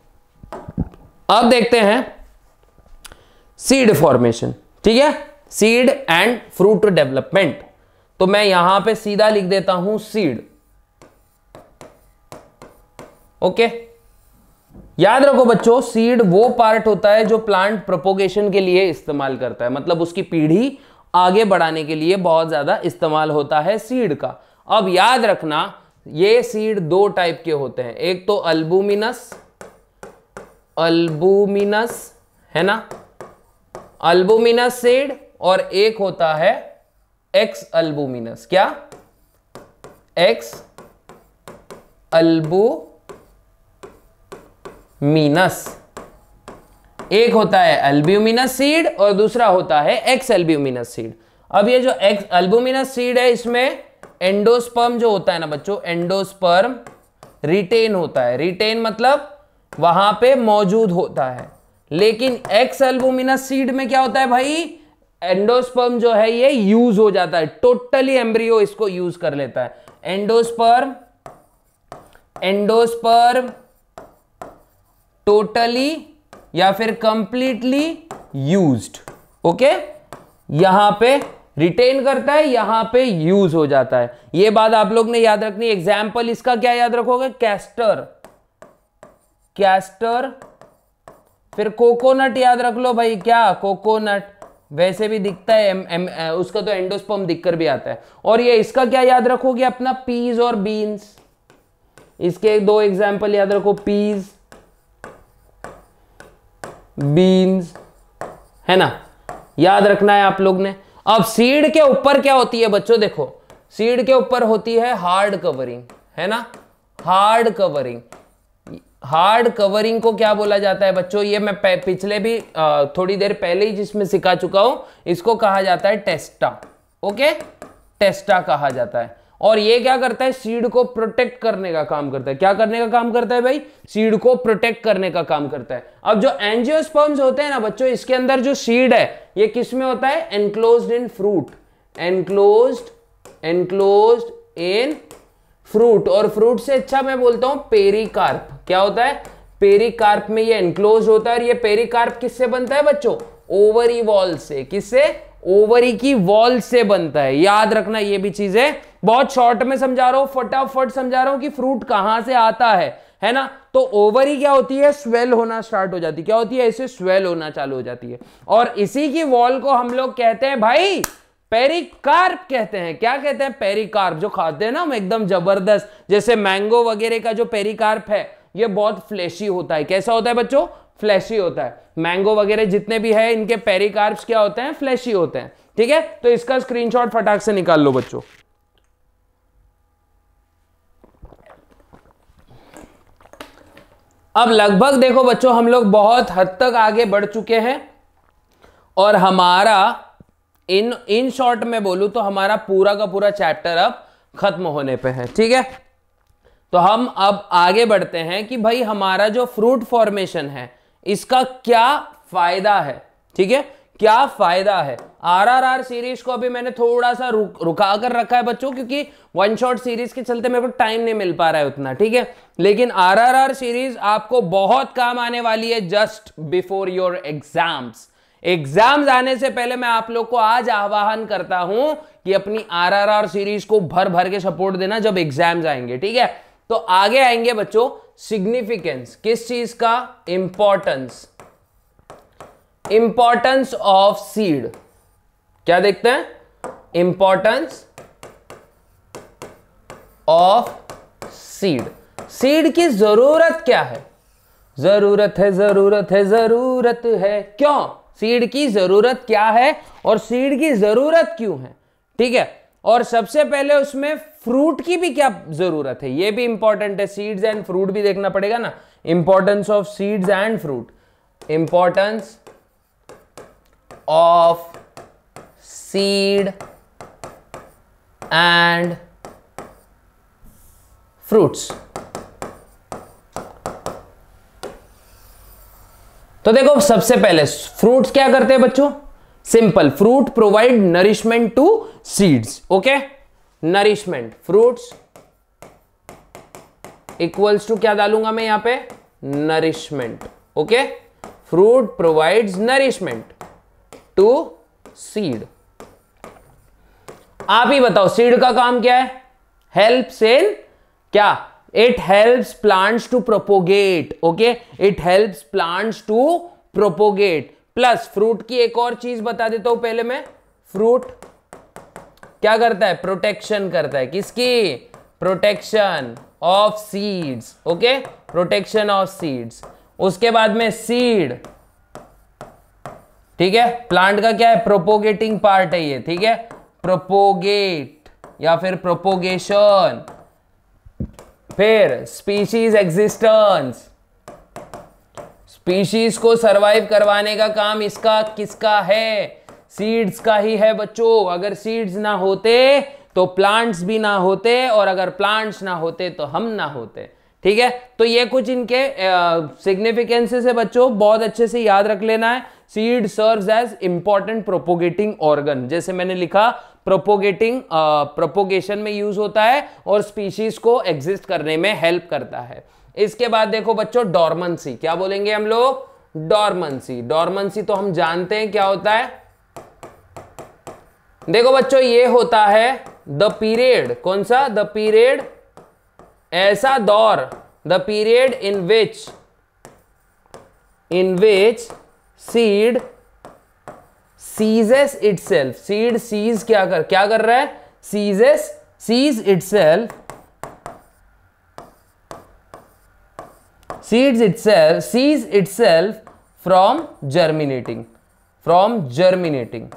A: अब देखते हैं सीड फॉर्मेशन ठीक है सीड एंड फ्रूट डेवलपमेंट तो मैं यहां पे सीधा लिख देता हूं सीड ओके याद रखो बच्चों सीड वो पार्ट होता है जो प्लांट प्रोपोगेशन के लिए इस्तेमाल करता है मतलब उसकी पीढ़ी आगे बढ़ाने के लिए बहुत ज्यादा इस्तेमाल होता है सीड का अब याद रखना ये सीड दो टाइप के होते हैं एक तो अल्बुमिनस अल्बुमिनस है ना अल्बुमिनस सीड और एक होता है एक्स अल्बुमिनस क्या एक्स अल्बू मीनस एक होता है एल्ब्यूमिनस सीड और दूसरा होता है एक्स एल्ब्यूमिनस सीड अब ये जो एक्स एल्ब्यूमिनस सीड है इसमें एंडोस्पर्म जो होता है ना बच्चों एंडोस्पर्म रिटेन होता है रिटेन मतलब वहां पे मौजूद होता है लेकिन एक्स एल्बुमिनस सीड में क्या होता है भाई एंडोस्पर्म जो है ये यूज हो जाता है टोटली एम्ब्रियो इसको यूज कर लेता है एंडोस्पर्म एंडोस्पर्म टोटली या फिर कंप्लीटली यूज्ड ओके यहां पे रिटेन करता है यहां पे यूज हो जाता है यह बात आप लोग ने याद रखनी एग्जाम्पल इसका क्या याद रखोगे कैस्टर कैस्टर फिर कोकोनट याद रख लो भाई क्या कोकोनट वैसे भी दिखता है एम, एम, उसका तो एंडोस्पम दिखकर भी आता है और ये इसका क्या याद रखोगे अपना पीज और बीन्स इसके दो एग्जाम्पल याद रखो पीज बीन्स है ना याद रखना है आप लोग ने अब सीड के ऊपर क्या होती है बच्चों देखो सीड के ऊपर होती है हार्ड कवरिंग है ना हार्ड कवरिंग हार्ड कवरिंग को क्या बोला जाता है बच्चों ये मैं पिछले भी थोड़ी देर पहले ही जिसमें सिखा चुका हूं इसको कहा जाता है टेस्टा ओके टेस्टा कहा जाता है और ये क्या करता है सीड को प्रोटेक्ट करने का काम करता है क्या करने का काम करता है भाई सीड को प्रोटेक्ट करने का काम करता है अब जो एंजियोस्पर्म्स होते हैं ना बच्चों इसके अंदर जो सीड है ये किस में होता है enclose in fruit enclose enclose in fruit और फ्रूट से अच्छा मैं बोलता हूं कार्प क्या होता है कार्प में ये एनक्लोज होता है और ये पेरिकार्प किससे बनता है बच्चों ओवरी वॉल से किससे ओवरी की वॉल से बनता है याद रखना ये भी चीज है बहुत शॉर्ट में समझा रहा हूं फटाफट समझा रहा हूं कि फ्रूट कहां से आता है है ना तो ओवरी क्या होती है स्वेल होना स्टार्ट हो जाती है क्या होती है ऐसे स्वेल होना चालू हो जाती है और इसी की वॉल को हम लोग कहते हैं भाई पेरिकार्प कहते हैं क्या कहते हैं पेरिकार्प जो खाते हैं ना हम एकदम जबरदस्त जैसे मैंगो वगैरह का जो पेरिकार्प है ये बहुत फ्लेशी होता है कैसा होता है बच्चों फ्लैशी होता है मैंगो वगैरह जितने भी है इनके पेरिकार्ब्स क्या होते हैं फ्लैशी होते हैं ठीक है तो इसका स्क्रीनशॉट फटाक से निकाल लो बच्चों अब लगभग देखो बच्चों हम लोग बहुत हद तक आगे बढ़ चुके हैं और हमारा इन इन शॉर्ट में बोलूं तो हमारा पूरा का पूरा चैप्टर अब खत्म होने पे है ठीक है तो हम अब आगे बढ़ते हैं कि भाई हमारा जो फ्रूट फॉर्मेशन है इसका क्या फायदा है ठीक है क्या फायदा है आरआरआर सीरीज को अभी मैंने थोड़ा सा रुक, रुका कर रखा है बच्चों क्योंकि वन शॉट सीरीज के चलते मेरे को टाइम नहीं मिल पा रहा है उतना ठीक है लेकिन आरआरआर सीरीज आपको बहुत काम आने वाली है just before your exams exams आने से पहले मैं आप लोग को आज आह्वान करता हूं कि अपनी आरआरआर सीरीज को भर भर के सपोर्ट देना जब एग्जाम्स आएंगे ठीक है तो आगे आएंगे बच्चों सिग्निफिकेंस किस चीज का इंपॉर्टेंस इंपॉर्टेंस ऑफ सीड क्या देखते हैं इंपॉर्टेंस ऑफ सीड सीड की जरूरत क्या है जरूरत है जरूरत है जरूरत है क्यों सीड की जरूरत क्या है और सीड की जरूरत क्यों है ठीक है और सबसे पहले उसमें फ्रूट की भी क्या जरूरत है ये भी इंपॉर्टेंट है सीड्स एंड फ्रूट भी देखना पड़ेगा ना importance of seeds and fruit importance of seed and fruits तो देखो सबसे पहले फ्रूट्स क्या करते हैं बच्चों simple fruit provide nourishment to seeds okay nourishment fruits equals to क्या डालूंगा मैं यहां पे nourishment okay fruit provides nourishment to seed आप ही बताओ सीड का काम क्या है हेल्प इन क्या it helps plants to propagate okay it helps plants to propagate plus fruit की एक और चीज बता देता हूं पहले मैं फ्रूट क्या करता है प्रोटेक्शन करता है किसकी protection of seeds okay protection of seeds उसके बाद में सीड ठीक है प्लांट का क्या है प्रोपोगेटिंग पार्ट है ये ठीक है प्रोपोगेट या फिर प्रोपोगेशन फिर स्पीशीज एग्जिस्टेंस स्पीशीज को सरवाइव करवाने का काम इसका किसका है सीड्स का ही है बच्चों अगर सीड्स ना होते तो प्लांट्स भी ना होते और अगर प्लांट्स ना होते तो हम ना होते ठीक है तो ये कुछ इनके सिग्निफिकेंसेस है बच्चों बहुत अच्छे से याद रख लेना है seed serves as important propagating organ जैसे मैंने लिखा प्रोपोगेटिंग प्रोपोगेशन में यूज होता है और स्पीशीज को एग्जिस्ट करने में हेल्प करता है इसके बाद देखो बच्चों डॉर्मनसी क्या बोलेंगे हम लोग डॉर्मनसी डॉर्मनसी तो हम जानते हैं क्या होता है देखो बच्चों ये होता है द पीरियड कौन सा द पीरियड ऐसा दौर the period in which in which seed ceases itself seed cease क्या कर क्या कर रहा है ceases cease itself seeds itself sees itself from germinating from germinating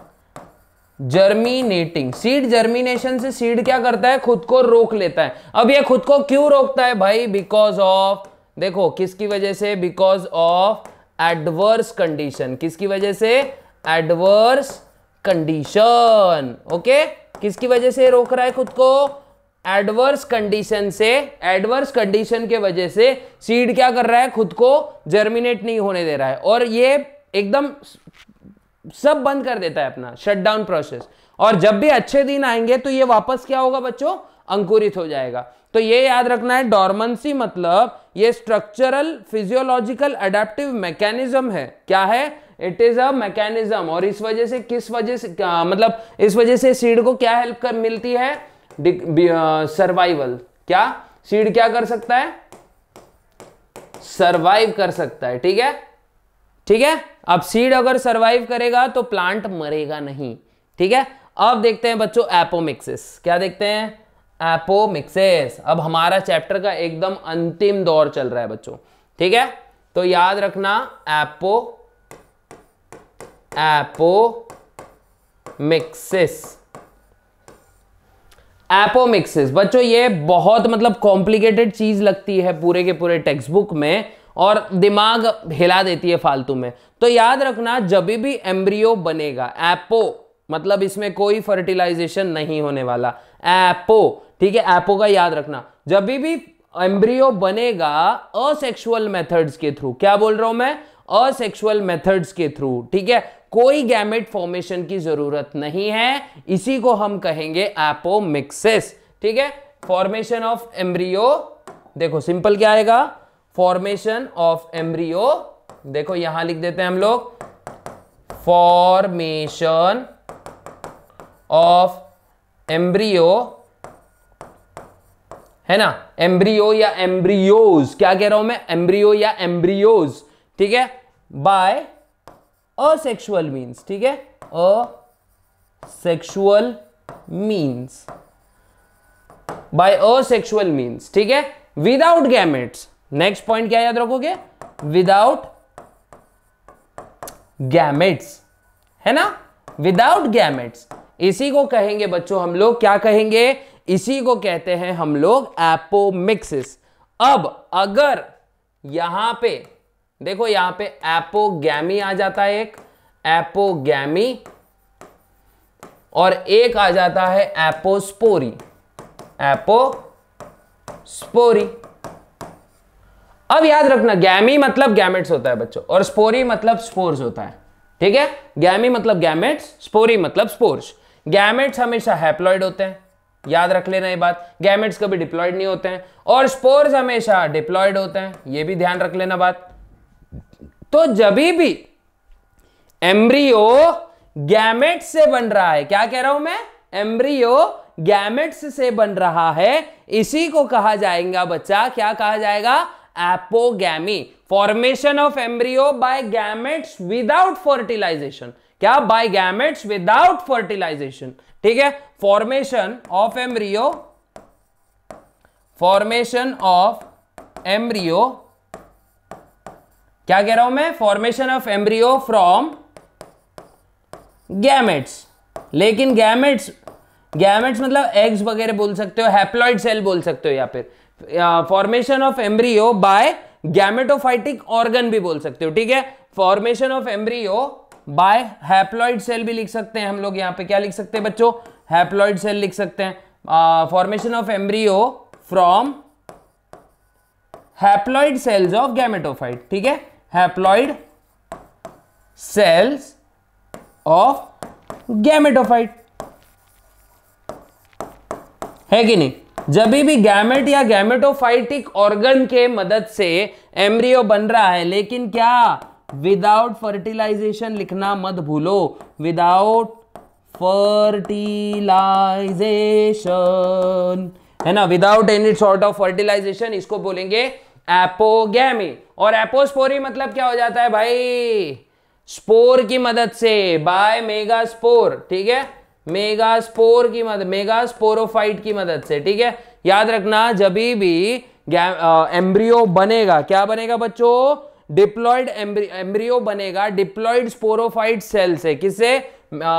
A: germinating seed germination से सीड क्या करता है खुद को रोक लेता है अब ये खुद को क्यों रोकता है भाई बिकॉज ऑफ देखो किसकी वजह से बिकॉज ऑफ एडवर्स कंडीशन किसकी वजह से एडवर्स कंडीशन ओके किसकी वजह से रोक रहा है खुद को एडवर्स कंडीशन से एडवर्स कंडीशन के वजह से सीड क्या कर रहा है खुद को जर्मिनेट नहीं होने दे रहा है और ये एकदम सब बंद कर देता है अपना शटडाउन प्रोसेस और जब भी अच्छे दिन आएंगे तो ये वापस क्या होगा बच्चों अंकुरित हो जाएगा तो ये याद रखना है डॉर्मेंसी मतलब ये स्ट्रक्चरल फिजियोलॉजिकल अडेप्टिव मैकेनिज्म है क्या है इट इज अ मैकेनिज्म और इस वजह से किस वजह से मतलब इस वजह से सीड को क्या हेल्प कर मिलती है सर्वाइवल क्या सीड क्या कर सकता है सर्वाइव कर सकता है ठीक है ठीक है अब सीड अगर सर्वाइव करेगा तो प्लांट मरेगा नहीं ठीक है अब देखते हैं बच्चों एपोमिक्सिस क्या देखते हैं एपोमिक्सिस अब हमारा चैप्टर का एकदम अंतिम दौर चल रहा है बच्चों ठीक है तो याद रखना एपो एपोमिक्सिस एपोमिक्सिस बच्चों ये बहुत मतलब कॉम्प्लिकेटेड चीज लगती है पूरे के पूरे टेक्स्ट बुक में और दिमाग हिला देती है फालतू में तो याद रखना जब भी एम्ब्रियो बनेगा एपो मतलब इसमें कोई फर्टिलाइजेशन नहीं होने वाला एपो ठीक है एपो का याद रखना जब भी एम्ब्रियो बनेगा असेक्सुअल मेथड्स के थ्रू क्या बोल रहा हूं मैं असेक्सुअल मेथड्स के थ्रू ठीक है कोई गैमेट फॉर्मेशन की जरूरत नहीं है इसी को हम कहेंगे एपोमिक्सिस ठीक है फॉर्मेशन ऑफ एम्ब्रियो देखो सिंपल क्या आएगा फॉर्मेशन ऑफ एम्ब्रियो देखो यहां लिख देते हैं हम लोग फॉर्मेशन ऑफ एम्ब्रियो है ना एम्ब्रियो या एम्ब्रियोज क्या कह रहा हूं मैं एम्ब्रियो या एम्ब्रियोज ठीक है बाय असेक्सुअल मीन्स ठीक है asexual means by asexual means ठीक है विदाउट गैमेट्स नेक्स्ट पॉइंट क्या याद रखोगे विदाउट गैमेट्स है ना विदाउट गैमेट्स इसी को कहेंगे बच्चों हम लोग क्या कहेंगे इसी को कहते हैं हम लोग एपोमिक्सिस अब अगर यहां पे देखो यहां पे एपोगैमी आ जाता है एक एपोगैमी और एक आ जाता है एपोस्पोरी एपोस्पोरी अब याद रखना गैमी मतलब गैमेट्स होता है बच्चों और स्पोरी मतलब स्पोर्स होता है ठीक है गैमी मतलब गैमेट्स स्पोरी मतलब स्पोर्स गैमेट्स हमेशा हैप्लॉइड होते हैं याद रख लेना ये बात गैमेट्स कभी डिप्लॉयड नहीं होते हैं और स्पोर्स हमेशा डिप्लॉयड होते हैं ये भी ध्यान रख लेना बात तो जबी भी एम्ब्रियो गैमेट से बन रहा है क्या कह रहा हूं मैं एम्ब्रियो गैमेट्स से बन रहा है इसी को कहा जाएगा बच्चा क्या कहा जाएगा apogamy formation of embryo by gametes without fertilization क्या बाय गैमेट्स विदाउट फर्टिलाइजेशन ठीक है formation of embryo formation of embryo क्या कह रहा हूं मैं formation of embryo from gametes लेकिन गैमेट्स गैमेट्स मतलब एग्स वगैरह बोल सकते हो हैप्लॉइड सेल बोल सकते हो या फिर formation of embryo by gametophytic organ भी बोल सकते हो ठीक है formation of embryo by haploid cell भी लिख सकते हैं हम लोग यहां पे क्या लिख सकते हैं बच्चों हैप्लॉइड सेल लिख सकते हैं formation of embryo from haploid cells of gametophyte ठीक है हैप्लॉइड सेल्स ऑफ गैमेटोफाइट है कि नहीं जब भी गैमेट या गैमेटोफाइटिक ऑर्गन के मदद से एम्ब्रियो बन रहा है लेकिन क्या विदाउट फर्टिलाइजेशन लिखना मत भूलो विदाउट फर्टिलाइजेशन है ना without any sort of fertilization इसको बोलेंगे एपोगैमी और एपोस्पोरी मतलब क्या हो जाता है भाई स्पोर की मदद से बाय मेगा स्पोर ठीक है मेगा स्पोर की मदद मेगा स्पोरोफाइट की मदद से ठीक है याद रखना जब भी एम्ब्रियो बनेगा क्या बनेगा बच्चों डिप्लॉइड एम्ब्रियो बनेगा डिप्लॉइड स्पोरोफाइट सेल से किससे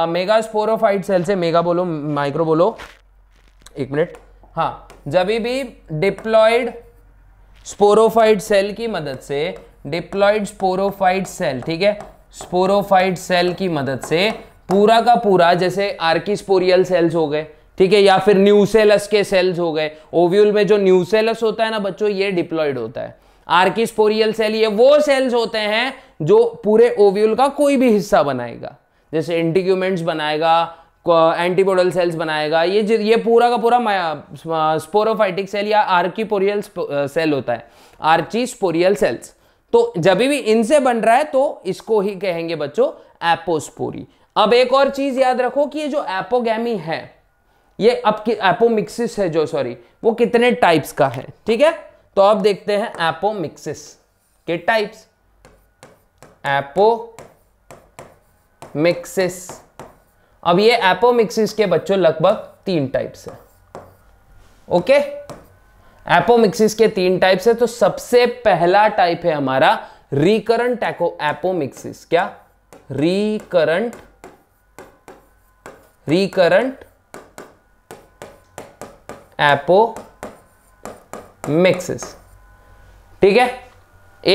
A: मेगा स्पोरोफाइट सेल से मेगा बोलो माइक्रो बोलो एक मिनट हाँ जब भी डिप्लॉइड स्पोरोफाइट सेल की मदद से डिप्लॉइड स्पोरोफाइट सेल ठीक है स्पोरोफाइट सेल की मदद से पूरा का पूरा जैसे आर्किस्पोरियल सेल्स हो गए ठीक है या फिर न्यूसेलस के सेल्स हो गए ओव्यूल में जो न्यूसेलस होता है ना बच्चों ये डिप्लॉइड होता है आर्किस्पोरियल सेल ये वो सेल्स होते हैं जो पूरे ओव्यूल का कोई भी हिस्सा बनाएगा जैसे इंटिक्यूमेंट्स बनाएगा एंटीपोडल सेल्स बनाएगा ये ये पूरा का पूरा स्पोरोफाइटिक सेल या आर्कीपोरियल सेल होता है आर्ची स्पोरियल सेल्स तो जब भी इनसे बन रहा है तो इसको ही कहेंगे बच्चों एपोस्पोरी अब एक और चीज याद रखो कि ये जो एपोगैमी है ये अब एपोमिक्सिस है जो सॉरी वो कितने टाइप्स का है ठीक है तो अब देखते हैं एपोमिक्सिस के टाइप्स एपो मिक्सिस अब ये एपोमिक्सिस के बच्चों लगभग तीन टाइप्स है ओके एपोमिक्सिस के तीन टाइप्स है तो सबसे पहला टाइप है हमारा रिकरंट एपोमिक्सिस क्या रिकरंट रिकरंट एपोमिक्सिस ठीक है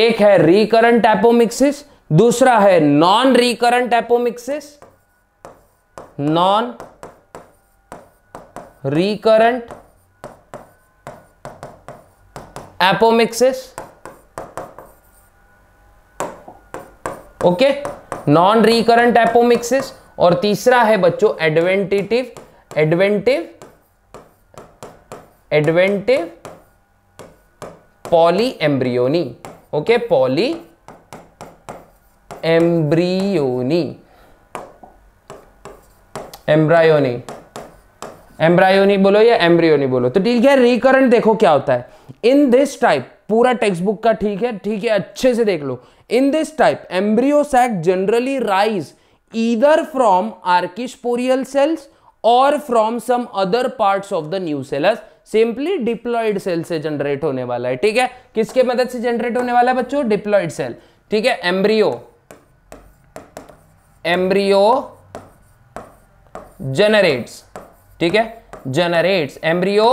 A: एक है रिकरंट एपोमिक्सिस दूसरा है non recurrent apomixis non recurrent apomixis okay non recurrent apomixis और तीसरा है बच्चों adventitive adventive adventive polyembryony okay polyembryony embryony embryony बोलो या एम्ब्रियोनी बोलो तो ठीक है रिकरेंट देखो क्या होता है इन दिस टाइप पूरा टेक्स्ट बुक का ठीक है ठीक है अच्छे से देख लो in this type embryo sac generally rise either from archesporial cells और from some other parts of the new cell simply diploid cell से जनरेट होने वाला है ठीक है किसके मदद से जनरेट होने वाला है बच्चों डिप्लॉइड सेल ठीक है एम्ब्रियो एम्ब्रियो जेनरेट्स ठीक है जनरेट्स एम्ब्रियो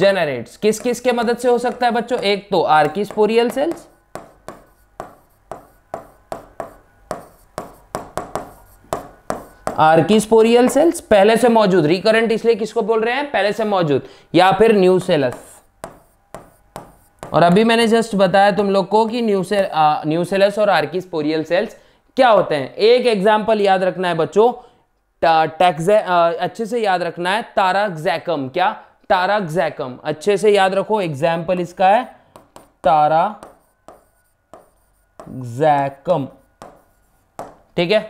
A: जनरेट्स किस किस के मदद से हो सकता है बच्चों एक तो आर्किस्पोरियल सेल्स आर्किस्पोरियल सेल्स पहले से मौजूद रिकरेंट इसलिए किसको बोल रहे हैं पहले से मौजूद या फिर न्यू और अभी मैंने जस्ट बताया तुम लोग को कि न्यूसे न्यूसेलस और आर्किस्पोरियल सेल्स क्या होते हैं एक एग्जाम्पल याद रखना है बच्चों टैक्स अच्छे से याद रखना है तारक जैकम क्या तारक जैकम अच्छे से याद रखो एग्जाम्पल इसका है तारा जैकम ठीक है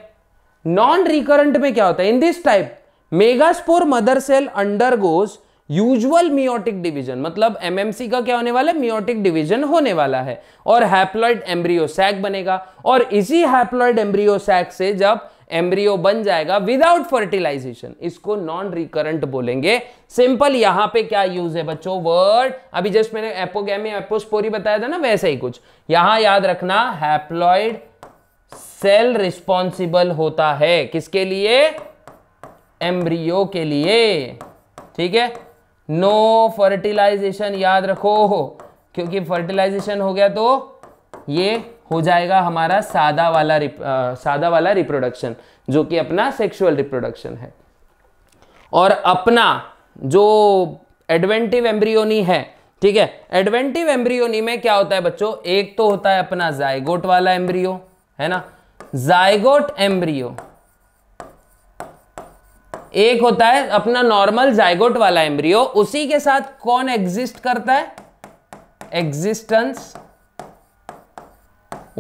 A: नॉन रिकरेंट में क्या होता है in this type megaspore mother cell undergoes usual meiotic division मतलब एमएमसी का क्या होने वाला है मियोटिक डिवीजन होने वाला है और हैप्लॉइड एम्ब्रियो सैक बनेगा और इसी हैप्लॉइड एम्ब्रियो सैक से जब एम्ब्रियो बन जाएगा विदाउट फर्टिलाइजेशन इसको नॉन रिकरेंट बोलेंगे सिंपल यहां पे क्या यूज है बच्चों वर्ड अभी जस्ट मैंने एपोगेम एपोस्पोरी बताया था ना वैसे ही कुछ यहां याद रखना हैप्लॉइड सेल रिस्पॉन्सिबल होता है किसके लिए एम्ब्रियो के लिए ठीक है नो फर्टिलाइजेशन याद रखो क्योंकि फर्टिलाइजेशन हो गया तो ये हो जाएगा हमारा सादा वाला रिप, आ, सादा वाला रिप्रोडक्शन जो कि अपना सेक्सुअल रिप्रोडक्शन है और अपना जो एडवेंटिव एम्ब्रियोनी है ठीक है एडवेंटिव एम्ब्रियोनी में क्या होता है बच्चों एक तो होता है अपना जायगोट वाला एम्ब्रियो है ना जायगोट एम्ब्रियो एक होता है अपना नॉर्मल जायगोट वाला एम्ब्रियो उसी के साथ कौन एग्जिस्ट करता है एग्जिस्टेंस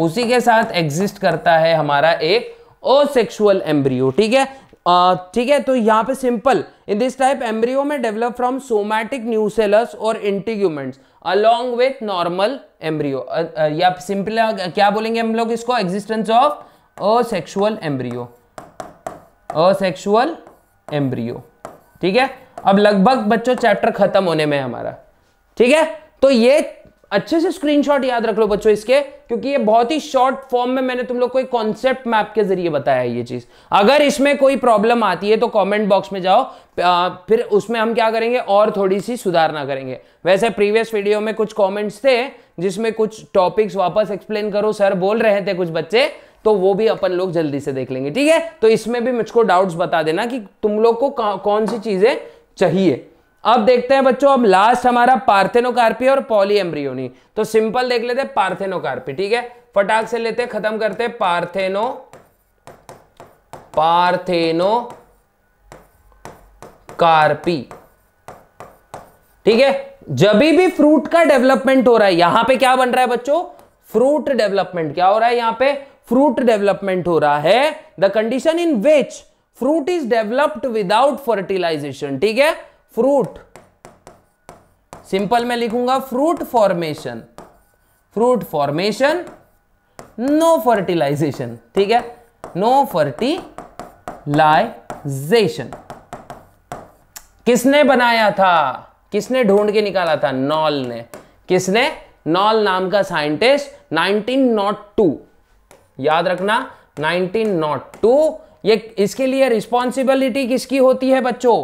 A: उसी के साथ एग्जिस्ट करता है हमारा एक ओ सेक्शुअल एम्ब्रियो ठीक है ठीक है तो यहां पे simple in this type embryo में डेवलप फ्रॉम सोमैटिक न्यूसेलस और integuments along with normal embryo या सिंपल क्या बोलेंगे हम लोग इसको existence of sexual embryo asexual embryo ठीक है अब लगभग बच्चों चैप्टर खत्म होने में हमारा ठीक है तो ये अच्छे से स्क्रीनशॉट याद रख लो बच्चों इसके क्योंकि ये बहुत ही शॉर्ट फॉर्म में मैंने तुम लोग को एक कॉन्सेप्ट मैप के जरिए बताया है ये चीज अगर इसमें कोई प्रॉब्लम आती है तो कमेंट बॉक्स में जाओ फिर उसमें हम क्या करेंगे और थोड़ी सी सुधारना करेंगे वैसे प्रीवियस वीडियो में कुछ कॉमेंट्स थे जिसमें कुछ टॉपिक्स वापस एक्सप्लेन करो सर बोल रहे थे कुछ बच्चे तो वो भी अपन लोग जल्दी से देख लेंगे ठीक है तो इसमें भी मुझको डाउट्स बता देना कि तुम लोग को कौन सी चीजें चाहिए अब देखते हैं बच्चों अब लास्ट हमारा पार्थेनोकार्पी और पॉलीएम्ब्रियोनी तो सिंपल देख लेते हैं पार्थेनोकार्पी ठीक है फटाक से लेते खत्म करते हैं पार्थेनो पार्थेनो कार्पी ठीक है जब भी फ्रूट का डेवलपमेंट हो रहा है यहां पे क्या बन रहा है बच्चों फ्रूट डेवलपमेंट क्या हो रहा है यहां पे फ्रूट डेवलपमेंट हो रहा है the condition in which fruit is developed without fertilization ठीक है फ्रूट सिंपल में लिखूंगा fruit formation fruit formation no fertilization ठीक है नो फर्टिलाइजेशन किसने बनाया था किसने ढूंढ के निकाला था नॉल ने किसने नॉल नाम का साइंटिस्ट 1902 याद रखना 1902 ये इसके लिए रिस्पॉन्सिबिलिटी किसकी होती है बच्चों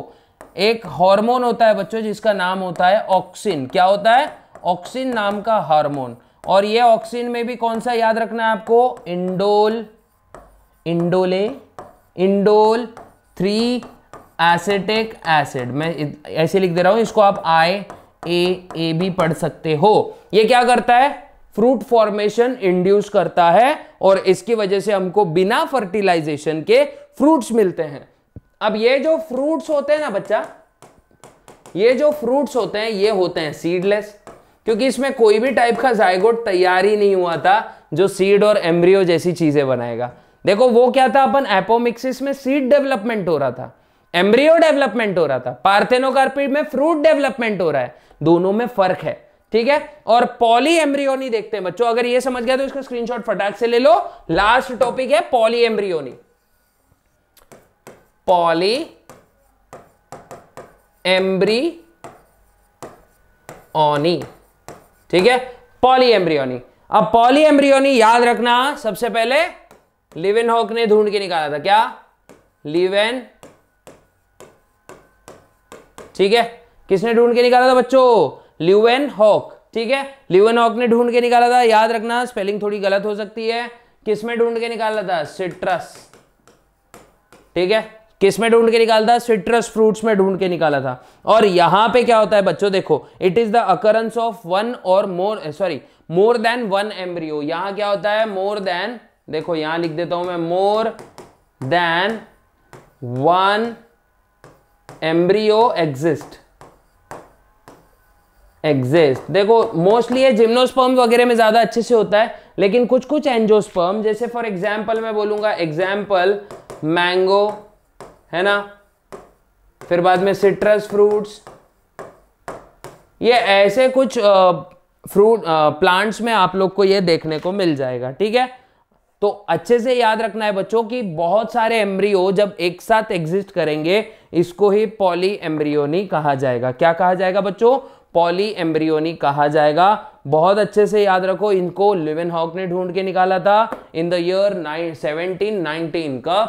A: एक हार्मोन होता है बच्चों जिसका नाम होता है ऑक्सिन क्या होता है ऑक्सिन नाम का हार्मोन और ये ऑक्सिन में भी कौन सा याद रखना है आपको indole indole indole three acetic acid मैं ऐसे लिख दे रहा हूं इसको आप आई ए ए भी पढ़ सकते हो ये क्या करता है फ्रूट फॉर्मेशन इंड्यूस करता है और इसकी वजह से हमको बिना फर्टिलाइजेशन के फ्रूट्स मिलते हैं अब ये जो फ्रूट्स होते हैं ना बच्चा ये जो फ्रूट्स होते हैं ये होते हैं सीडलेस क्योंकि इसमें कोई भी टाइप का जायगोट तैयार ही नहीं हुआ था जो सीड और एम्ब्रियो जैसी चीजें बनाएगा देखो वो क्या था अपन एपोमिक्सिस में सीड डेवलपमेंट हो रहा था एम्ब्रियो डेवलपमेंट हो रहा था पार्थेनोकार्पिड में फ्रूट डेवलपमेंट हो रहा है दोनों में फर्क है ठीक है और पॉली एम्ब्रियोनी देखते हैं बच्चों अगर ये समझ गया तो इसका स्क्रीनशॉट फटाक से ले लो लास्ट टॉपिक है पॉली एम्ब्रियोनी पॉली एम्ब्री ठीक है पॉली एम्ब्रियोनी अब पॉली एम्ब्रियोनी याद रखना सबसे पहले लिवेन हॉक ने ढूंढ के निकाला था क्या लिवेन ठीक है किसने ढूंढ के निकाला था बच्चों लिवेन हॉक ठीक है लिवेन हॉक ने ढूंढ के निकाला था याद रखना स्पेलिंग थोड़ी गलत हो सकती है किसमें ढूंढ के निकाला था सिट्रस ठीक है किस में ढूंढ के निकाला था सिट्रस फ्रूट्स में ढूंढ के निकाला था और यहां पे क्या होता है बच्चों देखो it is the occurrence of one और more sorry more than one embryo यहां क्या होता है मोर देन देखो यहां लिख देता हूं मैं more than one embryo exist exist देखो मोस्टली ये जिम्नोस्पर्म वगैरह में ज्यादा अच्छे से होता है लेकिन कुछ कुछ एंजोस्पर्म जैसे फॉर एग्जाम्पल मैं बोलूंगा एग्जाम्पल मैंगो है ना फिर बाद में सिट्रस फ्रूट्स ये ऐसे कुछ फ्रूट प्लांट्स में आप लोग को ये देखने को मिल जाएगा ठीक है तो अच्छे से याद रखना है बच्चों कि बहुत सारे एम्ब्रियो जब एक साथ एग्जिस्ट करेंगे इसको ही पॉली एम्ब्रियोनी कहा जाएगा क्या कहा जाएगा बच्चों पॉली एम्ब्रियोनी कहा जाएगा बहुत अच्छे से याद रखो इनको लिविन हॉक ने ढूंढ के निकाला था in the year seventeen nineteen का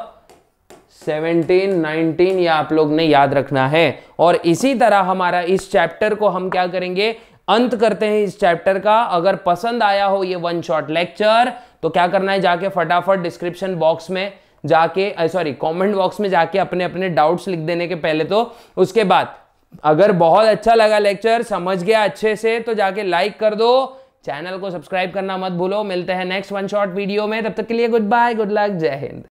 A: 17, 19 ये आप लोग ने याद रखना है और इसी तरह हमारा इस चैप्टर को हम क्या करेंगे अंत करते हैं इस चैप्टर का अगर पसंद आया हो ये वन शॉट लेक्चर तो क्या करना है जाके फटाफट डिस्क्रिप्शन बॉक्स में जाके सॉरी कमेंट बॉक्स में जाके अपने अपने डाउट्स लिख देने के पहले तो उसके बाद अगर बहुत अच्छा लगा लेक्चर समझ गया अच्छे से तो जाके लाइक कर दो चैनल को सब्सक्राइब करना मत भूलो मिलते हैं नेक्स्ट वन शॉट वीडियो में तब तक के लिए गुड बाय गुड लक जय हिंद